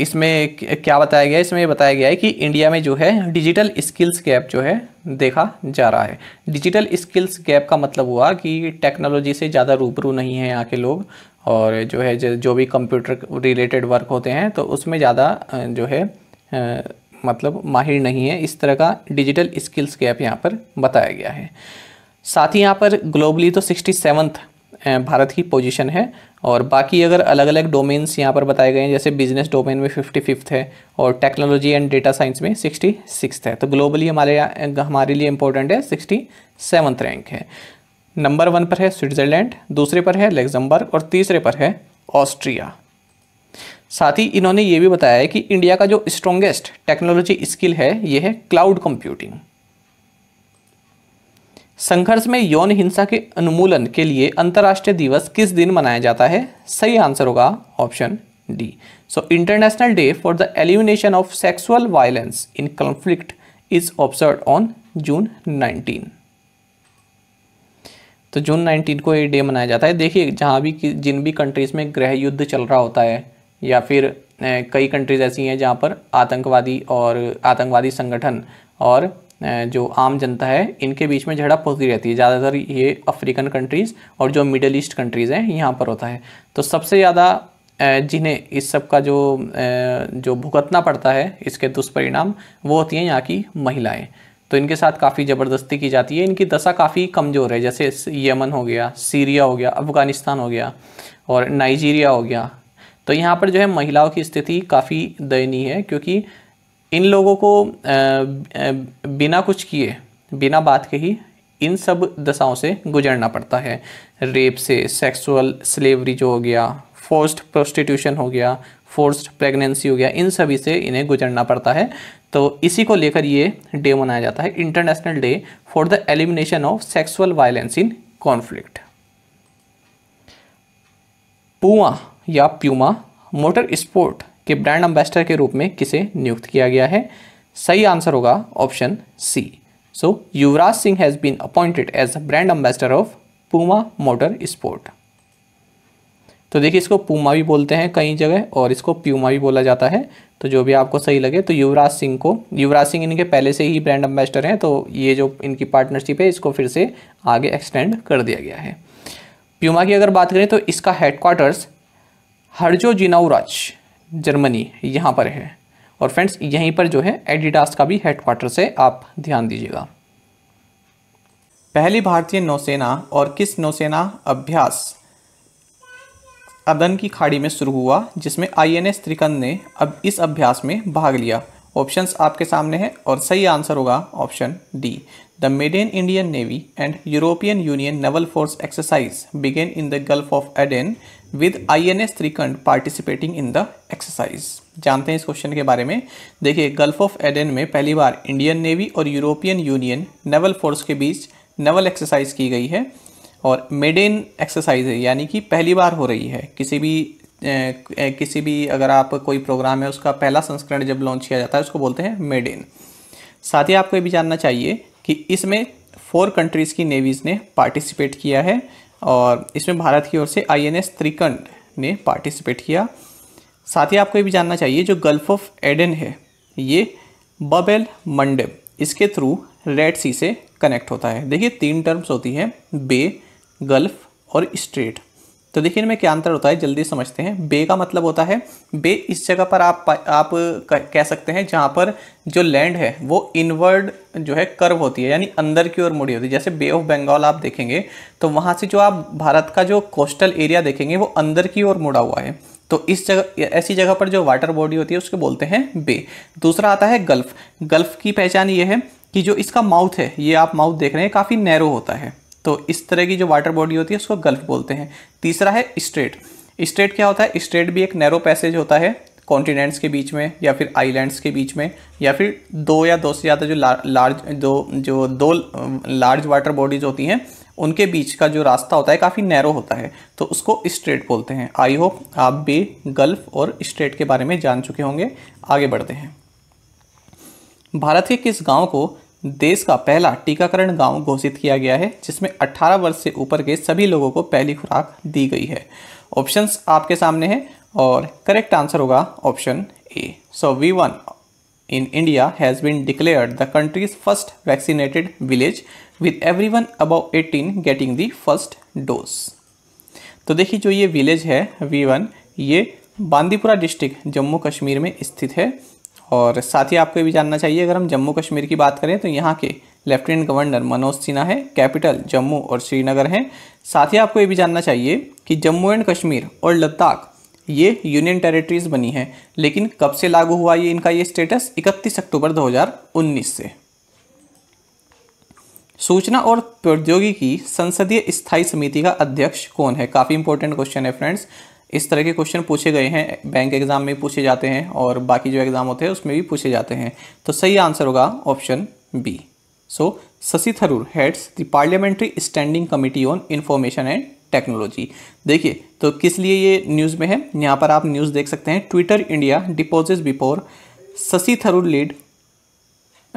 इसमें क्या बताया गया है इसमें बताया गया है कि इंडिया में जो है डिजिटल स्किल्स गैप जो है देखा जा रहा है डिजिटल स्किल्स गैप का मतलब हुआ कि टेक्नोलॉजी से ज़्यादा रूबरू नहीं है यहाँ के लोग और जो है जो भी कंप्यूटर रिलेटेड वर्क होते हैं तो उसमें ज़्यादा uh, जो है uh, मतलब माहिर नहीं है इस तरह का डिजिटल स्किल्स गैप यहाँ पर बताया गया है साथ ही यहाँ पर ग्लोबली तो सिक्सटी सेवन्थ भारत की पोजीशन है और बाकी अगर अलग अलग डोमेन्स यहाँ पर बताए गए हैं जैसे बिजनेस डोमेन में फिफ्टी फिफ्थ है और टेक्नोलॉजी एंड डेटा साइंस में सिक्सटी सिक्स है तो ग्लोबली हमारे हमारे लिए इम्पोर्टेंट है सिक्सटी सेवन्थ रैंक है नंबर वन पर है स्विट्ज़रलैंड दूसरे पर है लेग्जम्बर्ग और तीसरे पर है ऑस्ट्रिया साथ ही इन्होंने ये भी बताया है कि इंडिया का जो स्ट्रॉन्गेस्ट टेक्नोलॉजी स्किल है यह है क्लाउड कंप्यूटिंग संघर्ष में यौन हिंसा के अनुमूलन के लिए अंतर्राष्ट्रीय दिवस किस दिन मनाया जाता है सही आंसर होगा option D so international day for the elimination of sexual violence in conflict is observe on June 19 तो जून 19 को ये डे मनाया जाता है देखिए जहां भी जिन भी कंट्रीज़ में गृह युद्ध चल रहा होता है या फिर कई कंट्रीज़ ऐसी हैं जहाँ पर आतंकवादी और आतंकवादी संगठन और जो आम जनता है इनके बीच में झड़प होती रहती है ज़्यादातर ये अफ्रीकन कंट्रीज़ और जो मिडल ईस्ट कंट्रीज़ हैं यहाँ पर होता है तो सबसे ज़्यादा जिन्हें इस सब का जो जो भुगतना पड़ता है इसके दुष्परिणाम वो होती हैं यहाँ की महिलाएँ तो इनके साथ काफ़ी ज़बरदस्ती की जाती है इनकी दशा काफ़ी कमज़ोर है जैसे यमन हो गया सीरिया हो गया अफ़गानिस्तान हो गया और नाइजीरिया हो गया तो यहाँ पर जो है महिलाओं की स्थिति काफ़ी दयनीय है क्योंकि इन लोगों को बिना कुछ किए बिना बात के ही इन सब दशाओं से गुजरना पड़ता है रेप से सेक्सुअल स्लेवरी जो हो गया फोर्स्ड प्रोस्टिट्यूशन हो गया फोर्स्ड प्रेगनेंसी हो गया इन सभी से इन्हें गुजरना पड़ता है तो इसी को लेकर ये डे मनाया जाता है international day for the elimination of sexual violence in conflict पुआ या प्यूमा मोटर स्पोर्ट के ब्रांड एम्बेसडर के रूप में किसे नियुक्त किया गया है सही आंसर होगा option C so Yuvraj Singh has been appointed as brand ambassador of Puma motor sport तो देखिए इसको पूमा भी बोलते हैं कई जगह और इसको प्यूमा भी बोला जाता है तो जो भी आपको सही लगे तो युवराज सिंह को युवराज सिंह इनके पहले से ही ब्रांड एम्बेसडर हैं तो ये जो इनकी पार्टनरशिप है इसको फिर से आगे एक्सटेंड कर दिया गया है प्यूमा की अगर बात करें तो इसका हेडक्वार्टर्स हर्जो जिनाउराज जर्मनी यहाँ पर है और फ्रेंड्स यहीं पर जो है एडिडास का भी हेडक्वार्टर से आप ध्यान दीजिएगा पहली भारतीय नौसेना और किस नौसेना अभ्यास अदन की खाड़ी में शुरू हुआ जिसमें आईएनएस त्रिकंद ने अब इस अभ्यास में भाग लिया ऑप्शंस आपके सामने हैं और सही आंसर होगा option D the in Indian navy and European union naval force exercise began in the Gulf of Aden with I N S Trikand participating in the exercise जानते हैं इस क्वेश्चन के बारे में देखिए गल्फ ऑफ एडन में पहली बार इंडियन नेवी और यूरोपियन यूनियन नेवल फोर्स के बीच नेवल एक्सरसाइज की गई है और मेडेन एक्सरसाइज है यानी कि पहली बार हो रही है किसी भी ए, किसी भी अगर आप कोई प्रोग्राम है उसका पहला संस्करण जब लॉन्च किया जाता है उसको बोलते हैं मेडेन साथ ही आपको ये भी जानना चाहिए कि इसमें फोर कंट्रीज़ की नेवीज़ ने पार्टिसिपेट किया है और इसमें भारत की ओर से आई एन त्रिकंड ने पार्टिसिपेट किया साथ ही आपको ये भी जानना चाहिए जो गल्फ ऑफ एडन है ये बबेल मंडप इसके थ्रू रेड सी से कनेक्ट होता है देखिए तीन टर्म्स होती हैं बे गल्फ और स्ट्रेट तो देखिए इनमें क्या अंतर होता है जल्दी समझते हैं बे का मतलब होता है बे इस जगह पर आप आप कह सकते हैं जहाँ पर जो लैंड है वो इनवर्ड जो है कर्व होती है यानी अंदर की ओर मुड़ी होती है जैसे बे ऑफ बंगाल आप देखेंगे तो वहाँ से जो आप भारत का जो कोस्टल एरिया देखेंगे वो अंदर की ओर मुड़ा हुआ है तो इस जगह ऐसी जगह पर जो वाटर बॉडी होती है उसके बोलते हैं बे दूसरा आता है गल्फ गल्फ की पहचान ये है कि जो इसका माउथ है ये आप माउथ देख रहे हैं काफ़ी नैरो होता है तो इस तरह की जो वाटर बॉडी होती है उसको गल्फ बोलते हैं तीसरा है स्ट्रेट स्ट्रेट क्या होता है स्ट्रेट भी एक नैरो पैसेज होता है कॉन्टिनेंट्स के बीच में या फिर आइलैंड्स के बीच में या फिर दो या दो से ज़्यादा जो लार, लार्ज दो जो दो लार्ज वाटर बॉडीज़ होती हैं उनके बीच का जो रास्ता होता है काफ़ी नैरो होता है तो उसको स्ट्रेट बोलते हैं आई होप आप भी गल्फ और स्ट्रेट के बारे में जान चुके होंगे आगे बढ़ते हैं भारत के किस गांव को देश का पहला टीकाकरण गांव घोषित किया गया है जिसमें 18 वर्ष से ऊपर के सभी लोगों को पहली खुराक दी गई है ऑप्शंस आपके सामने हैं और करेक्ट आंसर होगा option A so Weyan in India has been declared the country's first vaccinated village with every one above eighteen getting the first dose तो देखिए जो ये विलेज है वी वन ये बांदीपुरा डिस्ट्रिक्ट जम्मू कश्मीर में स्थित है और साथ ही आपको ये भी जानना चाहिए अगर हम जम्मू कश्मीर की बात करें तो यहाँ के लेफ्टिनेंट गवर्नर मनोज सिन्हा है कैपिटल जम्मू और श्रीनगर है साथ ही आपको ये भी जानना चाहिए कि जम्मू एंड कश्मीर और लद्दाख ये यूनियन टेरिटरीज बनी है लेकिन कब से लागू हुआ ये इनका ये स्टेटस 31 अक्टूबर 2019 से सूचना और प्रौद्योगिकी संसदीय स्थायी समिति का अध्यक्ष कौन है काफ़ी इंपॉर्टेंट क्वेश्चन है फ्रेंड्स इस तरह के क्वेश्चन पूछे गए हैं बैंक एग्ज़ाम में पूछे जाते हैं और बाकी जो एग्ज़ाम होते हैं उसमें भी पूछे जाते हैं तो सही आंसर होगा option B so Shashi Tharoor heads the parliamentary standing committee on information and technology देखिए तो किस लिए ये न्यूज़ में है यहाँ पर आप न्यूज़ देख सकते हैं Twitter India deposit before Shashi Tharoor lead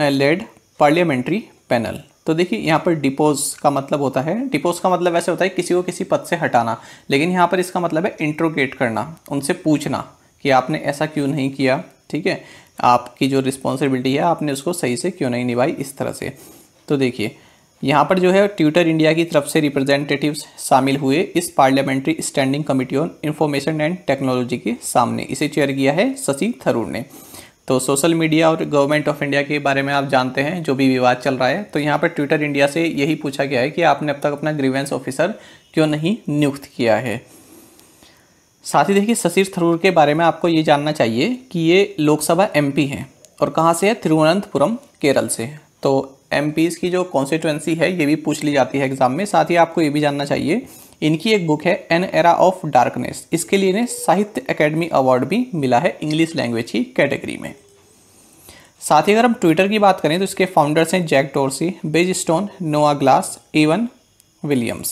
led parliamentary panel तो देखिए यहाँ पर डिपोज का मतलब होता है डिपोज का मतलब ऐसे होता है किसी को किसी पद से हटाना लेकिन यहाँ पर इसका मतलब है इंट्रोगेट करना उनसे पूछना कि आपने ऐसा क्यों नहीं किया ठीक है आपकी जो रिस्पॉन्सिबिलिटी है आपने उसको सही से क्यों नहीं निभाई इस तरह से तो देखिए यहाँ पर जो है ट्यूटर इंडिया की तरफ से रिप्रेजेंटेटिव्स शामिल हुए इस parliamentary standing committee on information and technology के सामने इसे चेयर किया है शशि थरूर ने तो सोशल मीडिया और गवर्नमेंट ऑफ इंडिया के बारे में आप जानते हैं जो भी विवाद चल रहा है तो यहाँ पर ट्विटर इंडिया से यही पूछा गया है कि आपने अब तक अपना ग्रीवेंस ऑफिसर क्यों नहीं नियुक्त किया है साथ ही देखिए शशि थरूर के बारे में आपको ये जानना चाहिए कि ये लोकसभा एम हैं और कहाँ से है तिरुवनंतपुरम केरल से तो एम की जो कॉन्स्टिट्युएंसी है ये भी पूछ ली जाती है एग्ज़ाम में साथ ही आपको ये भी जानना चाहिए इनकी एक बुक है एन एरा ऑफ डार्कनेस इसके लिए इन्हें साहित्य अकेडमी अवार्ड भी मिला है इंग्लिश लैंग्वेज की कैटेगरी में साथ ही अगर हम ट्विटर की बात करें तो इसके फाउंडर्स हैं Jack Dorsey Biz Stone Noah Glass Evan Williams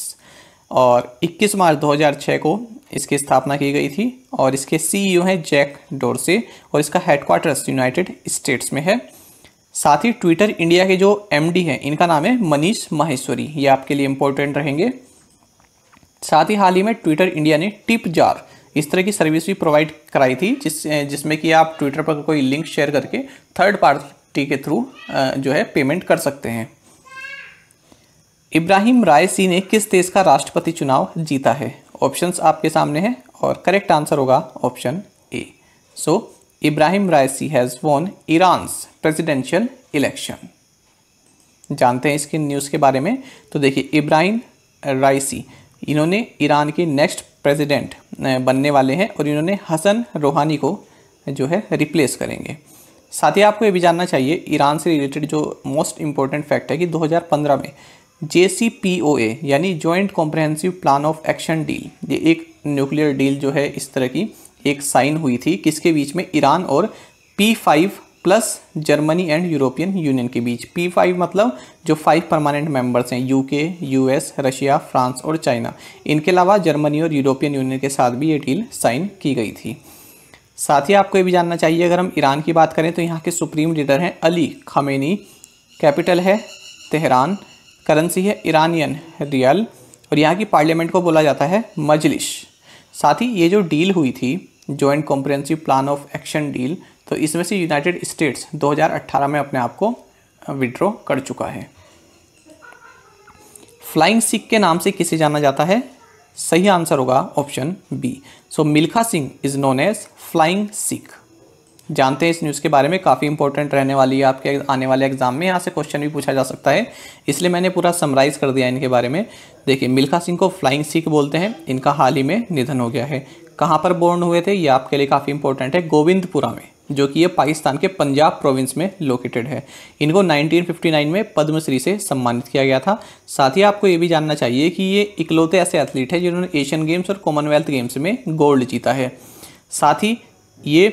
और 21 मार्च 2006 को इसकी स्थापना की गई थी और इसके सीईओ e हैं जैक डोरसे और इसका हेडक्वार्टर्स यूनाइटेड स्टेट्स में है साथ ही ट्विटर इंडिया के जो एमडी हैं इनका नाम है मनीष माहेश्वरी ये आपके लिए इम्पोर्टेंट रहेंगे साथ ही हाल ही में ट्विटर इंडिया ने टिप जार इस तरह की सर्विस भी प्रोवाइड कराई थी जिस जिसमें कि आप ट्विटर पर कोई लिंक शेयर करके थर्ड पार्टी के थ्रू जो है पेमेंट कर सकते हैं इब्राहिम रायसी ने किस देश का राष्ट्रपति चुनाव जीता है ऑप्शंस आपके सामने हैं और करेक्ट आंसर होगा option A so Ebrahim Raisi has won Iran's presidential election जानते हैं इसके न्यूज़ के बारे में तो देखिए इब्राहिम रायसी इन्होंने ईरान के नेक्स्ट प्रेसिडेंट बनने वाले हैं और इन्होंने हसन रोहानी को जो है रिप्लेस करेंगे साथ ही आपको ये भी जानना चाहिए ईरान से रिलेटेड जो मोस्ट इम्पॉर्टेंट फैक्ट है कि 2015 में जे यानी joint comprehensive plan of action deal ये एक न्यूक्लियर डील जो है इस तरह की एक साइन हुई थी किसके बीच में ईरान और P five plus Germany and European union के बीच पी फाइव मतलब जो फाइव परमानेंट मेंबर्स हैं यूके यूएस रशिया फ्रांस और चाइना इनके अलावा जर्मनी और यूरोपियन यूनियन के साथ भी ये डील साइन की गई थी साथ ही आपको ये भी जानना चाहिए अगर हम ईरान की बात करें तो यहाँ के सुप्रीम लीडर हैं अली खमेनी कैपिटल है तेहरान करेंसी है ईरानियन रियल और यहाँ की पार्लियामेंट को बोला जाता है मजलिश साथ ही ये जो डील हुई थी joint comprehensive plan of action deal तो इसमें से यूनाइटेड स्टेट्स 2018 में अपने आप को विड्रॉ कर चुका है फ्लाइंग सिख के नाम से किसे जाना जाता है सही आंसर होगा option B so Milkha Singh is known as flying Sikh जानते हैं इस न्यूज़ के बारे में काफ़ी इंपॉर्टेंट रहने वाली है आपके आने वाले एग्जाम में यहाँ से क्वेश्चन भी पूछा जा सकता है इसलिए मैंने पूरा समराइज़ कर दिया इनके बारे में देखिए मिल्खा सिंह को फ्लाइंग सिख बोलते हैं इनका हाल ही में निधन हो गया है कहाँ पर बोर्न हुए थे ये आपके लिए काफ़ी इंपॉर्टेंट है गोविंदपुरा में जो कि ये पाकिस्तान के पंजाब प्रोविंस में लोकेटेड है इनको 1959 में पद्मश्री से सम्मानित किया गया था साथ ही आपको ये भी जानना चाहिए कि ये इकलौते ऐसे एथलीट हैं जिन्होंने एशियन गेम्स और कॉमनवेल्थ गेम्स में गोल्ड जीता है साथ ही ये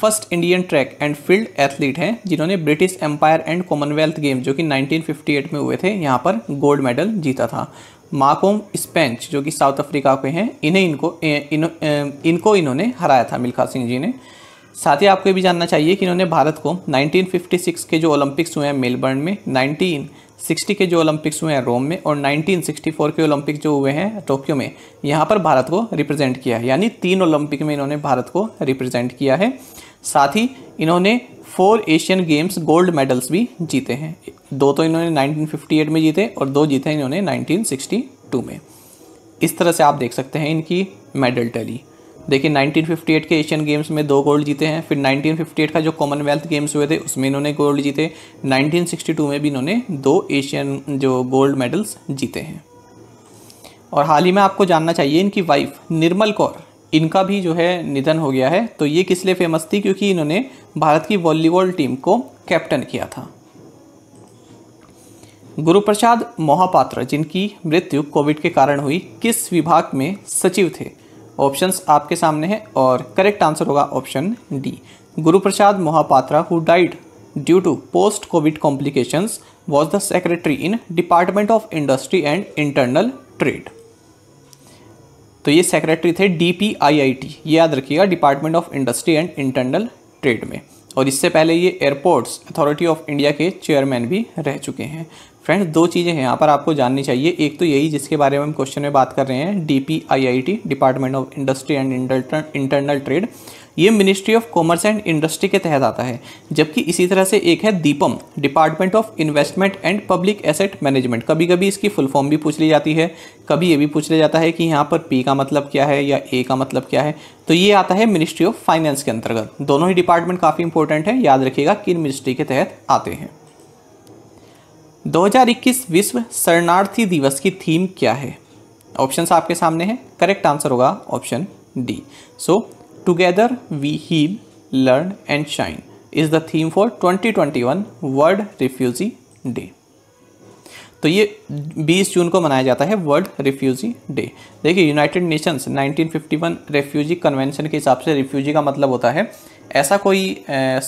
first Indian track and field athlete हैं जिन्होंने British empire and Commonwealth game जो कि नाइनटीन में हुए थे यहाँ पर गोल्ड मेडल जीता था माकोम स्पेंच जो कि साउथ अफ्रीका के हैं इन्हें इनको इन, इन, इनको इन्होंने हराया था मिल्खा सिंह जी ने साथ ही आपको ये भी जानना चाहिए कि इन्होंने भारत को 1956 के जो ओलंपिक्स हुए हैं मेलबर्न में 1960 के जो ओलंपिक्स हुए हैं रोम में और 1964 के ओलंपिक जो हुए हैं टोक्यो में यहाँ पर भारत को रिप्रेजेंट किया है यानी तीन ओलंपिक में इन्होंने भारत को रिप्रेजेंट किया है साथ ही इन्होंने four Asian games gold medals भी जीते हैं दो तो इन्होंने नाइनटीन में जीते और दो जीते इन्होंने नाइनटीन में इस तरह से आप देख सकते हैं इनकी मेडल टैली देखिए 1958 के एशियन गेम्स में दो गोल्ड जीते हैं फिर 1958 का जो कॉमनवेल्थ गेम्स हुए थे उसमें इन्होंने गोल्ड जीते 1962 में भी इन्होंने दो एशियन जो गोल्ड मेडल्स जीते हैं और हाल ही में आपको जानना चाहिए इनकी वाइफ निर्मल कौर इनका भी जो है निधन हो गया है तो ये किस लिए फेमस थी क्योंकि इन्होंने भारत की वॉलीबॉल टीम को कैप्टन किया था गुरुप्रसाद मोहापात्र जिनकी मृत्यु कोविड के कारण हुई किस विभाग में सचिव थे ऑप्शंस आपके सामने हैं और करेक्ट आंसर होगा option D Guru Prasad Mohapatra who died due to post covid complications was the secretary in department of industry and internal trade तो ये सेक्रेटरी थे D P I I T ये याद रखिएगा department of industry and internal trade में और इससे पहले ये एयरपोर्ट्स अथॉरिटी ऑफ इंडिया के चेयरमैन भी रह चुके हैं फ्रेंड्स दो चीज़ें हैं यहाँ पर आपको जाननी चाहिए एक तो यही जिसके बारे में हम क्वेश्चन में बात कर रहे हैं D department of industry and internal trade ये ministry of commerce and industry के तहत आता है जबकि इसी तरह से एक है DIPAM department of investment and public asset management कभी कभी इसकी फुल फॉर्म भी पूछ ली जाती है कभी ये भी पूछ लिया जाता है कि यहाँ पर पी का मतलब क्या है या ए का मतलब क्या है तो ये आता है मिनिस्ट्री ऑफ फाइनेंस के अंतर्गत दोनों ही डिपार्टमेंट काफ़ी इंपॉर्टेंट है याद रखिएगा किन मिनिस्ट्री के तहत आते हैं 2021 विश्व शरणार्थी दिवस की थीम क्या है ऑप्शंस आपके सामने हैं करेक्ट आंसर होगा option D so together we heal learn and shine is the theme for 2021 world refugee day तो ये 20 जून को मनाया जाता है वर्ल्ड रिफ्यूजी डे देखिए यूनाइटेड नेशंस 1951 रेफ्यूजी कन्वेंशन के हिसाब से रिफ्यूजी का मतलब होता है ऐसा कोई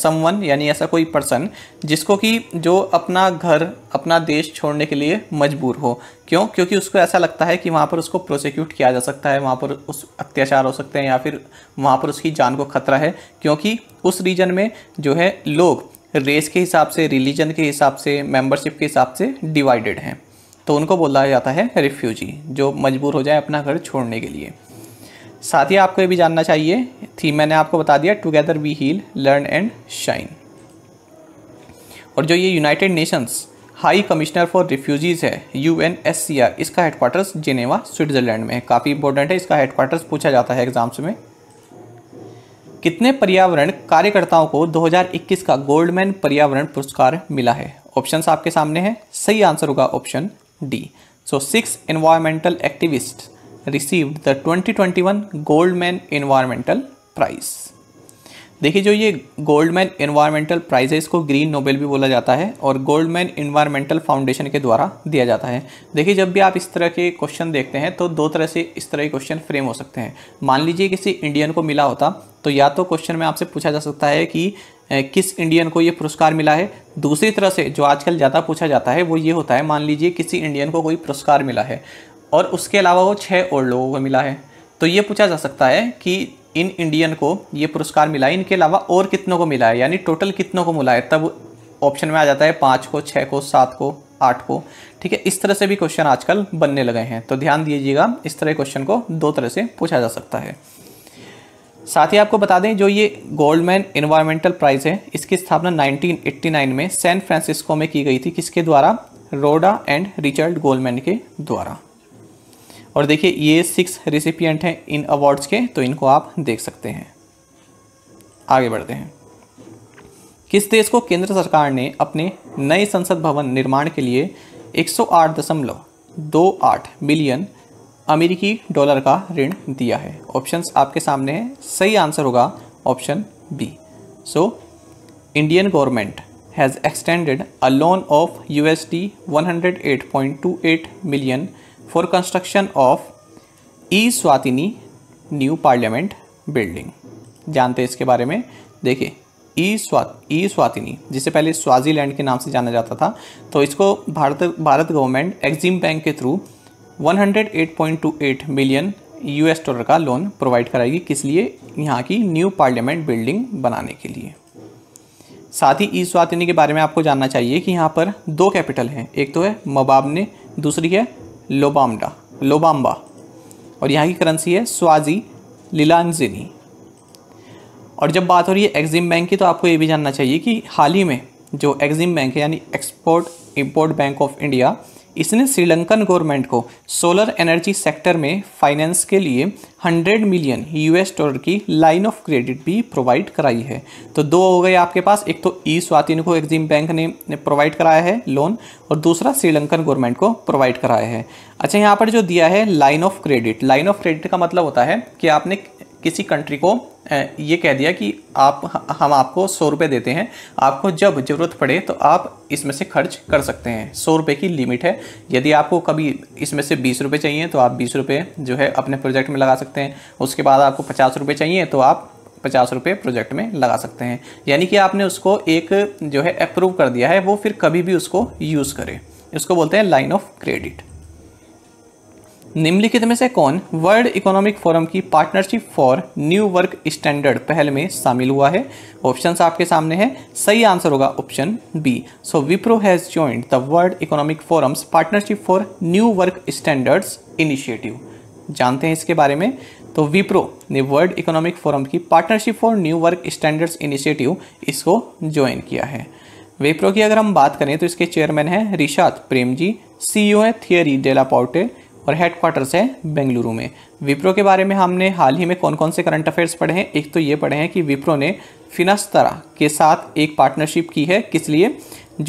समवन यानी ऐसा कोई पर्सन जिसको कि जो अपना घर अपना देश छोड़ने के लिए मजबूर हो क्यों क्योंकि उसको ऐसा लगता है कि वहाँ पर उसको प्रोसिक्यूट किया जा सकता है वहाँ पर उस अत्याचार हो सकते हैं या फिर वहाँ पर उसकी जान को खतरा है क्योंकि उस रीजन में जो है लोग रेस के हिसाब से रिलीजन के हिसाब से मेम्बरशिप के हिसाब से डिवाइडेड हैं तो उनको बोला जाता है रिफ्यूजी जो मजबूर हो जाए अपना घर छोड़ने के लिए साथ ही आपको ये भी जानना चाहिए थीम मैंने आपको बता दिया together we heal learn and shine और जो ये United Nations high commissioner for refugees है U N S C R इसका हेडक्वार्टर्स जिनेवा स्विट्ज़रलैंड में है काफ़ी इंपॉर्टेंट है इसका हेडक्वार्टर्स पूछा जाता है एग्ज़ाम्स में कितने पर्यावरण कार्यकर्ताओं को 2021 का गोल्डमैन पर्यावरण पुरस्कार मिला है ऑप्शंस आपके सामने हैं सही आंसर होगा option D so six environmental activist received the 2021 Goldman environmental prize देखिए जो ये गोल्डमैन इन्वायरमेंटल प्राइज़ है इसको ग्रीन नोबेल भी बोला जाता है और गोल्डमैन इन्वायरमेंटल फाउंडेशन के द्वारा दिया जाता है देखिए जब भी आप इस तरह के क्वेश्चन देखते हैं तो दो तरह से इस तरह के क्वेश्चन फ्रेम हो सकते हैं मान लीजिए किसी इंडियन को मिला होता तो या तो क्वेश्चन में आपसे पूछा जा सकता है कि किस इंडियन को ये पुरस्कार मिला है दूसरी तरह से जो आजकल ज़्यादा पूछा जाता है वो ये होता है मान लीजिए किसी इंडियन को कोई पुरस्कार मिला है और उसके अलावा वो छः और लोगों को मिला है तो ये पूछा जा सकता है कि इन इंडियन को ये पुरस्कार मिला है इनके अलावा और कितनों को मिला है यानी टोटल कितनों को मिला है तब ऑप्शन में आ जाता है पाँच को छः को सात को आठ को ठीक है इस तरह से भी क्वेश्चन आजकल बनने लगे हैं तो ध्यान दीजिएगा इस तरह क्वेश्चन को दो तरह से पूछा जा सकता है साथ ही आपको बता दें जो ये गोल्डमैन इन्वायरमेंटल प्राइज़ है इसकी स्थापना 1989 में सैन फ्रांसिस्को में की गई थी किसके द्वारा रोडा एंड रिचर्ड गोल्डमैन के द्वारा और देखिए ये सिक्स रेसिपियंट हैं इन अवार्ड्स के तो इनको आप देख सकते हैं आगे बढ़ते हैं किस देश को केंद्र सरकार ने अपने नए संसद भवन निर्माण के लिए आठ बिलियन अमेरिकी डॉलर का ऋण दिया है ऑप्शंस आपके सामने हैं सही आंसर होगा option B so Indian government has extended a loan of U S T one million for construction of Eswatini new parliament building जानते हैं इसके बारे में देखिए ई स्वात ई स्वातिनी जिसे पहले स्वाजीलैंड के नाम से जाना जाता था तो इसको Bharat Bharat government Exim bank के थ्रू 108.28 मिलियन यूएस डॉलर का लोन प्रोवाइड कराएगी किस लिए यहाँ की न्यू पार्लियामेंट बिल्डिंग बनाने के लिए साथ ही ई e स्वातिनी के बारे में आपको जानना चाहिए कि यहाँ पर दो कैपिटल हैं एक तो है मबाब ने दूसरी है लोबामडा लोबाम्बा और यहाँ की करेंसी है स्वाजी लिलानजिनी और जब बात हो रही है एग्जिम बैंक की तो आपको ये भी जानना चाहिए कि हाल ही में जो एग्जिम बैंक है यानी export import bank of India इसने श्रीलंकन गवर्नमेंट को सोलर एनर्जी सेक्टर में फाइनेंस के लिए 100 मिलियन यूएस डॉलर की लाइन ऑफ क्रेडिट भी प्रोवाइड कराई है तो दो हो गए आपके पास एक तो ई स्वातिन को एक्जिम बैंक ने प्रोवाइड कराया है लोन और दूसरा श्रीलंकन गवर्नमेंट को प्रोवाइड कराया है अच्छा यहाँ पर जो दिया है line of credit line of credit का मतलब होता है कि आपने किसी कंट्री को ये कह दिया कि आप हम आपको सौ रुपये देते हैं आपको जब ज़रूरत पड़े तो आप इसमें से खर्च कर सकते हैं सौ रुपये की लिमिट है यदि आपको कभी इसमें से बीस रुपये चाहिए तो आप बीस रुपये जो है अपने प्रोजेक्ट में लगा सकते हैं उसके बाद आपको पचास रुपये चाहिए तो आप पचास रुपये प्रोजेक्ट में लगा सकते हैं यानी कि आपने उसको एक जो है अप्रूव कर दिया है वो फिर कभी भी उसको यूज़ करें इसको बोलते हैं लाइन ऑफ क्रेडिट निम्नलिखित में से कौन वर्ल्ड इकोनॉमिक फोरम की partnership for new work standard पहल में शामिल हुआ है ऑप्शन आपके सामने है सही आंसर होगा option B so Wipro has joined the world economic forum's partnership for new work standards initiative जानते हैं इसके बारे में तो विप्रो ने वर्ल्ड इकोनॉमिक फोरम की partnership for new work standards initiative इसको ज्वाइन किया है विप्रो की अगर हम बात करें तो इसके चेयरमैन हैं Rishad Premji C O e है थियरी पोर्टे और हेडक्वार्टर्स है बेंगलुरु में विप्रो के बारे में हमने हाल ही में कौन कौन से करंट अफेयर्स पढ़े हैं एक तो ये पढ़े हैं कि विप्रो ने फिनस्तरा के साथ एक पार्टनरशिप की है किस लिए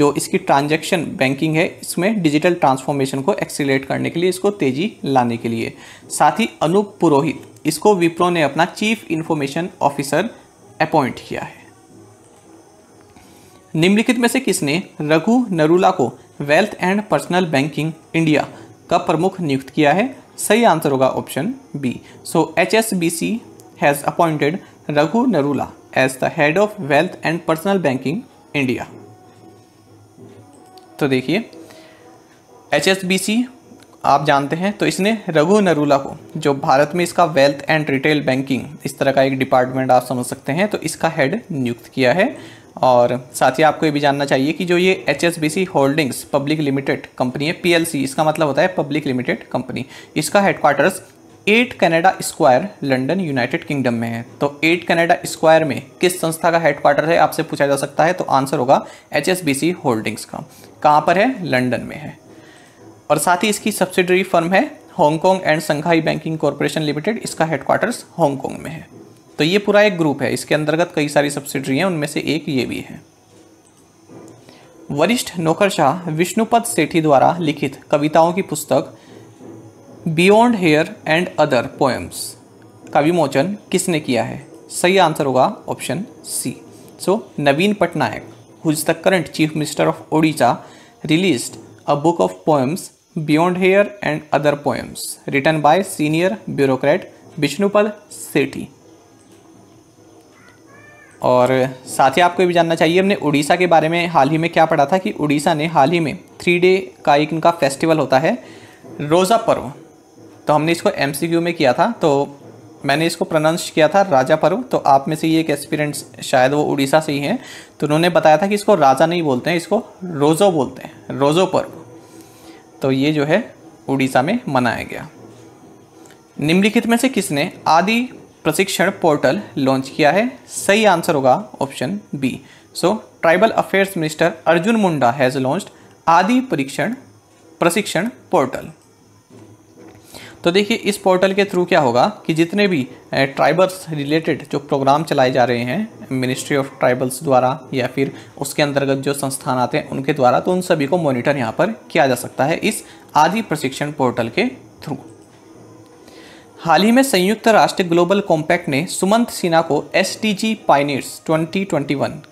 जो इसकी ट्रांजैक्शन बैंकिंग है इसमें डिजिटल ट्रांसफॉर्मेशन को एक्सीट करने के लिए इसको तेज़ी लाने के लिए साथ ही अनूप पुरोहित इसको विप्रो ने अपना चीफ इन्फॉर्मेशन ऑफिसर अपॉइंट किया है निम्नलिखित में से किसने रघु नरूला को wealth and personal banking India का प्रमुख नियुक्त किया है सही आंसर होगा option B so H S B C has appointed Raghu Narula as the head of wealth and personal banking India तो देखिए एच एस बी सी आप जानते हैं तो इसने रघु नरूला को जो भारत में इसका वेल्थ एंड रिटेल बैंकिंग इस तरह का एक डिपार्टमेंट आप समझ सकते हैं तो इसका हेड नियुक्त किया है और साथ ही आपको ये भी जानना चाहिए कि जो ये H holdings public limited company है पी इसका मतलब होता है पब्लिक लिमिटेड कंपनी इसका headquarters at Canada square London United Kingdom में है तो एट कनाडा स्क्वायर में किस संस्था का हेडक्वार्टर है आपसे पूछा जा सकता है तो आंसर होगा एच होल्डिंग्स का कहाँ पर है लंडन में है और साथ ही इसकी सब्सिडरी फर्म है Hong Kong and Shanghai banking corporation limited इसका हेडक्वार्टर्स हांगकॉन्ग में है तो ये पूरा एक ग्रुप है इसके अंतर्गत कई सारी सब्सिडरी हैं उनमें से एक ये भी है वरिष्ठ नौकरशाह विष्णुपद सेठी द्वारा लिखित कविताओं की पुस्तक beyond here and other poems का विमोचन किसने किया है सही आंसर होगा option C so Naveen Patnaik who is the current chief minister of Odisha released a book of poems beyond here and other poems written by senior bureaucrat Vishnupada Sethi और साथ ही आपको ये भी जानना चाहिए हमने उड़ीसा के बारे में हाल ही में क्या पढ़ा था कि उड़ीसा ने हाल ही में थ्री डे का एक इनका फेस्टिवल होता है रोज़ा पर्व तो हमने इसको एम में किया था तो मैंने इसको प्रोनाउंस किया था राजा पर्व तो आप में से ये एक एक्सपीरियंस शायद वो उड़ीसा से ही हैं तो उन्होंने बताया था कि इसको राजा नहीं बोलते हैं इसको रोज़ो बोलते हैं रोज़ो पर्व तो ये जो है उड़ीसा में मनाया गया निम्नलिखित में से किसने आदि प्रशिक्षण पोर्टल लॉन्च किया है सही आंसर होगा option B so tribal affairs minister Arjun Munda has launch Aadi Parikshan प्रशिक्षण पोर्टल तो देखिए इस पोर्टल के थ्रू क्या होगा कि जितने भी ट्राइबल्स रिलेटेड जो प्रोग्राम चलाए जा रहे हैं मिनिस्ट्री ऑफ ट्राइबल्स द्वारा या फिर उसके अंतर्गत जो संस्थान आते हैं उनके द्वारा तो उन सभी को मॉनिटर यहाँ पर किया जा सकता है इस आदि प्रशिक्षण पोर्टल के थ्रू हाल ही में संयुक्त राष्ट्र ग्लोबल कॉम्पैक्ट ने सुमंत सिन्हा को S T G pioneers one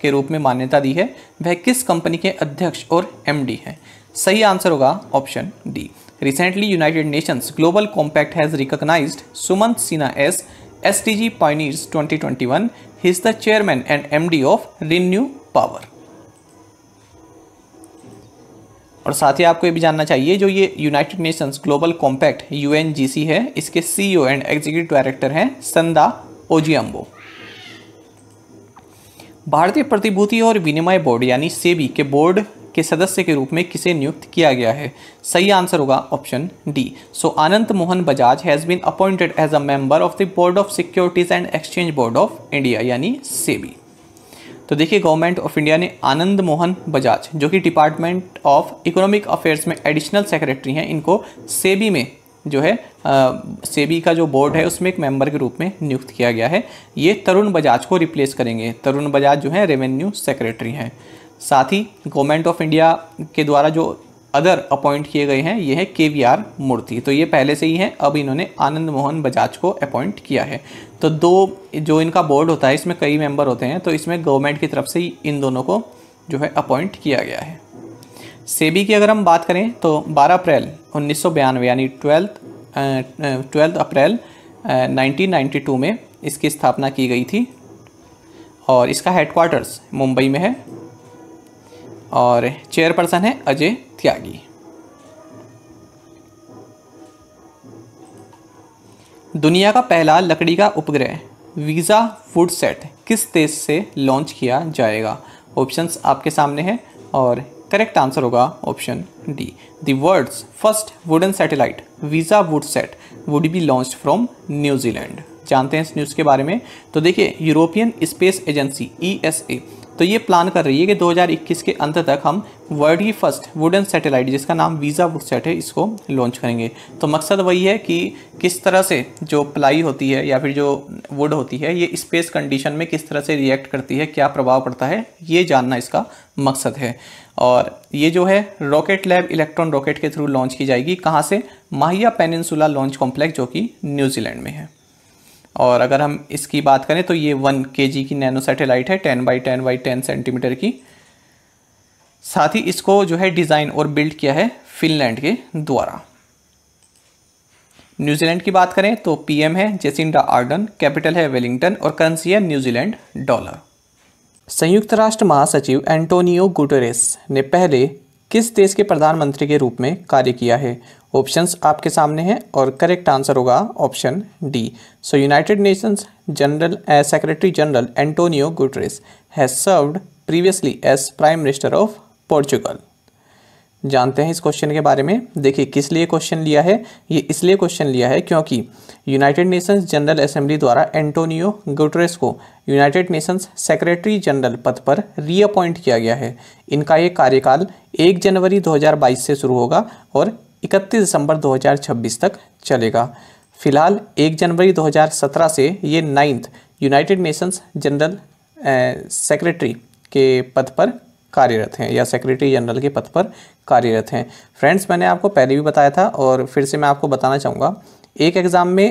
के रूप में मान्यता दी है वह किस कंपनी के अध्यक्ष और एम डी हैं सही आंसर होगा option D recently United Nations global compact has recognize Sumant Sinha S S T G pioneers twenty one is the chairman and M D of renew power और साथ ही आपको ये भी जानना चाहिए जो ये United Nations global compact U है इसके सी एंड एग्जीक्यूटिव डायरेक्टर हैं संदा ओजियम्बो भारतीय प्रतिभूति और विनिमय बोर्ड यानी सेबी के बोर्ड के सदस्य के रूप में किसे नियुक्त किया गया है सही आंसर होगा option D so Anant Mohan Bajaj has been appointed as a member of the board of securities and exchange board of India यानी सेबी तो देखिए गवर्नमेंट ऑफ इंडिया ने आनंद मोहन बजाज जो कि डिपार्टमेंट ऑफ इकोनॉमिक अफेयर्स में एडिशनल सेक्रेटरी हैं इनको सेबी में जो है सेबी का जो बोर्ड है उसमें एक मेंबर के रूप में नियुक्त किया गया है ये तरुण बजाज को रिप्लेस करेंगे तरुण बजाज जो है रेवेन्यू सेक्रेटरी हैं साथ ही गवर्नमेंट ऑफ इंडिया के द्वारा जो अदर अपॉइंट किए गए हैं ये है के वी आर मूर्ति तो ये पहले से ही है अब इन्होंने आनंद मोहन बजाज को अपॉइंट किया है तो दो जो इनका बोर्ड होता है इसमें कई मेंबर होते हैं तो इसमें गवर्नमेंट की तरफ से ही इन दोनों को जो है अपॉइंट किया गया है सेबी की अगर हम बात करें तो 12 अप्रैल उन्नीस यानी ट्वेल्थ ट्वेल्थ अप्रैल नाइनटीन में इसकी स्थापना की गई थी और इसका हेडक्वार्टर्स मुंबई में है और चेयरपर्सन है अजय त्यागी दुनिया का पहला लकड़ी का उपग्रह वीज़ा फूड सेट किस देश से लॉन्च किया जाएगा ऑप्शंस आपके सामने हैं और करेक्ट आंसर होगा option D the world's first wooden satellite वीज़ा Woodsat would be launch from New Zealand जानते हैं इस न्यूज़ के बारे में तो देखिए यूरोपियन स्पेस एजेंसी ई तो ये प्लान कर रही है कि 2021 के अंत तक हम वर्ल्ड की फर्स्ट वुडन सैटेलाइट जिसका नाम वीज़ा वुड सेट है इसको लॉन्च करेंगे तो मकसद वही है कि किस तरह से जो प्लाई होती है या फिर जो वुड होती है ये स्पेस कंडीशन में किस तरह से रिएक्ट करती है क्या प्रभाव पड़ता है ये जानना इसका मकसद है और ये जो है रॉकेट लैब इलेक्ट्रॉन रॉकेट के थ्रू लॉन्च की जाएगी कहाँ से माहिया पेनसुला लॉन्च कॉम्प्लेक्स जो कि न्यूजीलैंड में है और अगर हम इसकी बात करें तो ये वन के की नैनो सेटेलाइट है ten by ten by ten centimetre की साथ ही इसको जो है डिज़ाइन और बिल्ड किया है फिनलैंड के द्वारा न्यूजीलैंड की बात करें तो पीएम है जेसिंडा आर्डन कैपिटल है वेलिंगटन और करेंसी है न्यूजीलैंड डॉलर संयुक्त राष्ट्र महासचिव एंटोनियो गुटेरेस ने पहले किस देश के प्रधानमंत्री के रूप में कार्य किया है ऑप्शंस आपके सामने हैं और करेक्ट आंसर होगा option D so United Nations general secretary general Antonio Guterres has served previously as prime minister of Portugal जानते हैं इस क्वेश्चन के बारे में देखिए किस लिए क्वेश्चन लिया है ये इसलिए क्वेश्चन लिया है क्योंकि यूनाइटेड नेशंस जनरल असेंबली द्वारा एंटोनियो गुटरेस को यूनाइटेड नेशंस सेक्रेटरी जनरल पद पर रीअपॉइंट किया गया है इनका ये कार्यकाल 1 जनवरी 2022 से शुरू होगा और 31 दिसंबर 2026 तक चलेगा फिलहाल एक जनवरी दो से ये ninth United Nations general secretary के पद पर कार्यरत हैं या सेक्रेटरी जनरल के पद पर कार्यरत हैं फ्रेंड्स मैंने आपको पहले भी बताया था और फिर से मैं आपको बताना चाहूँगा एक एग्ज़ाम में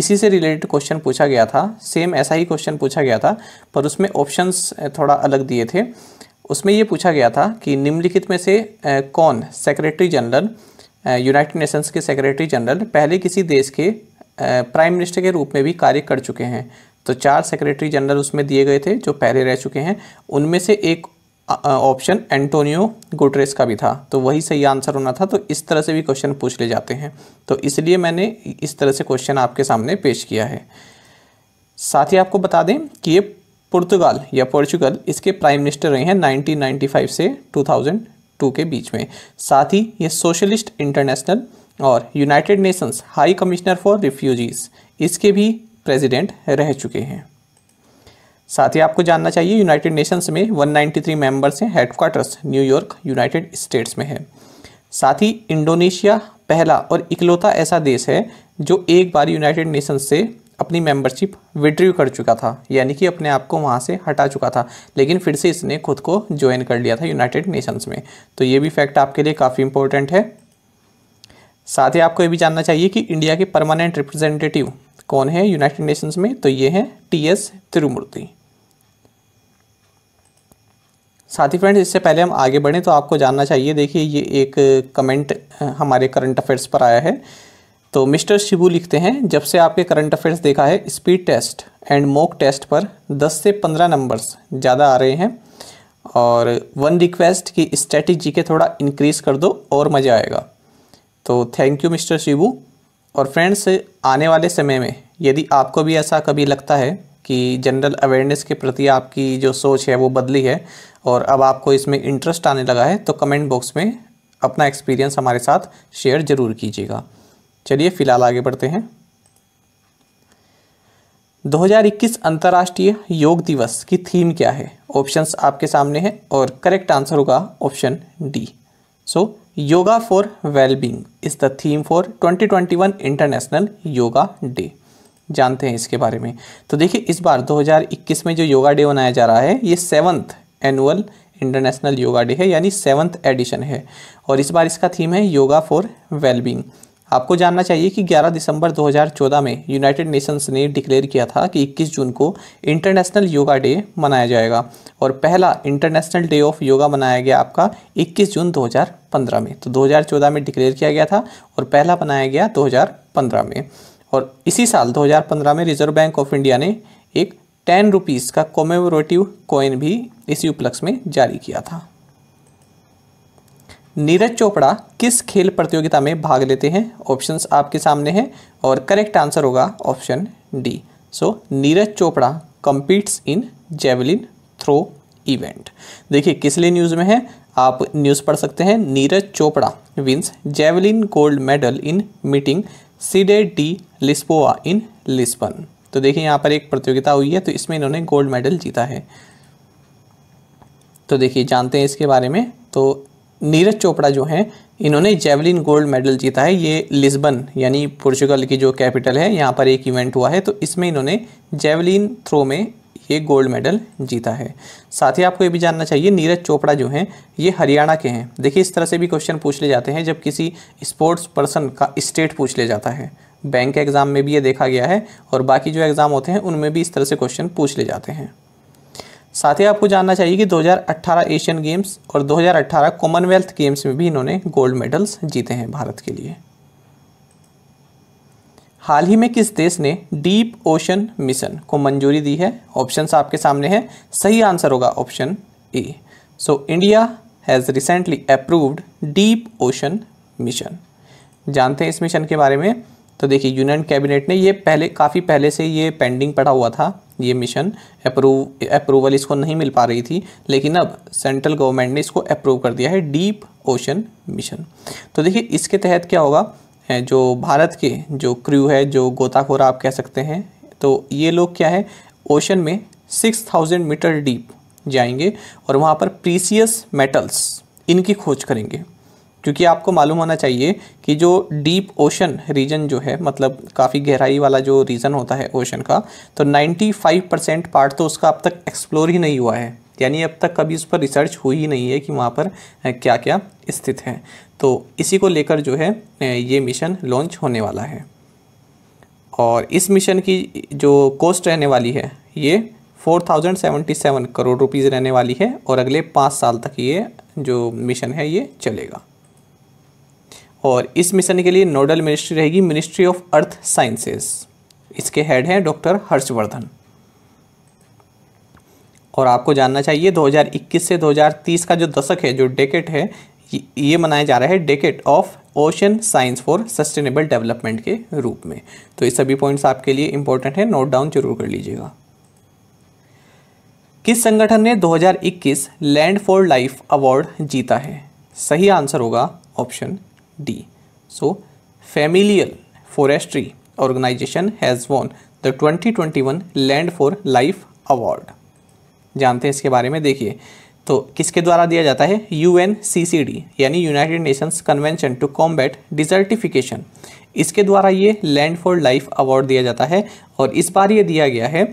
इसी से रिलेटेड क्वेश्चन पूछा गया था सेम ऐसा ही क्वेश्चन पूछा गया था पर उसमें ऑप्शंस थोड़ा अलग दिए थे उसमें ये पूछा गया था कि निम्नलिखित में से कौन सेक्रेटरी जनरल यूनाइटेड नेशंस के सेक्रेटरी जनरल पहले किसी देश के प्राइम मिनिस्टर के रूप में भी कार्य कर चुके हैं तो चार सेक्रेटरी जनरल उसमें दिए गए थे जो पहले रह चुके हैं उनमें से एक ऑप्शन एंटोनियो गुटरेस का भी था तो वही सही आंसर होना था तो इस तरह से भी क्वेश्चन पूछ ले जाते हैं तो इसलिए मैंने इस तरह से क्वेश्चन आपके सामने पेश किया है साथ ही आपको बता दें कि ये पुर्तगाल या पोर्चुगल इसके प्राइम मिनिस्टर रहे हैं 1995 से 2002 के बीच में साथ ही ये सोशलिस्ट इंटरनेशनल और United Nations high commissioner for refugees इसके भी प्रेसिडेंट रह चुके हैं साथ ही आपको जानना चाहिए यूनाइटेड नेशंस में 193 मेंबर्स हैं हेडक्वार्टर्स न्यूयॉर्क यूनाइटेड स्टेट्स में है साथ ही इंडोनेशिया पहला और इकलौता ऐसा देश है जो एक बार यूनाइटेड नेशंस से अपनी मेंबरशिप विड्रीव कर चुका था यानी कि अपने आप को वहाँ से हटा चुका था लेकिन फिर से इसने खुद को ज्वाइन कर लिया था यूनाइटेड नेशंस में तो ये भी फैक्ट आपके लिए काफ़ी इंपॉर्टेंट है साथ ही आपको ये भी जानना चाहिए कि इंडिया के परमानेंट रिप्रेजेंटेटिव कौन है यूनाइटेड नेशंस में तो ये हैं टी एस तिरुमूर्ति साथ ही फ्रेंड्स इससे पहले हम आगे बढ़ें तो आपको जानना चाहिए देखिए ये एक कमेंट हमारे करंट अफेयर्स पर आया है तो मिस्टर शिबू लिखते हैं जब से आपके करंट अफेयर्स देखा है speed test and mock test पर 10 से 15 नंबर्स ज़्यादा आ रहे हैं और वन रिक्वेस्ट कि स्टैटिक के थोड़ा इंक्रीज़ कर दो और मज़ा आएगा तो थैंक यू मिस्टर शिबू और फ्रेंड्स आने वाले समय में यदि आपको भी ऐसा कभी लगता है कि जनरल अवेयरनेस के प्रति आपकी जो सोच है वो बदली है और अब आपको इसमें इंटरेस्ट आने लगा है तो कमेंट बॉक्स में अपना एक्सपीरियंस हमारे साथ शेयर ज़रूर कीजिएगा चलिए फ़िलहाल आगे बढ़ते हैं 2021 अंतर्राष्ट्रीय योग दिवस की थीम क्या है ऑप्शंस आपके सामने हैं और करेक्ट आंसर होगा option D so yoga for wellbeing is the theme for 2021 international yoga day जानते हैं इसके बारे में तो देखिए इस बार 2021 में जो योगा डे मनाया जा रहा है ये seventh annual international yoga day है यानी सेवन्थ एडिशन है और इस बार इसका थीम है योगा फॉर वेलबींग आपको जानना चाहिए कि 11 दिसंबर 2014 में यूनाइटेड नेशंस ने डिक्लेयर किया था कि 21 जून को इंटरनेशनल योगा डे मनाया जाएगा और पहला इंटरनेशनल डे ऑफ योगा मनाया गया आपका 21 जून 2015 में तो 2014 में डिक्लेयर किया गया था और पहला मनाया गया 2015 में और इसी साल 2015 में रिजर्व बैंक ऑफ इंडिया ने एक टेन रुपीज़ का कोमेमोरेटिव कॉइन भी इसी उपलक्ष्य में जारी किया था नीरज चोपड़ा किस खेल प्रतियोगिता में भाग लेते हैं ऑप्शंस आपके सामने हैं और करेक्ट आंसर होगा option D so Neeraj Chopra competes in javelin throw event देखिए किस लिए न्यूज़ में है आप न्यूज़ पढ़ सकते हैं Neeraj Chopra wins javelin gold medal in meeting Cidade de Lisboa in Lisbon तो देखिए यहाँ पर एक प्रतियोगिता हुई है तो इसमें इन्होंने गोल्ड मेडल जीता है तो देखिए जानते हैं इसके बारे में तो नीरज चोपड़ा जो हैं इन्होंने जेवलिन गोल्ड मेडल जीता है ये लिस्बन यानी पोर्चुगल की जो कैपिटल है यहाँ पर एक इवेंट हुआ है तो इसमें इन्होंने जेवलिन थ्रो में ये गोल्ड मेडल जीता है साथ ही आपको ये भी जानना चाहिए नीरज चोपड़ा जो हैं ये हरियाणा के हैं देखिए इस तरह से भी क्वेश्चन पूछ ले जाते हैं जब किसी स्पोर्ट्स पर्सन का स्टेट पूछ ले जाता है बैंक के एग्ज़ाम में भी ये देखा गया है और बाकी जो एग्ज़ाम होते हैं उनमें भी इस तरह से क्वेश्चन पूछ ले जाते हैं साथ ही आपको जानना चाहिए कि 2018 एशियन गेम्स और 2018 कॉमनवेल्थ गेम्स में भी इन्होंने गोल्ड मेडल्स जीते हैं भारत के लिए हाल ही में किस देश ने डीप ओशन मिशन को मंजूरी दी है ऑप्शन आपके सामने है सही आंसर होगा option A so India has recently approved deep ocean mission जानते हैं इस मिशन के बारे में तो देखिए यूनियन कैबिनेट ने ये पहले काफ़ी पहले से ये पेंडिंग पड़ा हुआ था ये मिशन अप्रूव अप्रूवल इसको नहीं मिल पा रही थी लेकिन अब सेंट्रल गवर्नमेंट ने इसको अप्रूव कर दिया है डीप ओशन मिशन तो देखिए इसके तहत क्या होगा जो भारत के जो क्रू है जो गोताखोरा आप कह सकते हैं तो ये लोग क्या है ओशन में सिक्स थाउजेंड मीटर डीप जाएंगे और वहाँ पर प्रीसियस मेटल्स इनकी खोज करेंगे क्योंकि आपको मालूम होना चाहिए कि जो डीप ओशन रीजन जो है मतलब काफ़ी गहराई वाला जो रीजन होता है ओशन का तो 95 परसेंट पार्ट तो उसका अब तक एक्सप्लोर ही नहीं हुआ है यानी अब तक कभी उस पर रिसर्च हुई ही नहीं है कि वहाँ पर क्या क्या स्थित है तो इसी को लेकर जो है ये मिशन लॉन्च होने वाला है और इस मिशन की जो कॉस्ट रहने वाली है ये 4077 करोड़ रुपीज़ रहने वाली है और अगले पाँच साल तक ये जो मिशन है ये चलेगा और इस मिशन के लिए नोडल मिनिस्ट्री रहेगी मिनिस्ट्री ऑफ अर्थ साइंसेस इसके हेड हैं डॉक्टर हर्षवर्धन और आपको जानना चाहिए 2021 से 2030 का जो दशक है जो डेकेट है ये मनाया जा रहा है decade of ocean science for sustainable development के रूप में तो ये सभी पॉइंट्स आपके लिए इंपॉर्टेंट है नोट डाउन जरूर कर लीजिएगा किस संगठन ने 2021 लैंड फॉर लाइफ अवार्ड जीता है सही आंसर होगा option D so familial forestry organization has won the 2021 land for life award जानते हैं इसके बारे में देखिए तो किसके द्वारा दिया जाता है यू यानी United Nations convention to combat desertification इसके द्वारा ये लैंड फॉर लाइफ अवार्ड दिया जाता है और इस बार ये दिया गया है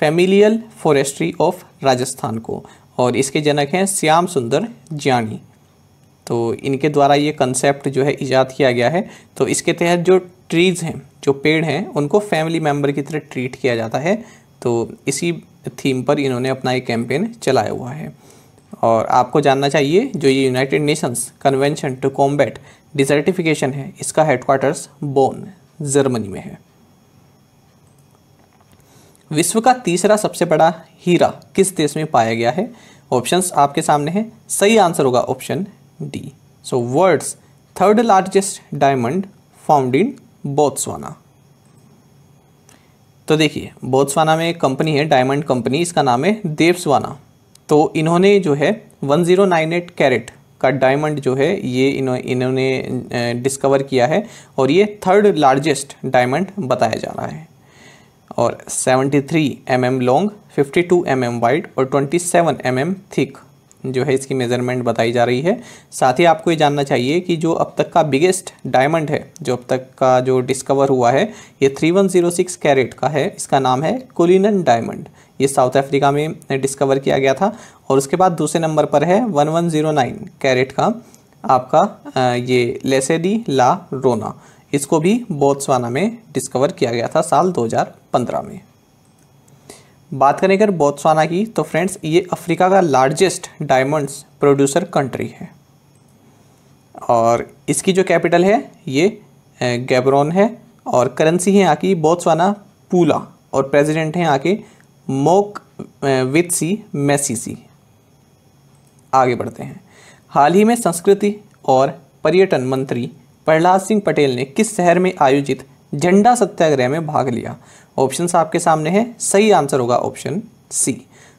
फेमिलियल फॉरेस्ट्री ऑफ राजस्थान को और इसके जनक हैं श्याम सुंदर ज्ञानी तो इनके द्वारा ये कंसेप्ट जो है ईजाद किया गया है तो इसके तहत जो ट्रीज़ हैं जो पेड़ हैं उनको फैमिली मेम्बर की तरह ट्रीट किया जाता है तो इसी थीम पर इन्होंने अपना एक कैंपेन चलाया हुआ है और आपको जानना चाहिए जो ये United Nations convention to combat desertification है इसका हेडक्वार्टर्स बोन जर्मनी में है विश्व का तीसरा सबसे बड़ा हीरा किस देश में पाया गया है ऑप्शंस आपके सामने हैं सही आंसर होगा option D. So world's third largest diamond found in Botswana तो देखिए बोत्सवाना में एक कंपनी है डायमंड कंपनी इसका नाम है देवसवाना तो इन्होंने जो है 1098 कैरेट का डायमंड जो है ये इन्हों, इन्होंने डिस्कवर किया है और ये थर्ड लार्जेस्ट डायमंड बताया जा रहा है और 73 M M long 52 M M wide और 27 एम एम थिक जो है इसकी मेज़रमेंट बताई जा रही है साथ ही आपको ये जानना चाहिए कि जो अब तक का बिगेस्ट डायमंड है जो अब तक का जो डिस्कवर हुआ है ये three one zero six carat का है इसका नाम है कोलिनन डायमंड ये साउथ अफ्रीका में डिस्कवर किया गया था और उसके बाद दूसरे नंबर पर है one one zero nine carat का आपका ये लेसेडी ला रोना इसको भी बोत्सवाना में डिस्कवर किया गया था साल पंद्रह में बात करें अगर बोत्सवाना की तो फ्रेंड्स ये अफ्रीका का लार्जेस्ट डायमंड्स प्रोड्यूसर कंट्री है और इसकी जो कैपिटल है ये गैबरोन है और करेंसी है यहाँ की बोत्सवाना पूला और प्रेसिडेंट हैं यहाँ के मोक वित्सी मैसीसी आगे बढ़ते हैं हाल ही में संस्कृति और पर्यटन मंत्री प्रहलाद सिंह पटेल ने किस शहर में आयोजित झंडा सत्याग्रह में भाग लिया ऑप्शन आपके सामने हैं सही आंसर होगा option C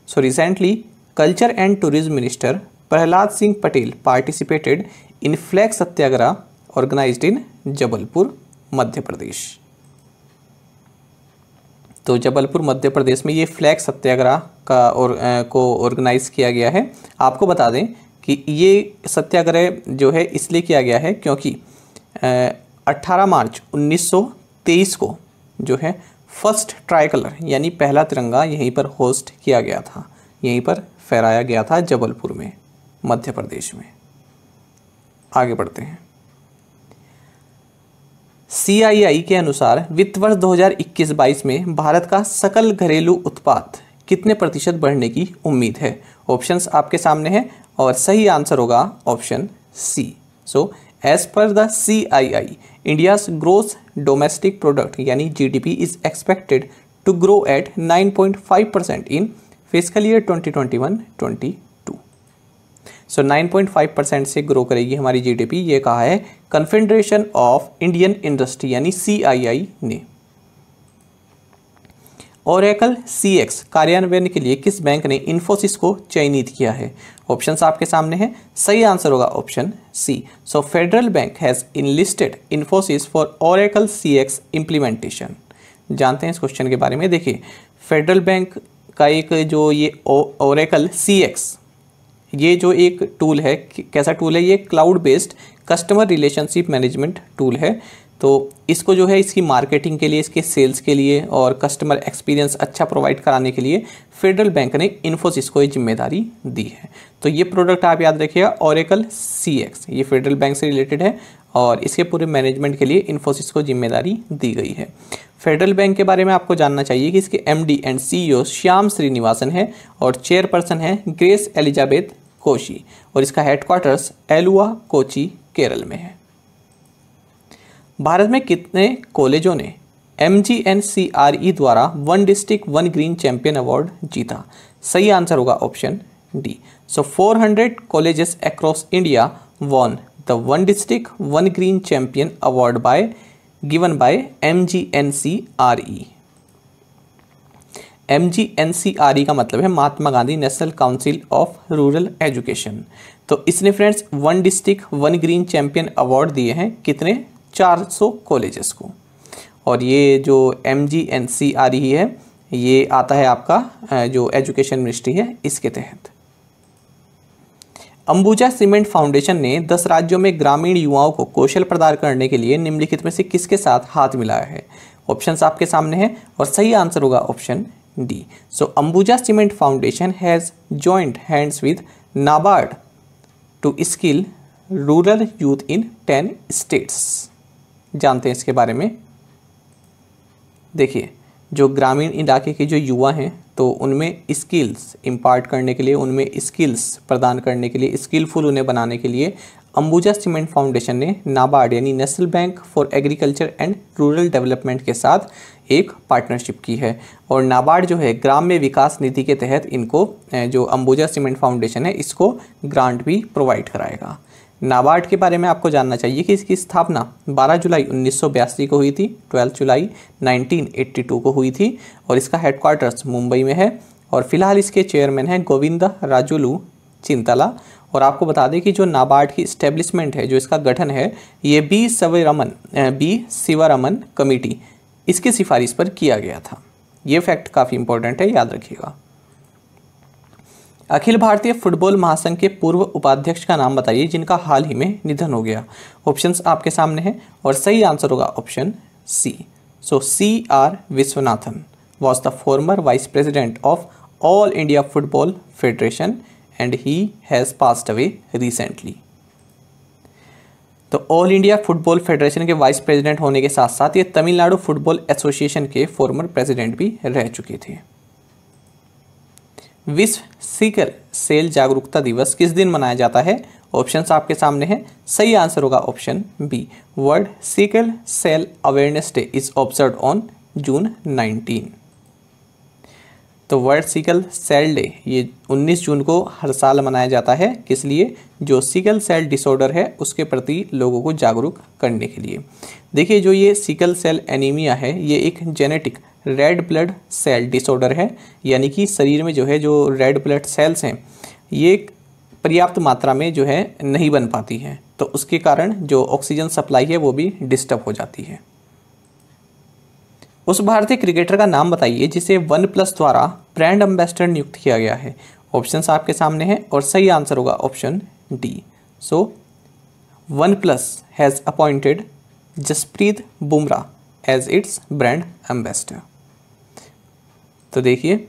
so recently culture and tourism minister Prahlad Singh Patel participated in flag Satyagraha organised in Jabalpur Madhya Pradesh तो जबलपुर मध्य प्रदेश में ये फ्लैग सत्याग्रह का और को ऑर्गेनाइज़ किया गया है आपको बता दें कि ये सत्याग्रह जो है इसलिए किया गया है क्योंकि 18 मार्च 1923 को जो है फर्स्ट ट्राइकलर यानी पहला तिरंगा यहीं पर होस्ट किया गया था यहीं पर फहराया गया था जबलपुर में मध्य प्रदेश में आगे बढ़ते हैं सीआईआई के अनुसार वित्त वर्ष 2021-22 में भारत का सकल घरेलू उत्पाद कितने प्रतिशत बढ़ने की उम्मीद है ऑप्शंस आपके सामने हैं और सही आंसर होगा option C so as per the C I I India gross domestic product यानी GDP is expected to grow at 9.5% in physical year 2021-22. So nine point five percent से ग्रो करेगी हमारी जीडीपी ये कहा है कन्फेडरेशन ऑफ इंडियन इंडस्ट्री यानी CII ने और एकल सी एक्स कार्यान्वयन के लिए किस बैंक ने इन्फोसिस को चयनित किया है ऑप्शंस आपके सामने हैं सही आंसर होगा option C so federal bank has enlisted Infosys for Oracle C X implementation जानते हैं इस क्वेश्चन के बारे में देखिए फेडरल बैंक का एक जो ये ओरेकल सी एक्स ये जो एक टूल है कैसा टूल है ये cloud based customer relationship management tool है तो इसको जो है इसकी मार्केटिंग के लिए इसके सेल्स के लिए और कस्टमर एक्सपीरियंस अच्छा प्रोवाइड कराने के लिए फेडरल बैंक ने इन्फोसिस को ये जिम्मेदारी दी है तो ये प्रोडक्ट आप याद रखिएगा औरकल सी एक्स ये फेडरल बैंक से रिलेटेड है और इसके पूरे मैनेजमेंट के लिए इन्फोसिस को जिम्मेदारी दी गई है फेडरल बैंक के बारे में आपको जानना चाहिए कि इसके M and C Shyam Srinivasan है और चेयरपर्सन है ग्रेस एलिजाबेथ कोशी और इसका हेडक्वार्टर्स एलुआ कोची केरल में है भारत में कितने कॉलेजों ने M G N C R E द्वारा one district one green champion award जीता सही आंसर होगा option D so four hundred colleges across India won the one district one green champion award by given by M G N C R E M G N C R E का मतलब है Mahatma Gandhi national council of rural education तो इसने friends one district one green champion award दिए हैं कितने 400 colleges को और ये जो एम जी एन सी आ रही है ये आता है आपका जो एजुकेशन मिनिस्ट्री है इसके तहत अंबुजा सीमेंट फाउंडेशन ने 10 राज्यों में ग्रामीण युवाओं को कौशल प्रदान करने के लिए निम्नलिखित में से किसके साथ हाथ मिलाया है ऑप्शंस आपके सामने हैं और सही आंसर होगा option D so Ambuja cement foundation has joined hands with NABARD to skill rural youth in ten states जानते हैं इसके बारे में देखिए जो ग्रामीण इलाके के जो युवा हैं तो उनमें स्किल्स इम्पार्ट करने के लिए उनमें स्किल्स प्रदान करने के लिए स्किलफुल उन्हें बनाने के लिए अंबुजा सीमेंट फाउंडेशन ने नाबार्ड यानी national bank for agriculture and rural development के साथ एक पार्टनरशिप की है और नाबार्ड जो है ग्राम्य विकास निधि के तहत इनको जो अंबुजा सीमेंट फाउंडेशन है इसको ग्रांट भी प्रोवाइड कराएगा नाबार्ड के बारे में आपको जानना चाहिए कि इसकी स्थापना 12 जुलाई उन्नीस को हुई थी 12 जुलाई 1982 को हुई थी और इसका हेडक्वार्टर्स मुंबई में है और फिलहाल इसके चेयरमैन हैं गोविंद राजुलू चिंतला और आपको बता दें कि जो नाबार्ड की इस्टेब्लिशमेंट है जो इसका गठन है ये B Sivaraman B Sivaraman committee इसकी सिफारिश पर किया गया था ये फैक्ट काफ़ी इंपॉर्टेंट है याद रखिएगा अखिल भारतीय फुटबॉल महासंघ के पूर्व उपाध्यक्ष का नाम बताइए जिनका हाल ही में निधन हो गया ऑप्शंस आपके सामने हैं और सही आंसर होगा option C so C R Viswanathan was the former vice president of all India football federation and he has passed away recently तो ऑल इंडिया फुटबॉल फेडरेशन के वाइस प्रेसिडेंट होने के साथ साथ ये तमिलनाडु फुटबॉल एसोसिएशन के फॉर्मर प्रेसिडेंट भी रह चुके थे विश्व सीकर सेल जागरूकता दिवस किस दिन मनाया जाता है ऑप्शंस आपके सामने हैं सही आंसर होगा option B world sickle cell awareness day is observe on June 19 तो वर्ल्ड सिकल सेल डे ये 19 जून को हर साल मनाया जाता है किस लिए जो सिकल सेल डिसऑर्डर है उसके प्रति लोगों को जागरूक करने के लिए देखिए जो ये सिकल सेल एनीमिया है ये एक genetic red blood cell disorder है यानी कि शरीर में जो है जो रेड ब्लड सेल्स हैं ये पर्याप्त मात्रा में जो है नहीं बन पाती है तो उसके कारण जो ऑक्सीजन सप्लाई है वो भी डिस्टर्ब हो जाती है उस भारतीय क्रिकेटर का नाम बताइए जिसे वन प्लस द्वारा ब्रांड एम्बेसडर नियुक्त किया गया है ऑप्शन आपके सामने हैं और सही आंसर होगा option D so OnePlus has appointed Jasprit Bumrah as its brand ambassador तो देखिए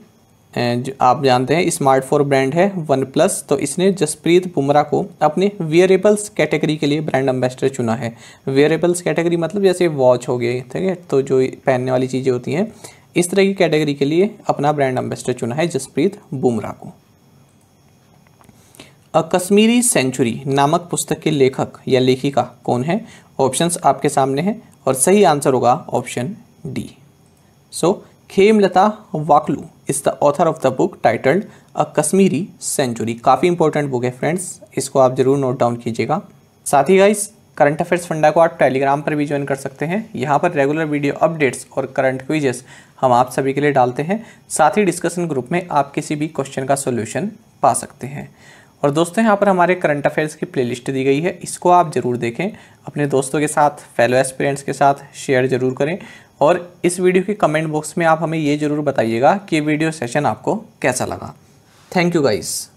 जो आप जानते हैं स्मार्ट फोर ब्रांड है वन प्लस तो इसने जसप्रीत बुमराह को अपने वियरेबल्स कैटेगरी के लिए ब्रांड एम्बेसडर चुना है वियरेबल्स कैटेगरी मतलब जैसे वॉच हो गई ठीक है तो जो पहनने वाली चीज़ें होती हैं इस तरह की कैटेगरी के लिए अपना ब्रांड एम्बेसडर चुना है जसप्रीत बुमराह को अ कश्मीरी सेंचुरी नामक पुस्तक के लेखक या लेखिका कौन है ऑप्शंस आपके सामने हैं और सही आंसर होगा option D so Khemlata Wakhlu is the author of the book titled a Kashmiri century काफ़ी इंपॉर्टेंट बुक है फ्रेंड्स इसको आप ज़रूर नोट डाउन कीजिएगा साथ ही गाइस करंट अफेयर्स फंडा को आप टेलीग्राम पर भी ज्वाइन कर सकते हैं यहाँ पर रेगुलर वीडियो अपडेट्स और करंट क्विजेस हम आप सभी के लिए डालते हैं साथ ही डिस्कशन ग्रुप में आप किसी भी क्वेश्चन का सोल्यूशन पा सकते हैं और दोस्तों यहाँ पर हमारे करंट अफेयर्स की प्लेलिस्ट दी गई है इसको आप ज़रूर देखें अपने दोस्तों के साथ फेलो एस्पिरेंट्स के साथ शेयर ज़रूर करें और इस वीडियो के कमेंट बॉक्स में आप हमें ये ज़रूर बताइएगा कि वीडियो सेशन आपको कैसा लगा थैंक यू गाइज़